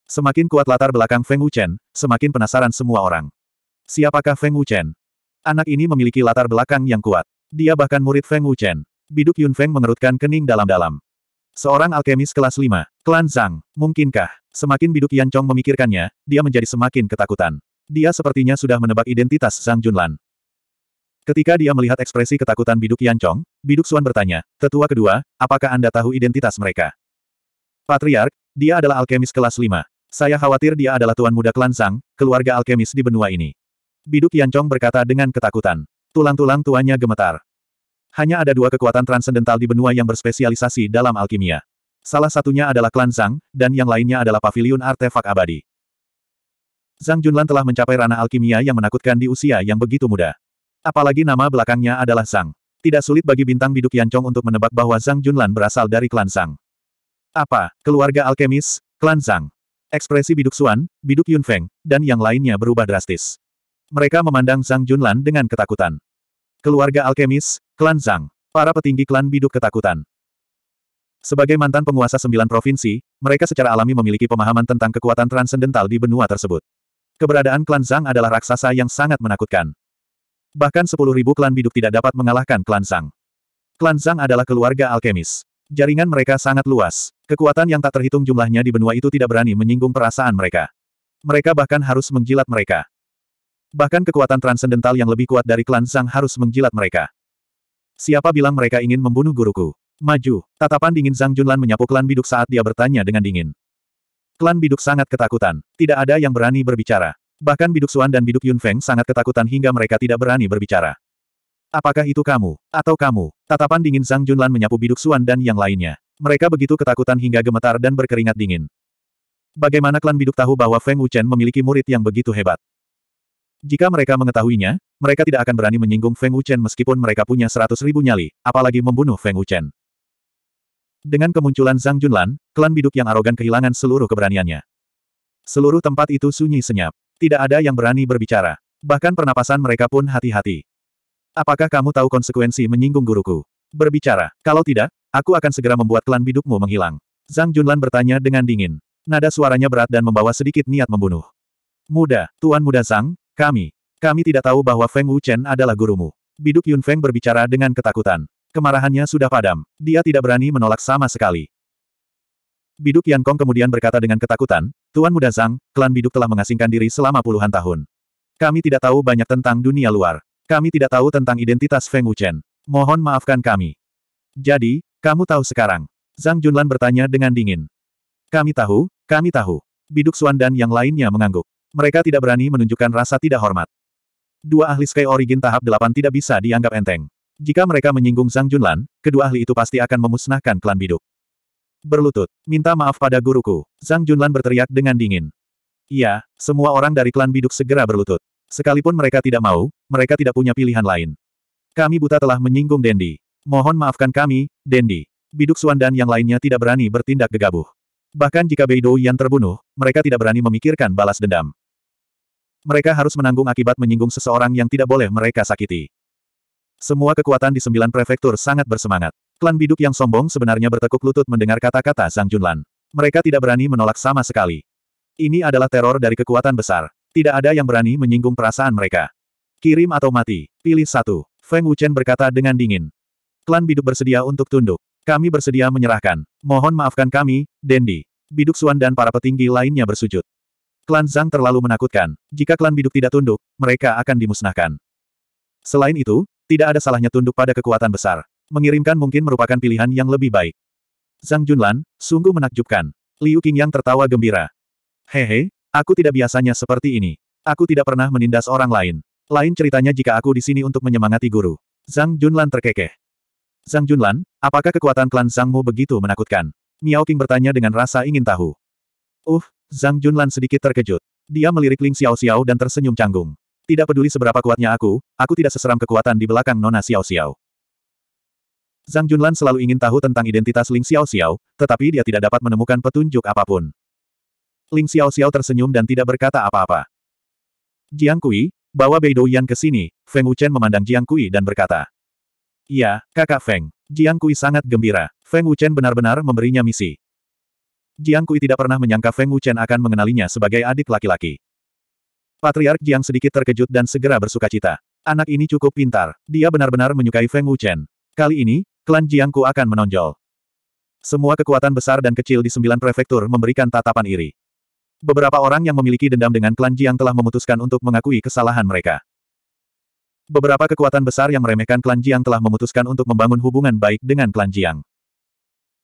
Semakin kuat latar belakang Feng Wuchen, semakin penasaran semua orang. Siapakah Feng Wuchen? Anak ini memiliki latar belakang yang kuat. Dia bahkan murid Feng Wuchen. Biduk Yun Feng mengerutkan kening dalam-dalam. Seorang alkemis kelas 5, klan Zhang, mungkinkah? Semakin Biduk Yan Chong memikirkannya, dia menjadi semakin ketakutan. Dia sepertinya sudah menebak identitas Zhang Junlan. Ketika dia melihat ekspresi ketakutan Biduk Yan Chong, Biduk Suan bertanya, Tetua kedua, apakah Anda tahu identitas mereka? Patriark, dia adalah alkemis kelas 5. Saya khawatir dia adalah tuan muda klan Zhang, keluarga alkemis di benua ini. Biduk Yancong berkata dengan ketakutan. Tulang-tulang tuanya gemetar. Hanya ada dua kekuatan transendental di benua yang berspesialisasi dalam alkimia. Salah satunya adalah klan Zhang, dan yang lainnya adalah pavilion artefak abadi. Zhang Junlan telah mencapai ranah alkimia yang menakutkan di usia yang begitu muda. Apalagi nama belakangnya adalah Zhang. Tidak sulit bagi bintang biduk Yancong untuk menebak bahwa Zhang Junlan berasal dari klan Zhang. Apa, keluarga alkemis, klan Zhang? Ekspresi biduk Suan, biduk Yunfeng, dan yang lainnya berubah drastis. Mereka memandang Zhang Junlan dengan ketakutan. Keluarga alkemis, klan Zhang. Para petinggi klan biduk ketakutan. Sebagai mantan penguasa sembilan provinsi, mereka secara alami memiliki pemahaman tentang kekuatan transendental di benua tersebut. Keberadaan klan Zhang adalah raksasa yang sangat menakutkan. Bahkan sepuluh ribu klan biduk tidak dapat mengalahkan klan Zhang. Klan Zhang adalah keluarga alkemis. Jaringan mereka sangat luas. Kekuatan yang tak terhitung jumlahnya di benua itu tidak berani menyinggung perasaan mereka. Mereka bahkan harus menjilat mereka. Bahkan kekuatan transendental yang lebih kuat dari klan Zhang harus menjilat mereka. Siapa bilang mereka ingin membunuh guruku? Maju, tatapan dingin Zhang Junlan menyapu klan biduk saat dia bertanya dengan dingin. Klan biduk sangat ketakutan, tidak ada yang berani berbicara. Bahkan biduk Suan dan biduk Yunfeng sangat ketakutan hingga mereka tidak berani berbicara. Apakah itu kamu? Atau kamu? Tatapan dingin Zhang Junlan menyapu biduk Suan dan yang lainnya. Mereka begitu ketakutan hingga gemetar dan berkeringat dingin. Bagaimana klan biduk tahu bahwa Feng Wuchen memiliki murid yang begitu hebat? Jika mereka mengetahuinya, mereka tidak akan berani menyinggung Feng Wuchen meskipun mereka punya seratus ribu nyali, apalagi membunuh Feng Wuchen. Dengan kemunculan Zhang Junlan, klan biduk yang arogan kehilangan seluruh keberaniannya. Seluruh tempat itu sunyi senyap. Tidak ada yang berani berbicara. Bahkan pernapasan mereka pun hati-hati. Apakah kamu tahu konsekuensi menyinggung guruku? Berbicara. Kalau tidak, aku akan segera membuat klan bidukmu menghilang. Zhang Junlan bertanya dengan dingin. Nada suaranya berat dan membawa sedikit niat membunuh. Muda, Tuan Muda Zhang, kami. Kami tidak tahu bahwa Feng Wuchen adalah gurumu. Biduk Yun Feng berbicara dengan ketakutan. Kemarahannya sudah padam. Dia tidak berani menolak sama sekali. Biduk Yan Kong kemudian berkata dengan ketakutan, Tuan Muda Zhang, klan Biduk telah mengasingkan diri selama puluhan tahun. Kami tidak tahu banyak tentang dunia luar. Kami tidak tahu tentang identitas Feng Wuchen. Mohon maafkan kami. Jadi, kamu tahu sekarang? Zhang Junlan bertanya dengan dingin. Kami tahu, kami tahu. Biduk Suan dan yang lainnya mengangguk. Mereka tidak berani menunjukkan rasa tidak hormat. Dua ahli Sky Origin tahap 8 tidak bisa dianggap enteng. Jika mereka menyinggung Zhang Junlan, kedua ahli itu pasti akan memusnahkan klan biduk. Berlutut, minta maaf pada guruku. Zhang Junlan berteriak dengan dingin. Iya, semua orang dari klan biduk segera berlutut. Sekalipun mereka tidak mau, mereka tidak punya pilihan lain. Kami buta telah menyinggung Dendi. Mohon maafkan kami, Dendi. Biduk Suan dan yang lainnya tidak berani bertindak gegabah. Bahkan jika Beidou yang terbunuh, mereka tidak berani memikirkan balas dendam. Mereka harus menanggung akibat menyinggung seseorang yang tidak boleh mereka sakiti. Semua kekuatan di sembilan prefektur sangat bersemangat. Klan biduk yang sombong sebenarnya bertekuk lutut mendengar kata-kata Zhang Junlan. Mereka tidak berani menolak sama sekali. Ini adalah teror dari kekuatan besar. Tidak ada yang berani menyinggung perasaan mereka. Kirim atau mati, pilih satu. Feng Wuchen berkata dengan dingin. Klan biduk bersedia untuk tunduk. Kami bersedia menyerahkan. Mohon maafkan kami, Dendi. Biduk Suan dan para petinggi lainnya bersujud. Klan Zhang terlalu menakutkan. Jika klan biduk tidak tunduk, mereka akan dimusnahkan. Selain itu, tidak ada salahnya tunduk pada kekuatan besar. Mengirimkan mungkin merupakan pilihan yang lebih baik. Zhang Junlan, sungguh menakjubkan. Liu Qing yang tertawa gembira. Hehe, aku tidak biasanya seperti ini. Aku tidak pernah menindas orang lain. Lain ceritanya jika aku di sini untuk menyemangati guru. Zhang Junlan terkekeh. Zhang Junlan, apakah kekuatan klan Zhangmu begitu menakutkan? Miao Qing bertanya dengan rasa ingin tahu. Uh, Zhang Junlan sedikit terkejut. Dia melirik Ling Xiao Xiao dan tersenyum canggung. Tidak peduli seberapa kuatnya aku, aku tidak seseram kekuatan di belakang Nona Xiao Xiao. Zhang Junlan selalu ingin tahu tentang identitas Ling Xiao Xiao, tetapi dia tidak dapat menemukan petunjuk apapun. Ling Xiao Xiao tersenyum dan tidak berkata apa-apa. Jiang Kui, bawa Bei Douyan ke sini, Feng Wuchen memandang Jiang Kui dan berkata. Iya, kakak Feng. Jiang Kui sangat gembira. Feng Wuchen benar-benar memberinya misi. Jiang Kui tidak pernah menyangka Feng Wuchen akan mengenalinya sebagai adik laki-laki. Patriark Jiang sedikit terkejut dan segera bersuka cita. Anak ini cukup pintar. Dia benar-benar menyukai Feng Wuchen. Kali ini, klan Jiang Jiangku akan menonjol. Semua kekuatan besar dan kecil di sembilan prefektur memberikan tatapan iri. Beberapa orang yang memiliki dendam dengan klan Jiang telah memutuskan untuk mengakui kesalahan mereka. Beberapa kekuatan besar yang meremehkan klan Jiang telah memutuskan untuk membangun hubungan baik dengan klan Jiang.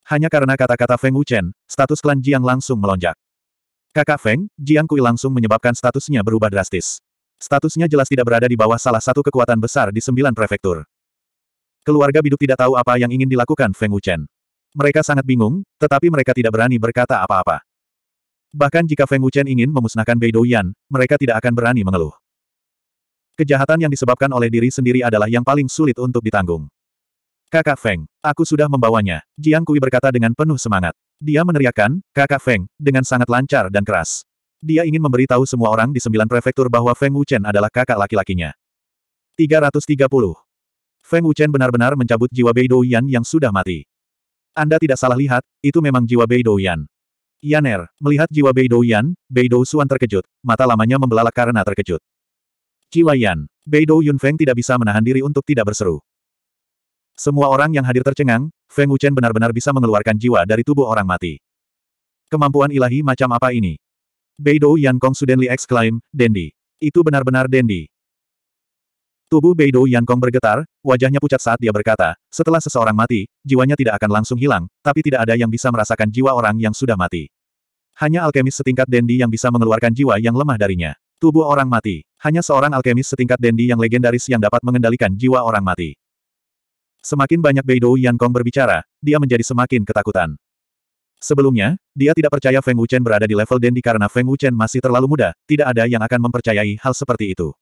Hanya karena kata-kata Feng Wuchen, status klan Jiang langsung melonjak. Kakak Feng, Jiang Kui langsung menyebabkan statusnya berubah drastis. Statusnya jelas tidak berada di bawah salah satu kekuatan besar di sembilan prefektur. Keluarga biduk tidak tahu apa yang ingin dilakukan Feng Wuchen. Mereka sangat bingung, tetapi mereka tidak berani berkata apa-apa. Bahkan jika Feng Wuchen ingin memusnahkan Bei Douyan, mereka tidak akan berani mengeluh. Kejahatan yang disebabkan oleh diri sendiri adalah yang paling sulit untuk ditanggung. Kakak Feng, aku sudah membawanya, Jiang Kui berkata dengan penuh semangat. Dia meneriakkan, Kakak Feng, dengan sangat lancar dan keras. Dia ingin memberitahu semua orang di sembilan prefektur bahwa Feng Wuchen adalah kakak laki-lakinya. 330. Feng Wuchen benar-benar mencabut jiwa Bei Douyan yang sudah mati. Anda tidak salah lihat, itu memang jiwa Bei Douyan. Yaner, melihat jiwa Bei Douyan, Bei Dou Suan terkejut, mata lamanya membelalak karena terkejut. Jiwa Yan, Bei Dou Yunfeng tidak bisa menahan diri untuk tidak berseru. Semua orang yang hadir tercengang, Feng Wuchen benar-benar bisa mengeluarkan jiwa dari tubuh orang mati. Kemampuan ilahi macam apa ini? Beidou Yan Kong suddenly exclaim, Dendi. Itu benar-benar Dendi. Tubuh Beidou Yan Kong bergetar, wajahnya pucat saat dia berkata, setelah seseorang mati, jiwanya tidak akan langsung hilang, tapi tidak ada yang bisa merasakan jiwa orang yang sudah mati. Hanya alkemis setingkat Dendi yang bisa mengeluarkan jiwa yang lemah darinya. Tubuh orang mati. Hanya seorang alkemis setingkat Dendi yang legendaris yang dapat mengendalikan jiwa orang mati. Semakin banyak Beidou Kong berbicara, dia menjadi semakin ketakutan. Sebelumnya, dia tidak percaya Feng Wuchen berada di level Dendi karena Feng Wuchen masih terlalu muda, tidak ada yang akan mempercayai hal seperti itu.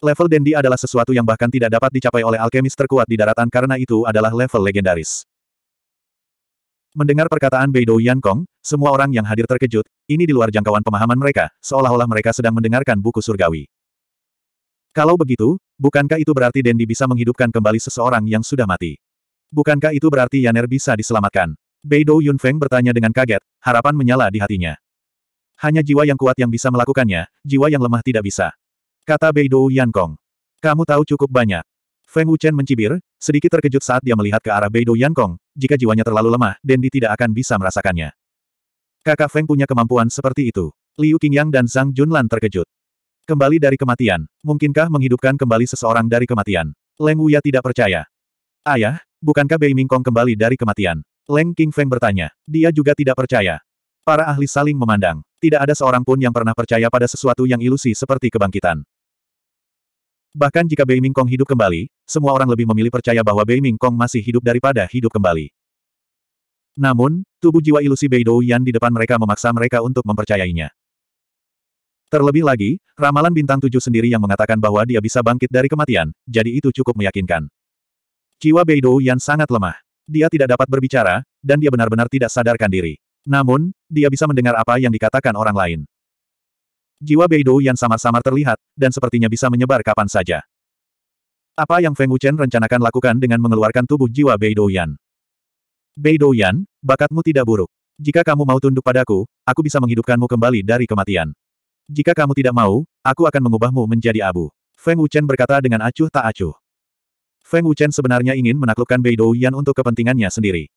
Level Dendi adalah sesuatu yang bahkan tidak dapat dicapai oleh alkemis terkuat di daratan karena itu adalah level legendaris. Mendengar perkataan Beidou Kong, semua orang yang hadir terkejut, ini di luar jangkauan pemahaman mereka, seolah-olah mereka sedang mendengarkan buku surgawi. Kalau begitu, Bukankah itu berarti Dendi bisa menghidupkan kembali seseorang yang sudah mati? Bukankah itu berarti Yaner bisa diselamatkan? Beidou Yunfeng bertanya dengan kaget, harapan menyala di hatinya. Hanya jiwa yang kuat yang bisa melakukannya, jiwa yang lemah tidak bisa. Kata Beidou Yankong. Kamu tahu cukup banyak. Feng Wuchen mencibir, sedikit terkejut saat dia melihat ke arah Beidou Yankong, jika jiwanya terlalu lemah, Dendi tidak akan bisa merasakannya. Kakak Feng punya kemampuan seperti itu. Liu Qingyang dan Zhang Junlan terkejut. Kembali dari kematian. Mungkinkah menghidupkan kembali seseorang dari kematian? Leng Wuya tidak percaya. Ayah, bukankah Bei Mingkong kembali dari kematian? Leng King Feng bertanya. Dia juga tidak percaya. Para ahli saling memandang. Tidak ada seorang pun yang pernah percaya pada sesuatu yang ilusi seperti kebangkitan. Bahkan jika Bei Mingkong hidup kembali, semua orang lebih memilih percaya bahwa Bei Mingkong masih hidup daripada hidup kembali. Namun, tubuh jiwa ilusi Bei Dou Yan di depan mereka memaksa mereka untuk mempercayainya. Terlebih lagi, ramalan bintang tujuh sendiri yang mengatakan bahwa dia bisa bangkit dari kematian, jadi itu cukup meyakinkan. Jiwa Beidou yang sangat lemah. Dia tidak dapat berbicara, dan dia benar-benar tidak sadarkan diri. Namun, dia bisa mendengar apa yang dikatakan orang lain. Jiwa Beidou yang samar-samar terlihat, dan sepertinya bisa menyebar kapan saja. Apa yang Feng Wuchen rencanakan lakukan dengan mengeluarkan tubuh jiwa Beidou Yan? Beidou Yan, bakatmu tidak buruk. Jika kamu mau tunduk padaku, aku bisa menghidupkanmu kembali dari kematian. Jika kamu tidak mau, aku akan mengubahmu menjadi abu. Feng Wuchen berkata dengan acuh tak acuh. Feng Wuchen sebenarnya ingin menaklukkan Bei Yan untuk kepentingannya sendiri.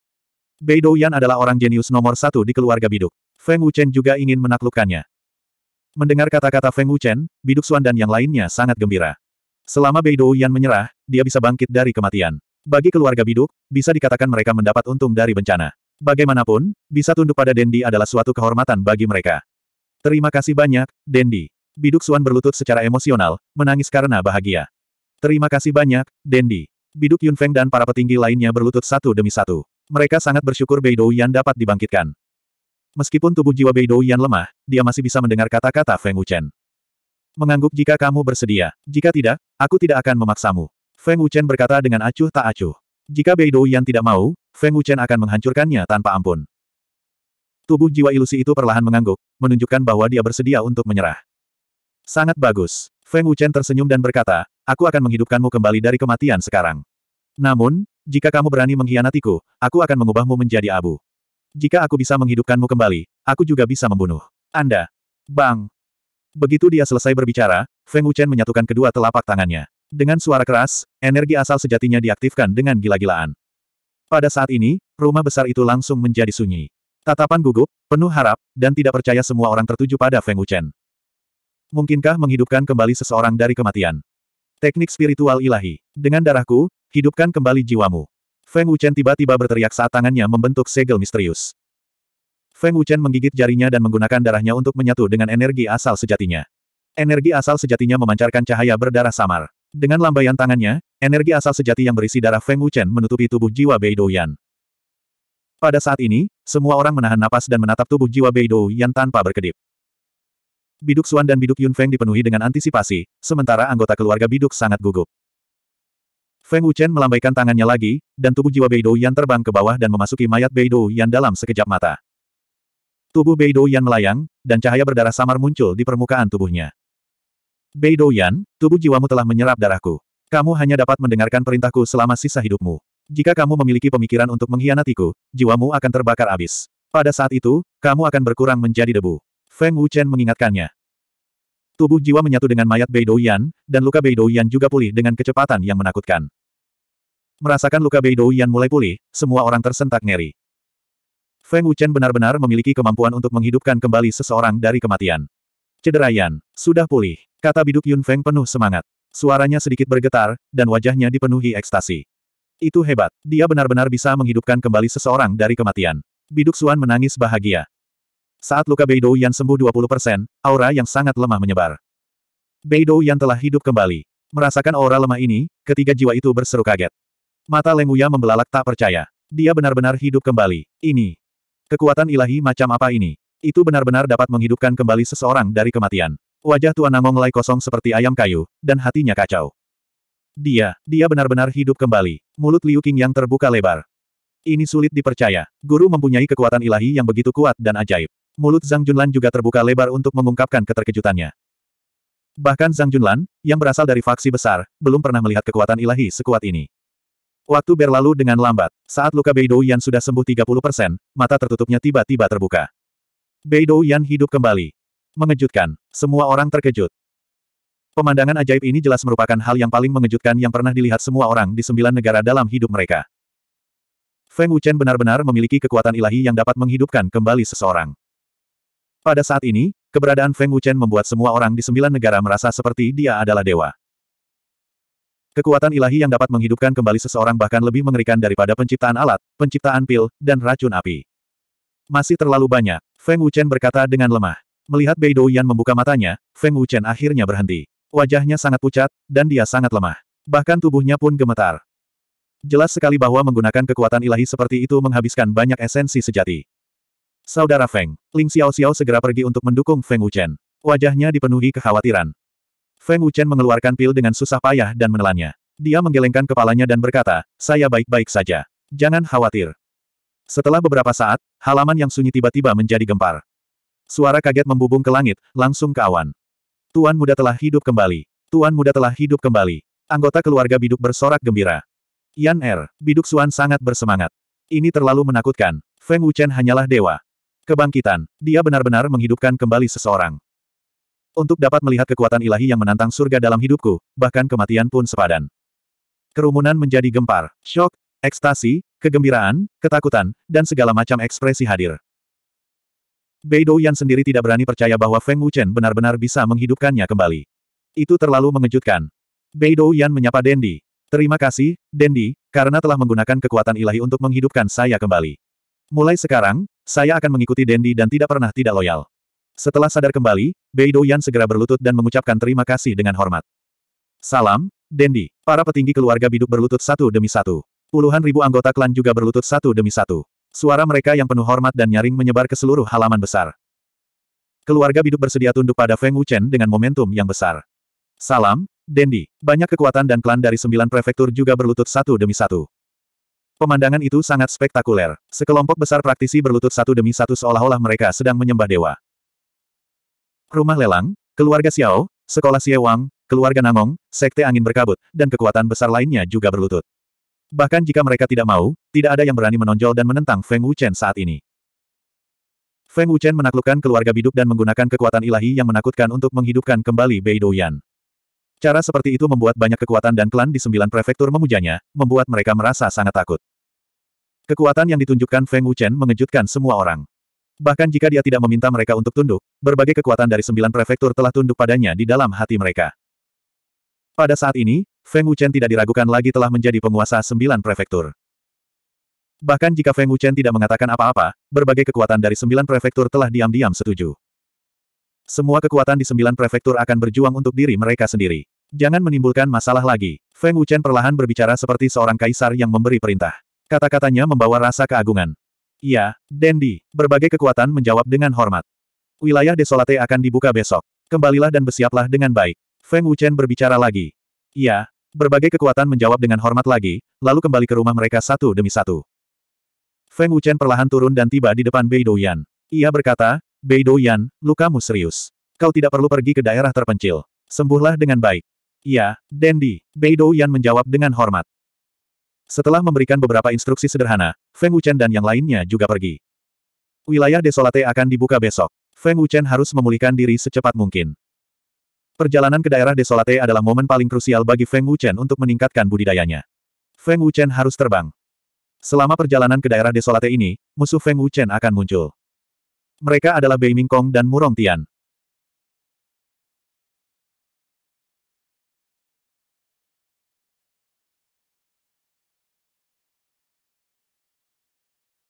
Bei Yan adalah orang jenius nomor satu di keluarga Biduk. Feng Wuchen juga ingin menaklukkannya. Mendengar kata-kata Feng Wuchen, Biduk Xuan dan yang lainnya sangat gembira. Selama Bei Yan menyerah, dia bisa bangkit dari kematian. Bagi keluarga Biduk, bisa dikatakan mereka mendapat untung dari bencana. Bagaimanapun, bisa tunduk pada Dendi adalah suatu kehormatan bagi mereka. Terima kasih banyak, Dendi. Biduk Suan berlutut secara emosional, menangis karena bahagia. Terima kasih banyak, Dendi. Biduk Yunfeng dan para petinggi lainnya berlutut satu demi satu. Mereka sangat bersyukur Beidou Yan dapat dibangkitkan. Meskipun tubuh jiwa Beidou Yan lemah, dia masih bisa mendengar kata-kata Feng Wuchen. Mengangguk jika kamu bersedia. Jika tidak, aku tidak akan memaksamu. Feng Wuchen berkata dengan acuh tak acuh. Jika Beidou Yan tidak mau, Feng Wuchen akan menghancurkannya tanpa ampun. Tubuh jiwa ilusi itu perlahan mengangguk, menunjukkan bahwa dia bersedia untuk menyerah. Sangat bagus. Feng Wuchen tersenyum dan berkata, aku akan menghidupkanmu kembali dari kematian sekarang. Namun, jika kamu berani mengkhianatiku, aku akan mengubahmu menjadi abu. Jika aku bisa menghidupkanmu kembali, aku juga bisa membunuh. Anda. Bang. Begitu dia selesai berbicara, Feng Wuchen menyatukan kedua telapak tangannya. Dengan suara keras, energi asal sejatinya diaktifkan dengan gila-gilaan. Pada saat ini, rumah besar itu langsung menjadi sunyi. Tatapan gugup, penuh harap, dan tidak percaya semua orang tertuju pada Feng Wuchen. Mungkinkah menghidupkan kembali seseorang dari kematian? Teknik spiritual ilahi. Dengan darahku, hidupkan kembali jiwamu. Feng Wuchen tiba-tiba berteriak saat tangannya membentuk segel misterius. Feng Wuchen menggigit jarinya dan menggunakan darahnya untuk menyatu dengan energi asal sejatinya. Energi asal sejatinya memancarkan cahaya berdarah samar. Dengan lambaian tangannya, energi asal sejati yang berisi darah Feng Wuchen menutupi tubuh jiwa Bei Douyan. Pada saat ini, semua orang menahan napas dan menatap tubuh jiwa Beidou yang tanpa berkedip. Biduk Xuan dan Biduk Yun Feng dipenuhi dengan antisipasi, sementara anggota keluarga Biduk sangat gugup. Feng Wuchen melambaikan tangannya lagi, dan tubuh jiwa Beidou yang terbang ke bawah dan memasuki mayat Beidou yang dalam sekejap mata. Tubuh Beidou yang melayang, dan cahaya berdarah samar muncul di permukaan tubuhnya. Beidou Yan, tubuh jiwamu telah menyerap darahku. Kamu hanya dapat mendengarkan perintahku selama sisa hidupmu. Jika kamu memiliki pemikiran untuk mengkhianatiku, jiwamu akan terbakar abis. Pada saat itu, kamu akan berkurang menjadi debu. Feng Wuchen mengingatkannya. Tubuh jiwa menyatu dengan mayat Bei Yan, dan luka Bei Yan juga pulih dengan kecepatan yang menakutkan. Merasakan luka Bei Yan mulai pulih, semua orang tersentak ngeri. Feng Wuchen benar-benar memiliki kemampuan untuk menghidupkan kembali seseorang dari kematian. Cedera sudah pulih, kata biduk Yun Feng penuh semangat. Suaranya sedikit bergetar, dan wajahnya dipenuhi ekstasi. Itu hebat. Dia benar-benar bisa menghidupkan kembali seseorang dari kematian. Biduk Suan menangis bahagia. Saat luka Beidou yang sembuh 20%, aura yang sangat lemah menyebar. Beidou yang telah hidup kembali. Merasakan aura lemah ini, ketiga jiwa itu berseru kaget. Mata Lenguya membelalak tak percaya. Dia benar-benar hidup kembali. Ini. Kekuatan ilahi macam apa ini? Itu benar-benar dapat menghidupkan kembali seseorang dari kematian. Wajah Tuan Nangong Lai kosong seperti ayam kayu, dan hatinya kacau. Dia, dia benar-benar hidup kembali. Mulut Liu King yang terbuka lebar. Ini sulit dipercaya. Guru mempunyai kekuatan ilahi yang begitu kuat dan ajaib. Mulut Zhang Junlan juga terbuka lebar untuk mengungkapkan keterkejutannya. Bahkan Zhang Junlan, yang berasal dari faksi besar, belum pernah melihat kekuatan ilahi sekuat ini. Waktu berlalu dengan lambat, saat luka Beidou Yan sudah sembuh 30%, mata tertutupnya tiba-tiba terbuka. Beidou Yan hidup kembali. Mengejutkan, semua orang terkejut. Pemandangan ajaib ini jelas merupakan hal yang paling mengejutkan yang pernah dilihat semua orang di sembilan negara dalam hidup mereka. Feng Wuchen benar-benar memiliki kekuatan ilahi yang dapat menghidupkan kembali seseorang. Pada saat ini, keberadaan Feng Wuchen membuat semua orang di sembilan negara merasa seperti dia adalah dewa. Kekuatan ilahi yang dapat menghidupkan kembali seseorang bahkan lebih mengerikan daripada penciptaan alat, penciptaan pil, dan racun api. Masih terlalu banyak, Feng Wuchen berkata dengan lemah. Melihat Beidou Yan membuka matanya, Feng Wuchen akhirnya berhenti. Wajahnya sangat pucat, dan dia sangat lemah. Bahkan tubuhnya pun gemetar. Jelas sekali bahwa menggunakan kekuatan ilahi seperti itu menghabiskan banyak esensi sejati. Saudara Feng, Ling Xiao Xiao segera pergi untuk mendukung Feng Wuchen. Wajahnya dipenuhi kekhawatiran. Feng Wuchen mengeluarkan pil dengan susah payah dan menelannya. Dia menggelengkan kepalanya dan berkata, saya baik-baik saja. Jangan khawatir. Setelah beberapa saat, halaman yang sunyi tiba-tiba menjadi gempar. Suara kaget membubung ke langit, langsung ke awan. Tuan muda telah hidup kembali. Tuan muda telah hidup kembali. Anggota keluarga biduk bersorak gembira. Yan Er, biduk Suan sangat bersemangat. Ini terlalu menakutkan. Feng Wuchen hanyalah dewa. Kebangkitan, dia benar-benar menghidupkan kembali seseorang. Untuk dapat melihat kekuatan ilahi yang menantang surga dalam hidupku, bahkan kematian pun sepadan. Kerumunan menjadi gempar, shock, ekstasi, kegembiraan, ketakutan, dan segala macam ekspresi hadir. Bei Yan sendiri tidak berani percaya bahwa Feng Wuchen benar-benar bisa menghidupkannya kembali. Itu terlalu mengejutkan. Bei Yan menyapa Dendi. Terima kasih, Dendi, karena telah menggunakan kekuatan ilahi untuk menghidupkan saya kembali. Mulai sekarang, saya akan mengikuti Dendi dan tidak pernah tidak loyal. Setelah sadar kembali, Bei Yan segera berlutut dan mengucapkan terima kasih dengan hormat. Salam, Dendi. Para petinggi keluarga biduk berlutut satu demi satu. Puluhan ribu anggota klan juga berlutut satu demi satu. Suara mereka yang penuh hormat dan nyaring menyebar ke seluruh halaman besar. Keluarga biduk bersedia tunduk pada Feng Wuchen dengan momentum yang besar. Salam, Dendi. Banyak kekuatan dan klan dari sembilan prefektur juga berlutut satu demi satu. Pemandangan itu sangat spektakuler. Sekelompok besar praktisi berlutut satu demi satu seolah-olah mereka sedang menyembah dewa. Rumah lelang, keluarga Xiao, sekolah Xie Wang, keluarga Namong, sekte angin berkabut, dan kekuatan besar lainnya juga berlutut. Bahkan jika mereka tidak mau, tidak ada yang berani menonjol dan menentang Feng Wuchen saat ini. Feng Wuchen menaklukkan keluarga biduk dan menggunakan kekuatan ilahi yang menakutkan untuk menghidupkan kembali Bei Douyan. Cara seperti itu membuat banyak kekuatan dan klan di sembilan prefektur memujanya, membuat mereka merasa sangat takut. Kekuatan yang ditunjukkan Feng Wuchen mengejutkan semua orang. Bahkan jika dia tidak meminta mereka untuk tunduk, berbagai kekuatan dari sembilan prefektur telah tunduk padanya di dalam hati mereka. Pada saat ini, Feng Wuchen tidak diragukan lagi telah menjadi penguasa sembilan prefektur. Bahkan jika Feng Wuchen tidak mengatakan apa-apa, berbagai kekuatan dari sembilan prefektur telah diam-diam setuju. Semua kekuatan di sembilan prefektur akan berjuang untuk diri mereka sendiri. Jangan menimbulkan masalah lagi. Feng Wuchen perlahan berbicara seperti seorang kaisar yang memberi perintah. Kata-katanya membawa rasa keagungan. Iya, Dendi, berbagai kekuatan menjawab dengan hormat. Wilayah Desolate akan dibuka besok. Kembalilah dan bersiaplah dengan baik. Feng Wuchen berbicara lagi. Iya, berbagai kekuatan menjawab dengan hormat lagi, lalu kembali ke rumah mereka satu demi satu. Feng Wuchen perlahan turun dan tiba di depan Bei Douyan. Ia berkata, Bei Douyan, lukamu serius. Kau tidak perlu pergi ke daerah terpencil. Sembuhlah dengan baik. Iya, Dendi, Bei Douyan menjawab dengan hormat. Setelah memberikan beberapa instruksi sederhana, Feng Wuchen dan yang lainnya juga pergi. Wilayah Desolate akan dibuka besok. Feng Wuchen harus memulihkan diri secepat mungkin. Perjalanan ke daerah Desolate adalah momen paling krusial bagi Feng Wuchen untuk meningkatkan budidayanya. Feng Wuchen harus terbang. Selama perjalanan ke daerah Desolate ini, musuh Feng Wuchen akan muncul. Mereka adalah Bei Mingkong dan Murong Tian.